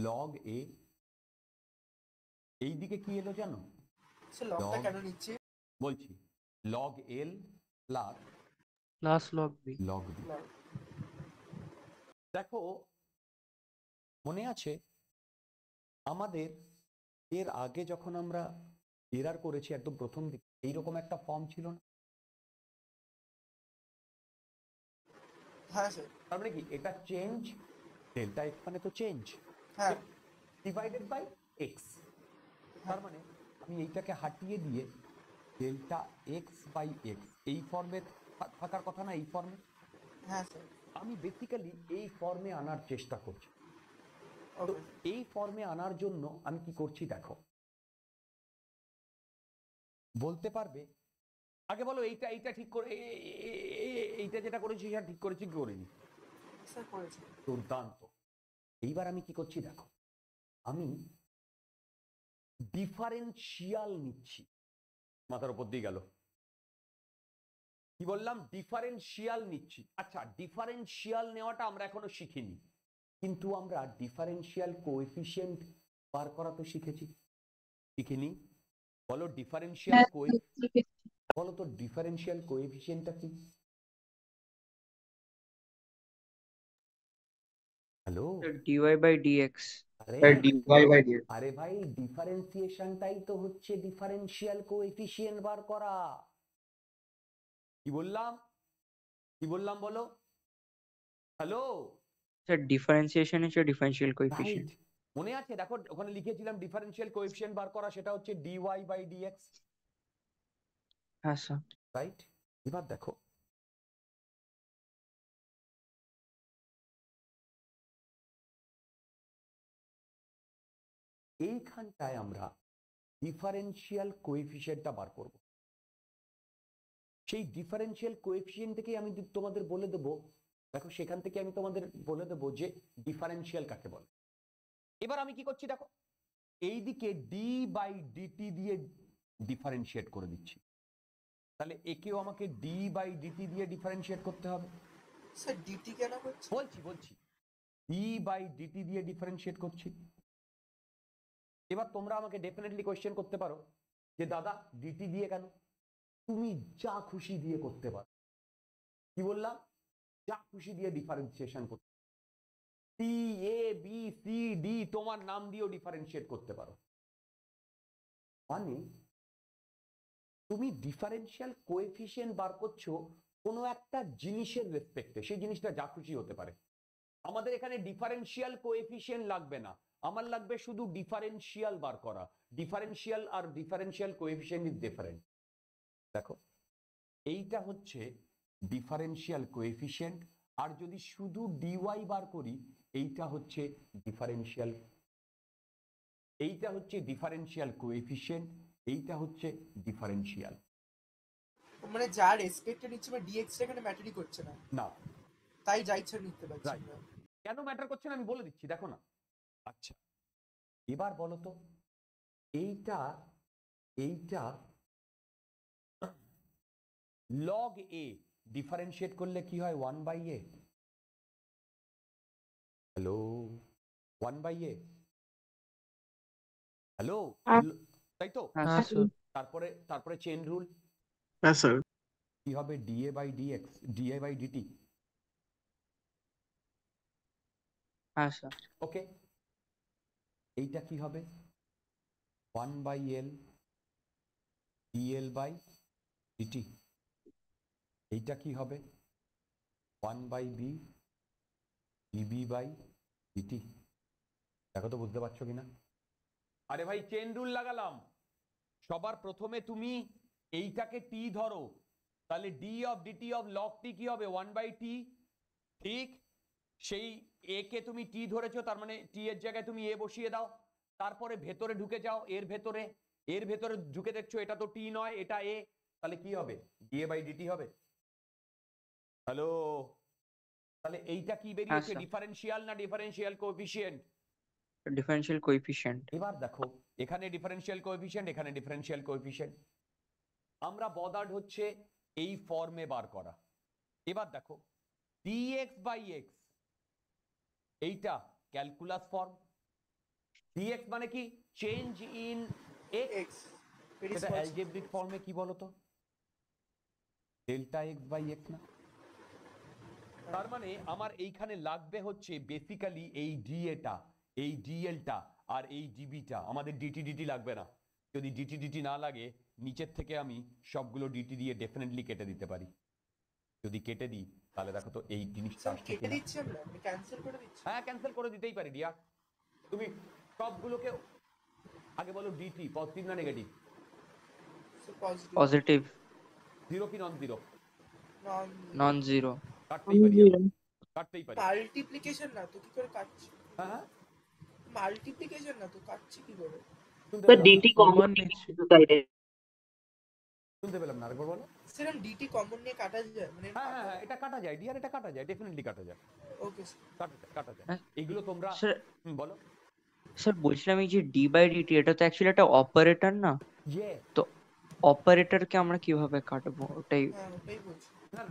লগ এ এইদিকে কি এলো জানো বলছি log L plus plus log B log B দেখো মনে আছে আমাদের এর আগে যখন আমরা এরার করেছি একদম প্রথম দিকে এইরকম একটা ফর্ম ছিল না হ্যাঁ স্যার তার মানে কি এটা চেঞ্জ ডেল্টা এক্স মানে তো চেঞ্জ হ্যাঁ ডিভাইডেড বাই এক্স তার মানে আমি এইটাকে হাটিয়ে দিয়ে ডেল্টা এক্স বাই এক্স এই ফর্মে থাকার কথা না এই ফর্মে হ্যাঁ স্যার আমি বেসিক্যালি এই ফর্মে আনার চেষ্টা করছি এই ফর্মে আনার জন্য আমি কি করছি দেখো বলতে পারবে আগে বলো এইটা এইটা ঠিক করে এইটা যেটা করেছি সেটা ঠিক করেছি কি করিনি আচ্ছা করেছেন দুর্দান্ত এইবার আমি কি করছি দেখো আমি ডিফারেন্সিয়াল নিচ্ছি মাথার উপর দিয়ে গেল কি বললাম ডিফারেন্সিয়াল নিচ্ছি আচ্ছা ডিফারেন্সিয়াল নেওয়াটা আমরা এখনো শিখিনি কিন্তু আমরা ডিফারেন্সিয়াল কোএফিসিয়েন্ট বার করা তো শিখেছি শিখিনি বলো ডিফারেন্সিয়াল কোএফিসিয়েন্ট হ্যাঁ, বলো তো ডিফারেন্সিয়াল কোএফিসিয়েন্টটা কি হ্যালো ডিওয়াই বাই ডিএক্স আরে ভাই ডিফারেন্সিয়েশনটাই তো হচ্ছে ডিফারেন্সিয়াল কোএফিসিয়েন্ট বার করা কি বললাম কি বললাম বলো হ্যালো স্যার ডিফারেন্সিয়েশন হচ্ছে ডিফারেন্সিয়াল কোএফিসিয়েন্ট মনে আছে দেখো ওখানে লিখেছিলাম ডিফারেন্সিয়াল কোএফিসিয়েন্ট বার করা সেটা হচ্ছে dy বাই dx হ্যাঁ স্যার রাইট এবার দেখো এইখানটায় আমরা ডিফারেন্সিয়াল কোয়েফিসিয়েন্টটা বার করব সেই ডিফারেন্সিয়াল কোয়েফিসিয়েন্ট থেকেই আমি তোমাদের বলে দেব দেখো সেখান থেকে আমি তোমাদের বলে দেব যে ডিফারেন্সিয়াল কাকে বলে এবার আমি কি করছি দেখো এইদিকে ডি বাই ডিটি দিয়ে ডিফারেন্সিয়েট করে দিচ্ছি তাহলে একেও আমাকে ডি বাই ডিটি দিয়ে ডিফারেন্সিয়েট করতে হবে স্যার ডিটি কেন বলছি বলছি ডি বাই ডিটি দিয়ে ডিফারেন্সিয়েট করছি এবার তোমরা আমাকে ডেফিনেটলি কোয়েশ্চেন করতে পারো যে দাদা ডিটি দিয়ে কেন তুমি যা খুশি দিয়ে করতে পারো কি বললাম যা খুশি দিয়ে ডিফারেন্সিয়েশন করতে এ বি সি ডি তোমার নাম দিয়েও ডিফারেন্সিয়েট করতে পারো মানে তুমি ডিফারেন্সিয়াল কোএফিসিয়েন্ট বার করছো কোনো একটা জিনিসের রেসপেক্টে সেই জিনিসটা যা খুশি হতে পারে আমাদের এখানে ডিফারেন্সিয়াল কোয়েফিসিয়েন্ট লাগবে না আমার লাগবে শুধু ডিফারেন্সিয়াল বার করা ডিফারেন্সিয়াল আর ডিফারেন্সিয়াল কোয়েফিসিয়েন্ট ইজ ডিফারেন্ট দেখো এইটা হচ্ছে ডিফারেন্সিয়াল কোয়েফিসিয়েন্ট আর যদি শুধু ডিওয়াই বার করি এইটা হচ্ছে ডিফারেন্সিয়াল এইটা হচ্ছে ডিফারেন্সিয়াল কোএফিসিয়েন্ট এইটা হচ্ছে ডিফারেন্সিয়াল মানে যা রেসপেক্টে নিচ্ছে বা ডিএক্স এখানে ম্যাটারই করছে না না তাই যা ইচ্ছা নিতে পারছি কেন ম্যাটার করছে না আমি বলে দিচ্ছি দেখো না আচ্ছা এবার বলো তো এইটা এইটা লগ এ ডিফারেন্সিয়েট করলে কি হয় one by A hello one by A hello তাই তো হ্যাঁ, হ্যাঁ, তারপরে তারপরে চেন রুল হ্যাঁ, কি হবে DA by DX DA by DT okay এইটা কি হবে one by L DL by DT এইটা কি হবে one by B DB by DT দেখো তো বুঝতে পারছো কিনা আরে ভাই চেন রুল লাগালাম সবার প্রথমে তুমি এইটাকে টি ধরো তাহলে D of DT of log T কি হবে ওয়ান বাই টি ঠিক সেই এ কে তুমি টি ধরেছো তার মানে টি এর জায়গায় তুমি এ বসিয়ে দাও তারপরে ভেতরে ঢুকে যাও এর ভেতরে এর ভেতরে ঢুকে দেখছো এটা তো টি নয় এটা এ তাহলে কি হবে ডিএ বাই ডিটি হবে হ্যালো তাহলে এইটা কি বেরিয়েছে হ্যাঁ, না কোএফিসিয়েন্ট কোএফিসিয়েন্ট এবার দেখো এখানে ডিফারেন্সিয়াল কোএফিসিয়েন্ট এখানে ডিফারেন্সিয়াল কোএফিসিয়েন্ট আমরা বদার্ড হচ্ছে এই ফর্মে বার করা এবার দেখো dx বাই এক্স এইটা ক্যালকুলাস ফর্ম ডিএক্স মানে কি চেঞ্জ ইন এক্স এটা অ্যালজেব্রিক ফর্মে কি বলো তো ডেল্টা এক্স বাই এক্স না তার মানে আমার এইখানে লাগবে হচ্ছে বেসিক্যালি এই ডিএটা এই ডিএলটা আর এই ডিবিটা আমাদের ডিটি ডিটি লাগবে না যদি ডিটি ডিটি না লাগে নিচের থেকে আমি সবগুলো ডিটি দিয়ে ডেফিনেটলি কেটে দিতে পারি যদি কেটে দিই তাহলে দেখো তো এই জিনিসটা ক্যান্সেল করে হ্যাঁ ক্যান্সেল করে দিতেই পারি ডিয়া তুমি সবগুলোকে আগে বলো ডিটি পজিটিভ না নেগেটিভ পজিটিভ জিরো কি নন জিরো নন জিরো কাটতেই পারি কাটতেই পারি মাল্টিপ্লিকেশন না তো কি করে কাটছ হ্যাঁ মাল্টিপ্লিকেশন হ্যাঁ। না তো কাটছ কি করে তো ডিটি কমন নিচ্ছে তো তাই শুনতে পেলাম না আরেকবার বলো সেরকম ডিটি কমন নিয়ে কাটা যায় মানে হ্যাঁ হ্যাঁ, হ্যাঁ এটা কাটা যায় ডিআর এটা কাটা যায় ডেফিনেটলি কাটা যায় ওকে কাটা যায় কাটা যায় হ্যাঁ। এগুলো তোমরা বলো স্যার বলছিলাম এই যে ডি বাই ডিটি এটা তো অ্যাকচুয়ালি একটা অপারেটর না তো অপারেটরকে আমরা কিভাবে কাটবো ওটাই হ্যাঁ,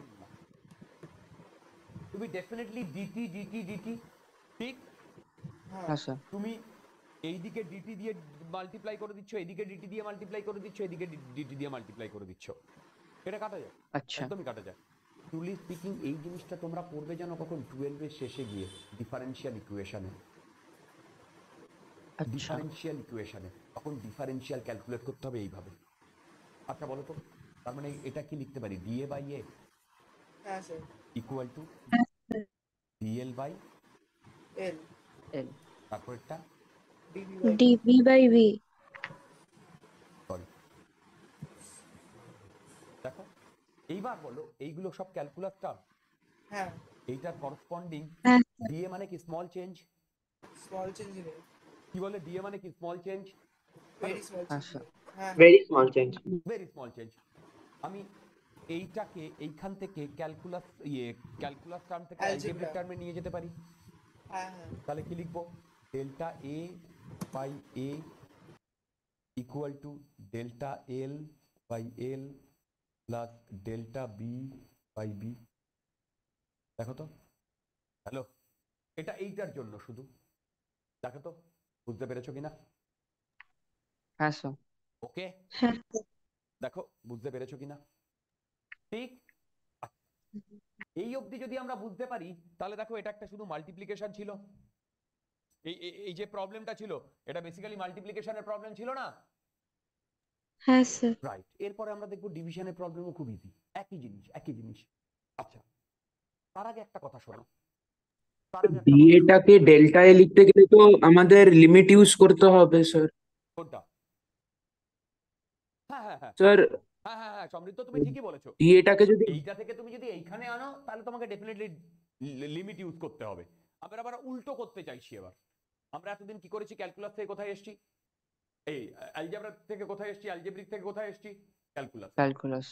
তুমি ডেফিনেটলি ডিটি ডিটি ডিটি ঠিক হ্যাঁ স্যার তুমি এইদিকে ডিটি দিয়ে মাল্টিপ্লাই করে দিচ্ছ এদিকে ডিটি দিয়ে মাল্টিপ্লাই করে দিচ্ছ এদিকে ডিটি দিয়ে মাল্টিপ্লাই করে দিচ্ছ এটা কাটা যায় আচ্ছা একদমই কাটা যায় ট্রুলি স্পিকিং এই জিনিসটা তোমরা পড়বে যেন কখন টুয়েলভের শেষে গিয়ে ডিফারেনশিয়াল ইকুয়েশনে ডিফারেনশিয়াল ইকুয়েশনে তখন ডিফারেনশিয়াল ক্যালকুলেট করতে হবে এইভাবে আচ্ছা বলো তো তার মানে এটা কি লিখতে পারি DA by A equal to DL by L L এটা dv by v দেখো এইবার বলো এইগুলো সব ক্যালকুলাস টার্ম হ্যাঁ এইটার করসপন্ডিং হ্যাঁ, ডিএ হ্যাঁ। মানে কি স্মল চেঞ্জ স্মল চেঞ্জ কি বলে ডিএ মানে কি small change very small change very small change very small change আমি এইটাকে এইখান থেকে ক্যালকুলাস ইয়ে ক্যালকুলাস টার্ম থেকে অ্যালজেব্রিক টার্মে নিয়ে যেতে পারি হ্যাঁ, হ্যাঁ। তাহলে কি লিখবো delta A by A equal to delta L by L plus delta B by B দেখো তো হ্যালো এটা এইটার জন্য শুধু দেখো তো বুঝতে পেরেছো কিনা হ্যাঁ ওকে হ্যাঁ, দেখো বুঝতে পেরেছো কিনা ঠিক এই অবধি যদি আমরা বুঝতে পারি তাহলে দেখো এটা একটা শুধু মাল্টিপ্লিকেশন ছিল এই যে প্রবলেমটা ছিল এটা বেসিক্যালি মাল্টিপ্লিকেশনের প্রবলেম ছিল না হ্যাঁ স্যার রাইট এরপরে আমরা দেখব ডিভিশনের প্রবলেমও খুব ইজি একই জিনিস একই জিনিস আচ্ছা তার আগে একটা কথা শোনো এটাকে ডেল্টা এ লিখতে গেলে তো আমাদের লিমিট ইউজ করতে হবে স্যার কোনটা স্যার হ্যাঁ, হ্যাঁ।, হ্যাঁ, হ্যাঁ সমৃদ্ধ তুমি ঠিকই বলেছো ডিএটাকে যদি এইটা থেকে তুমি যদি এইখানে আনো তাহলে তোমাকে ডেফিনেটলি লিমিট ইউজ করতে হবে আমরা আবার উল্টো করতে চাইছি এবার আমরা এতদিন কি করেছি ক্যালকুলাস থেকে কোথায় এসছি এই অ্যালজেব্রা থেকে কোথায় এসছি অ্যালজেব্রিক থেকে কোথায় এসছি ক্যালকুলাস ক্যালকুলাস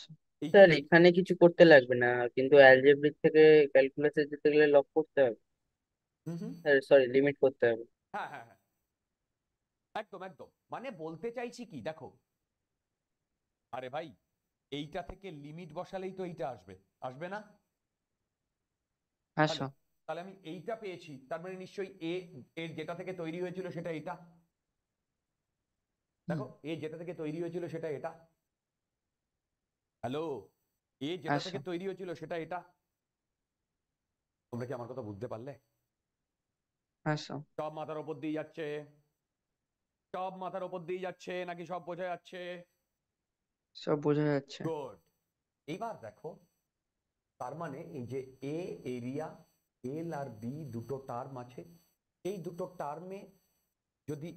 স্যার এখানে কিছু করতে লাগবে না কিন্তু অ্যালজেব্রিক থেকে ক্যালকুলাসে যেতে গেলে লক করতে হবে সরি লিমিট করতে হবে হ্যাঁ হ্যাঁ হ্যাঁ একদম একদম মানে বলতে চাইছি কি দেখো আরে ভাই এইটা থেকে লিমিট বসালেই তো এইটা আসবে আসবে না আসো তাহলে আমি এইটা পেয়েছি তার মানে নিশ্চয়ই এ এর যেটা থেকে তৈরি হয়েছিল সেটা এটা দেখো এ যেটা থেকে তৈরি হয়েছিল সেটা এটা হ্যালো এ যেটা আচ্ছা। থেকে তৈরি হয়েছিল সেটা এটা তোমরা কি আমার কথা বুঝতে পারলে সব আচ্ছা। মাথার ওপর দিয়ে যাচ্ছে সব মাথার ওপর দিয়ে যাচ্ছে নাকি সব বোঝা যাচ্ছে সব বোঝা যাচ্ছে গুড এবার দেখো তার মানে এই যে এ এরিয়া এল আর বি দুটো টার্ম আছে এই দুটো টার্মে যদি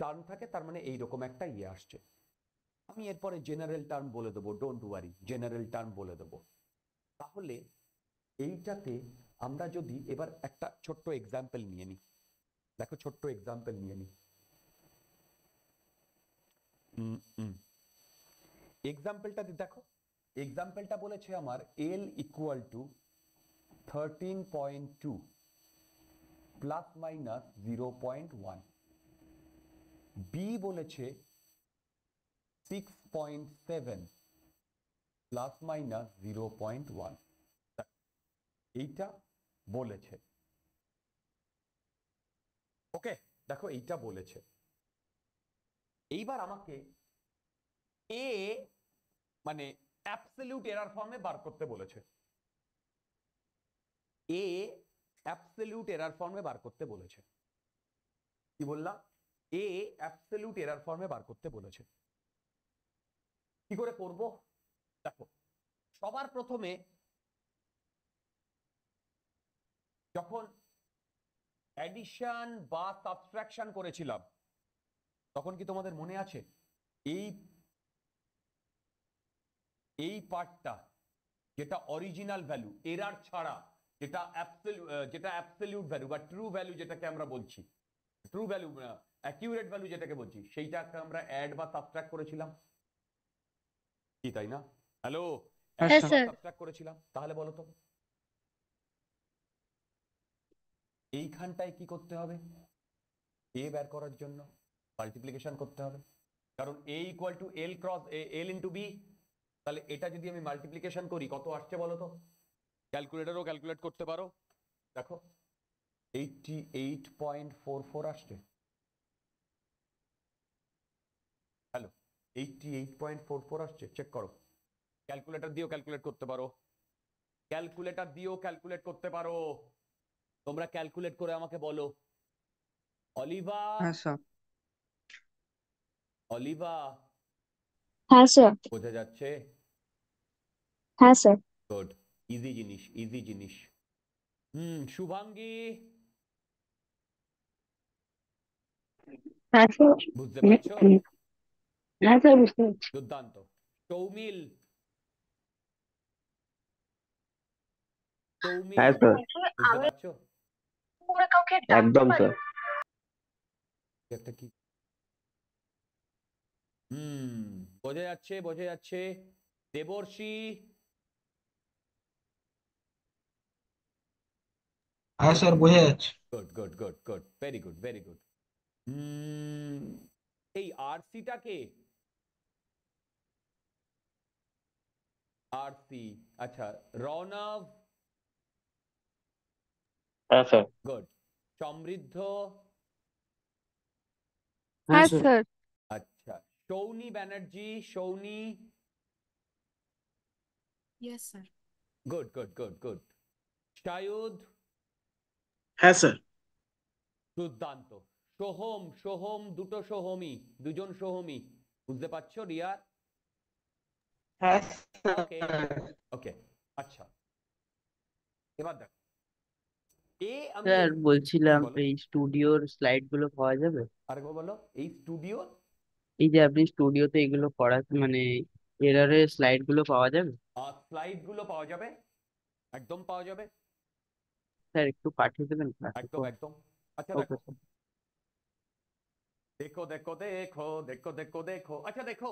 টার্ম থাকে তার মানে এই রকম একটা ইয়ে আসছে আমি এরপরে জেনারেল টার্ম বলে দেবো ডোন্ট ওয়ারি জেনারেল টার্ম বলে দেবো তাহলে এইটাতে আমরা যদি এবার একটা ছোট্ট এক্সাম্পল নিয়ে নিই দেখো ছোট্ট এক্সাম্পল নিয়ে নিই এক্সাম্পলটা দেখো এক্সাম্পলটা বলেছে আমার L equal to 13.2 plus minus zero point one B বলেছে six point seven plus minus zero point one এইটা বলেছে ওকে দেখো এইটা বলেছে এইবার আমাকে মানে এ মানে অ্যাবসলিউট এরার ফর্মে বার করতে বলেছে এ অ্যাপসলিউট এরার ফর্মে বার করতে বলেছে কি বললাম এ অ্যাপসলিউট এরার ফর্মে বার করতে বলেছে কি করে করব দেখো সবার প্রথমে যখন অ্যাডিশন বা সাবস্ট্রাকশন করেছিলাম তখন কি তোমাদের মনে আছে এই এই পার্টটা যেটা অরিজিনাল ভ্যালু এরার ছাড়া যেটা যেটা অ্যাবসলিউট ভ্যালু বা ট্রু ভ্যালু যেটাকে আমরা বলছি ট্রু ভ্যালু অ্যাকিউরেট ভ্যালু যেটাকে বলছি সেইটাকে আমরা অ্যাড বা সাবট্রাক্ট করেছিলাম কি তাই না হ্যালো সাবট্রাক্ট করেছিলাম তাহলে বলো তো এইখানটায় কি করতে হবে এ বের করার জন্য মাল্টিপ্লিকেশন করতে হবে কারণ A equal to L cross L into B তাহলে এটা যদি আমি মাল্টিপ্লিকেশন করি কত আসছে বলো তো ক্যালকুলেটারও ক্যালকুলেট করতে পারো দেখো eighty eight point four four আসছে hello eighty eight point four four আসছে চেক করো ক্যালকুলেটার দিয়েও ক্যালকুলেট করতে পারো ক্যালকুলেটার দিয়েও ক্যালকুলেট করতে পারো তোমরা ক্যালকুলেট করে আমাকে বলো অলিভা হ্যাঁ, অলিভা হ্যাঁ স্যার বোঝা যাচ্ছে হ্যাঁ স্যার গুড ইজি জিনিস ইজি জিনিস হুম শুভাঙ্গী হ্যাঁ, বুঝতে পারছো হ্যাঁ, বুঝতে দুর্দান্ত সৌমিল পারছো একদম বোঝা যাচ্ছে বোঝা যাচ্ছে দেবর্ষী हाँ सर बुझे good good good good very good very good आरसी टा के आरसी अच्छा रौनव हाँ सर गुड चमरिद्धो हाँ हाँ अच्छा Shoni Banerjee Shoni good good good good शायुद হ্যাঁ স্যার দুর্দান্ত সোহম সোহম দুটো সোহমি দুজন সোহমি বুঝতে পারছো রিয়া ওকে হ্যাঁ, আচ্ছা এবার দেখো স্যার বলছিলাম এই স্টুডিওর স্লাইড গুলো পাওয়া যাবে আরেকবার বলো এই স্টুডিও এই যে আপনি স্টুডিওতে এগুলো করা মানে এরারের স্লাইড গুলো পাওয়া যাবে স্লাইড গুলো পাওয়া যাবে একদম পাওয়া যাবে স্যার একটু পাঠিয়ে দেবেন একদম একদম আচ্ছা দেখো দেখো দেখো দেখো দেখো দেখো দেখো আচ্ছা দেখো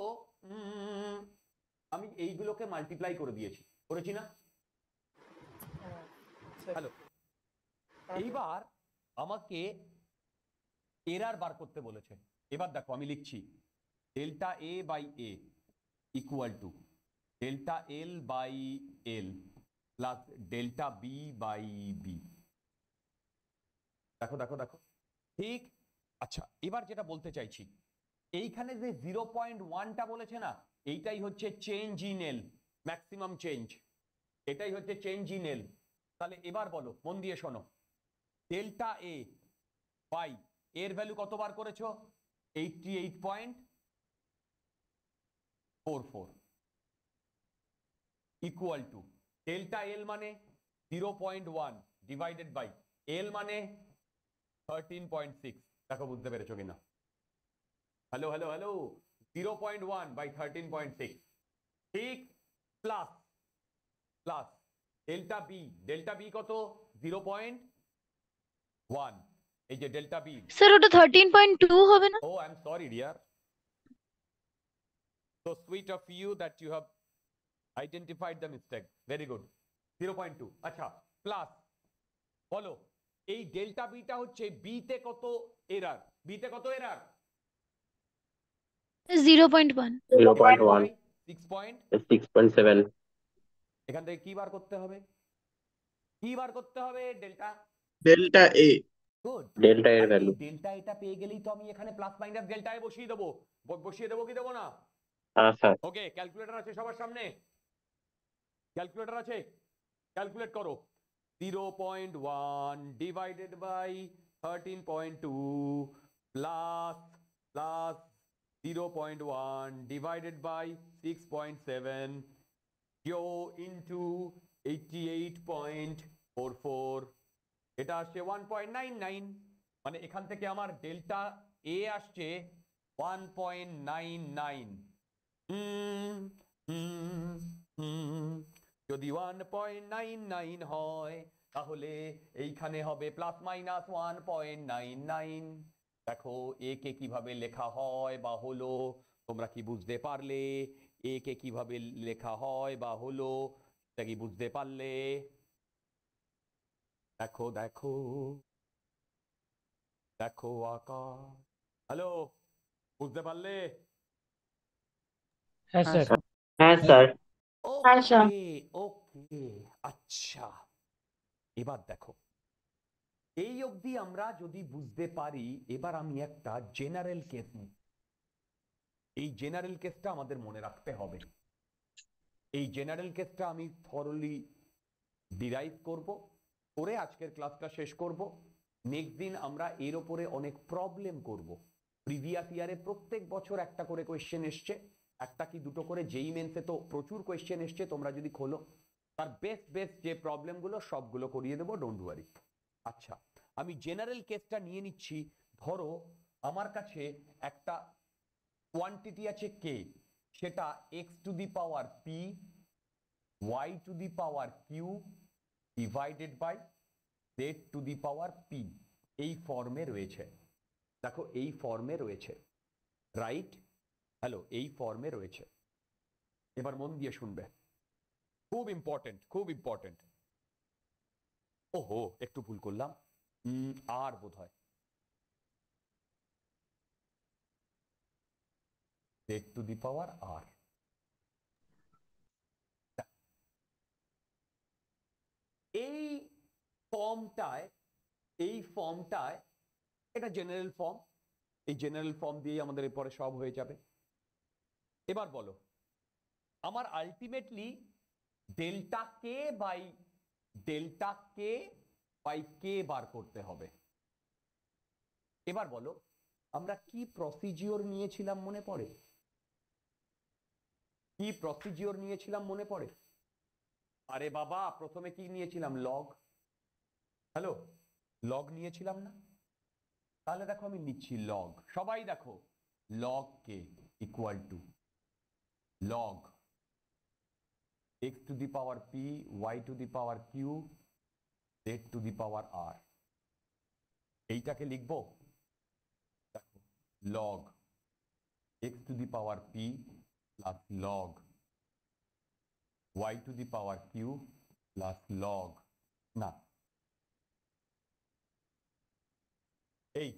আমি এইগুলোকে মাল্টিপ্লাই করে দিয়েছি করেছি না হ্যালো এইবার আমাকে এরার বার করতে বলেছে এবার দেখো আমি লিখছি delta A by A equal to delta L by L plus delta B by B দেখো দেখো দেখো ঠিক আচ্ছা এবার যেটা বলতে চাইছি এইখানে যে জিরো পয়েন্ট ওয়ানটা বলেছে না এইটাই হচ্ছে change in L maximum change এটাই হচ্ছে চেঞ্জ ইন এল তাহলে এবার বলো মন দিয়ে শোনো ডেল্টা এ বাই এর ভ্যালু কতবার করেছো eighty eight point four four equal to delta L মানে zero point one divided by L মানে থার্টিন পয়েন্ট সিক্স দেখো বুঝতে পেরেছো কিনা hello hello hello zero point one by thirteen point six ঠিক plus plus delta B delta B কত জিরো পয়েন্ট ওয়ান এই যে ডেল্টা বি স্যার ওটা থার্টিন পয়েন্ট টু হবে না ও I am sorry dear So sweet of you that you have identified the mistake. Very good. 0.2. Acha. Plus. Follow. এই ডেল্টা বিটা হচ্ছে বিতে কত এরার বিতে কত এরার 0.1 0.1 6.7 এখান থেকে কি বার করতে হবে কি বার করতে হবে delta delta A good delta এর ভ্যালু ডেল্টা এটা পেয়ে গেলেই তো আমি এখানে প্লাস মাইনাস ডেল্টা এ বসিয়ে দেব বসিয়ে দেব কি দেব না আচ্ছা ওকে ক্যালকুলেটর আছে সবার সামনে ক্যালকুলেটর আছে ক্যালকুলেট করো 0.1 divided by 13.2 plus plus 0.1 divided by 6.7 go into 88.44 এটা আসছে 1.99 মানে এখান থেকে আমার ডেল্টা এ আসছে 1.99 হুম হুম হুম যদি ওয়ান পয়েন্ট নাইন নাইন হয় তাহলে এইখানে হবে plus minus one point nine nine দেখো এ কে কিভাবে লেখা হয় বা হলো তোমরা কি বুঝতে পারলে এ কে কিভাবে লেখা হয় বা হলো সেটা কি বুঝতে পারলে দেখো দেখো দেখো আকাশ হ্যালো বুঝতে পারলে হ্যাঁ স্যার হ্যাঁ স্যার আচ্ছা। ওকে ওকে আচ্ছা এবার দেখো এই অবধি আমরা যদি বুঝতে পারি এবার আমি একটা জেনারেল কেস নিই এই জেনারেল কেসটা আমাদের মনে রাখতে হবে এই জেনারেল কেসটা আমি থরলি ডিরাইভ করব করে আজকের ক্লাসটা শেষ করব নেক্সট দিন আমরা এর ওপরে অনেক প্রবলেম করব প্রিভিয়াস ইয়ারে প্রত্যেক বছর একটা করে কোয়েশ্চেন এসছে একটা কি দুটো করে জেই মেন্সে তো প্রচুর কোয়েশ্চেন এসছে তোমরা যদি খোলো তার বেস্ট বেস্ট যে প্রবলেমগুলো সবগুলো করিয়ে দেবো ডোন্ট ওয়ারি আচ্ছা আমি জেনারেল কেসটা নিয়ে নিচ্ছি ধরো আমার কাছে একটা কোয়ান্টিটি আছে কে সেটা X to the power P Y to the power Q divided by Z to the power P এই ফর্মে রয়েছে দেখো এই ফর্মে রয়েছে রাইট হ্যালো এই ফর্মে রয়েছে এবার মন দিয়ে শুনবে খুব ইম্পর্টেন্ট খুব ইম্পর্টেন্ট ও হো একটু ভুল করলাম আর বোধ হয় টু দি পাওয়ার আর এই ফর্মটায় এই ফর্মটায় এটা জেনারেল ফর্ম এই জেনারেল ফর্ম দিয়ে আমাদের এরপরে সব হয়ে যাবে এবার বলো আমার ultimately delta K by delta K by K বার করতে হবে এবার বলো আমরা কি প্রসিজিওর নিয়েছিলাম মনে পড়ে কি প্রসিজিওর নিয়েছিলাম মনে পড়ে আরে বাবা প্রথমে কি নিয়েছিলাম লগ হ্যালো লগ নিয়েছিলাম না তাহলে দেখো আমি নিচ্ছি লগ সবাই দেখো log K equal to log x to the power p, y to the power q, z to the power r. এইটাকে লিখব দেখো log X to the power P plus log Y to the power Q plus log না এই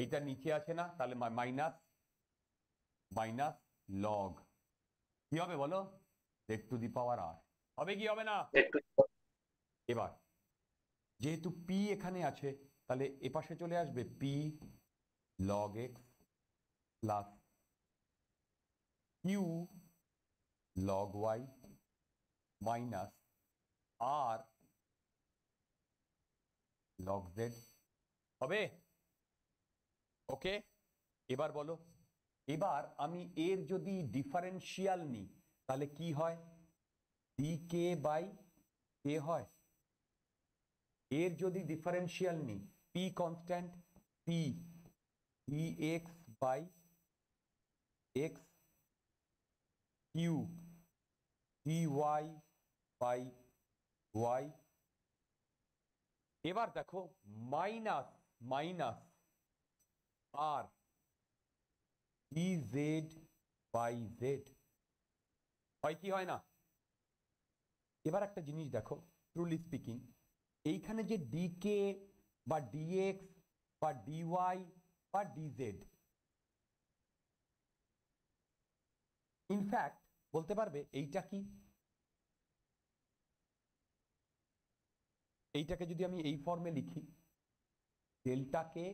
এইটা নিচে আছে না তাহলে মাইনাস মাইনাস লগ কি হবে বলো জেড টু দি পাওয়ার আর হবে কি হবে না এবার যেহেতু পি এখানে আছে তাহলে এপাশে চলে আসবে P log X plus Q log Y minus R log Z হবে ওকে এবার বলো এবার আমি এর যদি ডিফারেন্সিয়াল নিই তাহলে কি হয় ডি কে বাই কে হয় এর যদি ডিফারেন্সিয়াল নিই P constant P D X by X Q D Y by Y এবার দেখো minus minus R E Z by Z হয় কি হয় না এবার একটা জিনিস দেখো ট্রুলি স্পিকিং এইখানে যে dk বা dx বা dy বা ডিজেড ইনফ্যাক্ট বলতে পারবে এইটা কি এইটাকে যদি আমি এই ফর্মে লিখি delta K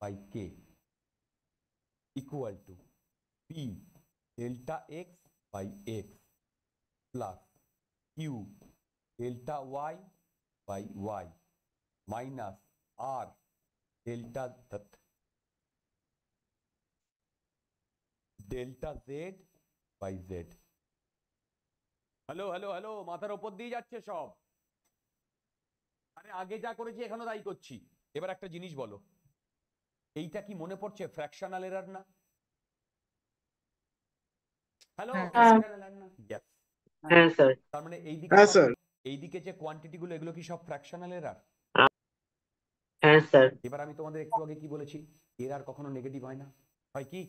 by K equal to P delta x by x plus Q delta y by y minus R delta th delta z by z hello hello hello মাথার ওপর দিয়ে যাচ্ছে সব আরে আগে যা করেছি এখনো তাই করছি এবার একটা জিনিস বলো এইটা কি মনে পড়ছে ফ্র্যাকশনাল এরর না হ্যালো হ্যাঁ স্যার তার মানে এইদিকে হ্যাঁ, এইদিকে যে কোয়ান্টিটি গুলো এগুলো কি সব ফ্র্যাকশনাল এরর হ্যাঁ স্যার এবার আমি তোমাদের একটু আগে কি বলেছি এরর কখনো নেগেটিভ হয় না হয় কি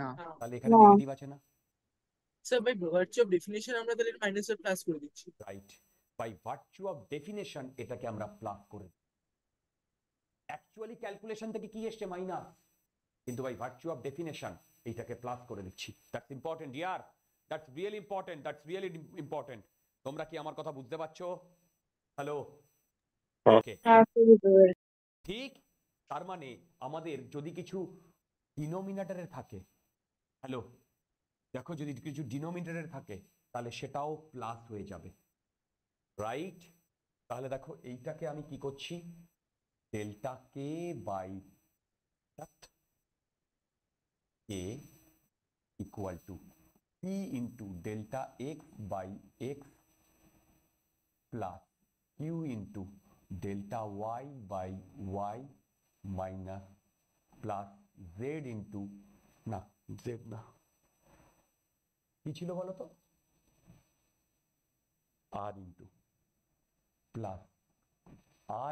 না তাহলে এখানে নেগেটিভ আছে না sir by virtue of definition আমরা তাহলে মাইনাস প্লাস করে দিচ্ছি right by virtue of definition এটাকে আমরা প্লাস করে দিচ্ছি অ্যাকচুয়ালি ক্যালকুলেশন থেকে কি এসছে মাইনাস কিন্তু ভাই ভার্চু অফ ডেফিনেশন এইটাকে প্লাস করে দিচ্ছি দ্যাটস ইম্পর্টেন্ট ইয়ার that's really important that's really important তোমরা কি আমার কথা বুঝতে পারছো হ্যালো ওকে ঠিক তার মানে আমাদের যদি কিছু ডিনোমিনেটরের থাকে হ্যালো দেখো যদি কিছু ডিনোমিনেটরের থাকে তাহলে সেটাও প্লাস হয়ে যাবে রাইট তাহলে দেখো এইটাকে আমি কি করছি delta k by that k equal to p into delta x by x plus q into delta y by y minus plus z into না z না কি ছিল বলতো r into plus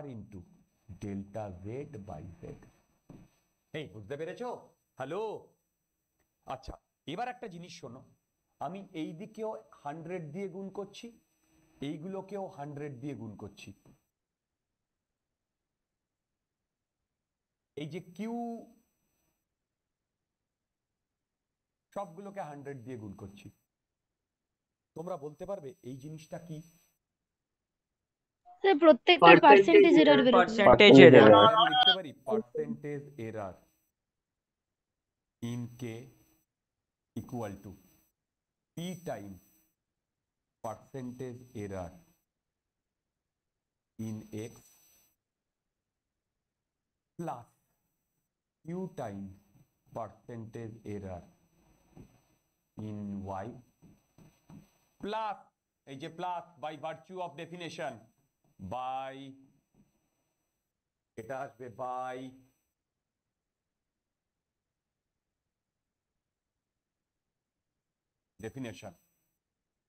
r into delta Z by Z এই বুঝতে পেরেছ হ্যালো আচ্ছা এবার একটা জিনিস শোনো আমি এই দিকেও হান্ড্রেড দিয়ে গুণ করছি এইগুলোকেও হান্ড্রেড দিয়ে গুণ করছি এই যে কিউ সবগুলোকে হান্ড্রেড দিয়ে গুণ করছি তোমরা বলতে পারবে এই জিনিসটা কি স্যার প্রত্যেকটা পার্সেন্টেজ এরর বের পার্সেন্টেজ এরর লিখতে পারি percentage error in K equal to P time percentage error in X plus U time percentage error in Y plus এই যে plus by virtue of definition by এটা আসবে by definition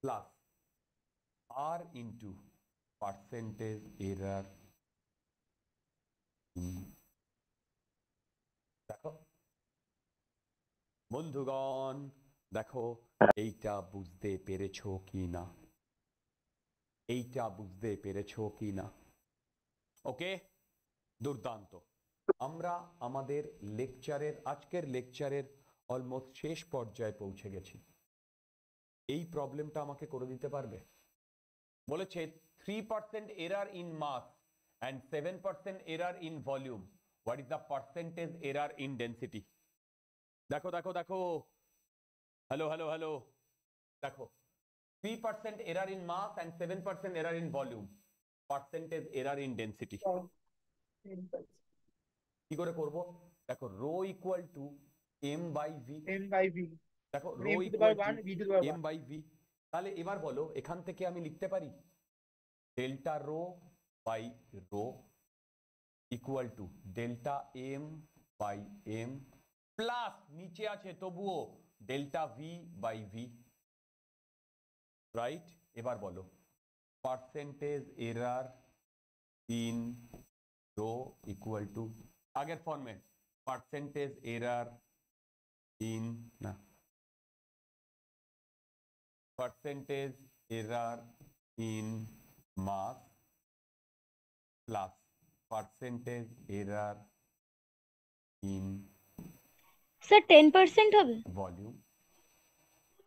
plus R into percentage error দেখো বন্ধুগণ দেখো এইটা বুঝতে পেরেছো কি না এইটা বুঝতে পেরেছ কি না ওকে দুর্দান্ত আমরা আমাদের লেকচারের আজকের লেকচারের অলমোস্ট শেষ পর্যায়ে পৌঁছে গেছি এই প্রবলেমটা আমাকে করে দিতে পারবে বলেছে three percent error in mass and seven percent error in volume what is the percentage error in density দেখো দেখো দেখো হ্যালো হ্যালো হ্যালো দেখো 3% error in mass and 7% error in volume percentage error in density কি করে করব দেখো rho equal to M by V M by V দেখো rho equal to M by V তাহলে এবার বলো এখান থেকে আমি লিখতে পারি delta rho by rho equal to delta M by M plus নিচে আছে তবুও delta V by V right एबार बोलो परसेंटेज एरर तीन दो इक्वल टू आगे फॉर्मेट परसेंटेज एरर तीन ना percentage error in mass plus percentage error in sir ten percent हो वॉल्यूम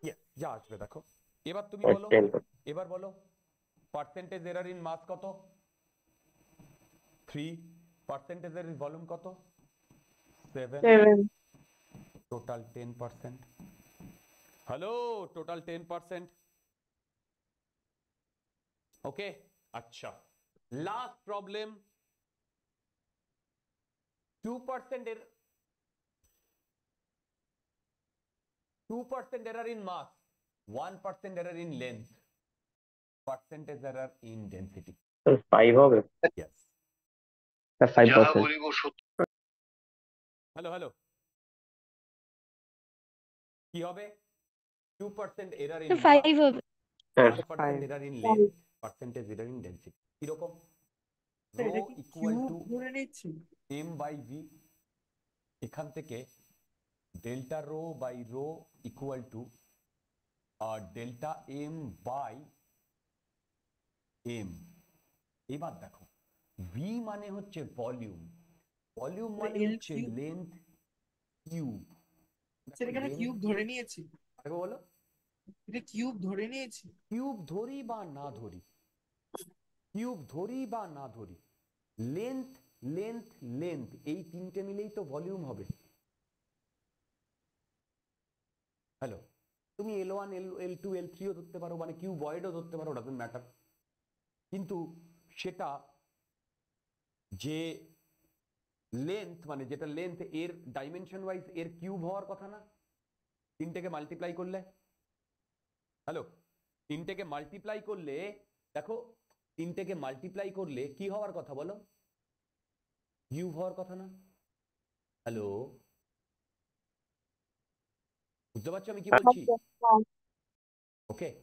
या जा आज में देखो এবার তুমি বলো এবার বলো পার্সেন্টেজ এরার ইন মাস কত 3 পার্সেন্টেজ এর ভলিউম কত 7 টোটাল 10% হ্যালো টোটাল 10% ओके अच्छा last problem 2% error 2% error in mass 1% error in length, percentage error in density. So 5 হবে? Yes. 5%. হ্যালো হ্যালো কি হবে 2% error in 5 হবে 5% error in length, percentage error in density. কি রকম rho equal to m by v এখান থেকে delta rho by rho equal to delta M by M এবার দেখো ভি মানে হচ্ছে ভলিউম ভলিউম মানে, মানে হচ্ছে লেন্থ কিউব সেখানে কিউব ধরে নিয়েছি দেখো বলো এটা কিউব ধরে নিয়েছি কিউব ধরি বা না ধরি কিউব ধরি বা না ধরি লেন্থ লেন্থ লেন্থ এই তিনটে মিলেই তো ভলিউম হবে হ্যালো তুমি এল ওয়ান এল এল টু এল থ্রিও ধরতে পারো মানে কিউ বয়েডও ধরতে পারো ডাজন্ট ম্যাটার কিন্তু সেটা যে লেন্থ মানে যেটা লেন্থ এর ডাইমেনশন ওয়াইজ এর কিউব হওয়ার কথা না তিনটেকে মাল্টিপ্লাই করলে হ্যালো তিনটেকে মাল্টিপ্লাই করলে দেখো তিনটেকে মাল্টিপ্লাই করলে কি হওয়ার কথা বলো কিউব হওয়ার কথা না হ্যালো বুঝতে পারছো আমি কি হ্যাঁ, বলছি ওকে হ্যাঁ।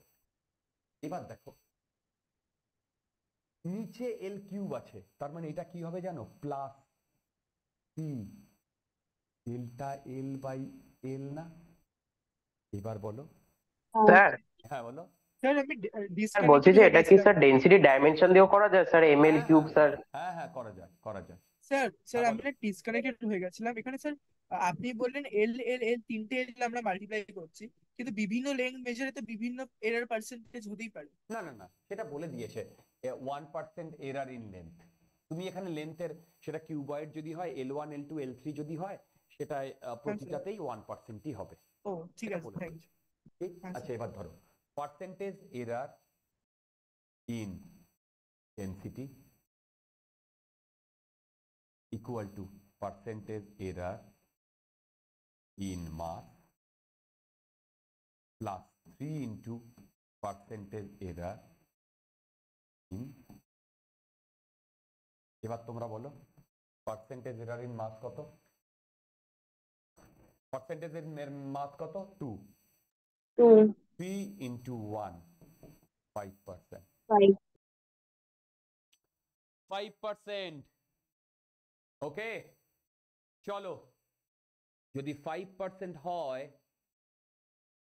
এবার দেখো নিচে এল কিউব আছে তার মানে এটা কি হবে জানো প্লাস সি এলটা এল বাই এল না এবার বলো হ্যাঁ। স্যার হ্যাঁ বলো স্যার আমি বলছি যে এটা কি স্যার ডেনসিটি ডাইমেনশন দিয়েও করা যায় sir M L cube sir হ্যাঁ হ্যাঁ করা যায় করা যায় স্যার স্যার আমি ডিসকানেক্টেড হয়ে গেছিলাম এখানে স্যার আপনি বললেন এল এল এল তিনটে এল আমরা মাল্টিপ্লাই করছি কিন্তু বিভিন্ন লেন্থ মেজারে তো বিভিন্ন এরার পার্সেন্টেজ হতেই পারে না না না সেটা বলে দিয়েছে one percent error in length তুমি এখানে লেন্থের সেটা কিউবয়েড যদি হয় L one L two L three যদি হয় সেটা হ্যাঁ, প্রতিটাতেই ওয়ান পার্সেন্টই হবে ও ঠিক আছে থ্যাংক আচ্ছা এবার ধরো percentage error in density equal to percentage error in mass plus 3 into percentage error in এবার তোমরা বলো পার্সেন্টেজ এরার ইন মাস কত পার্সেন্টেজ এর মাস কত 2 2 3 1 5% 5 5% ওকে চলো যদি ফাইভ পার্সেন্ট হয়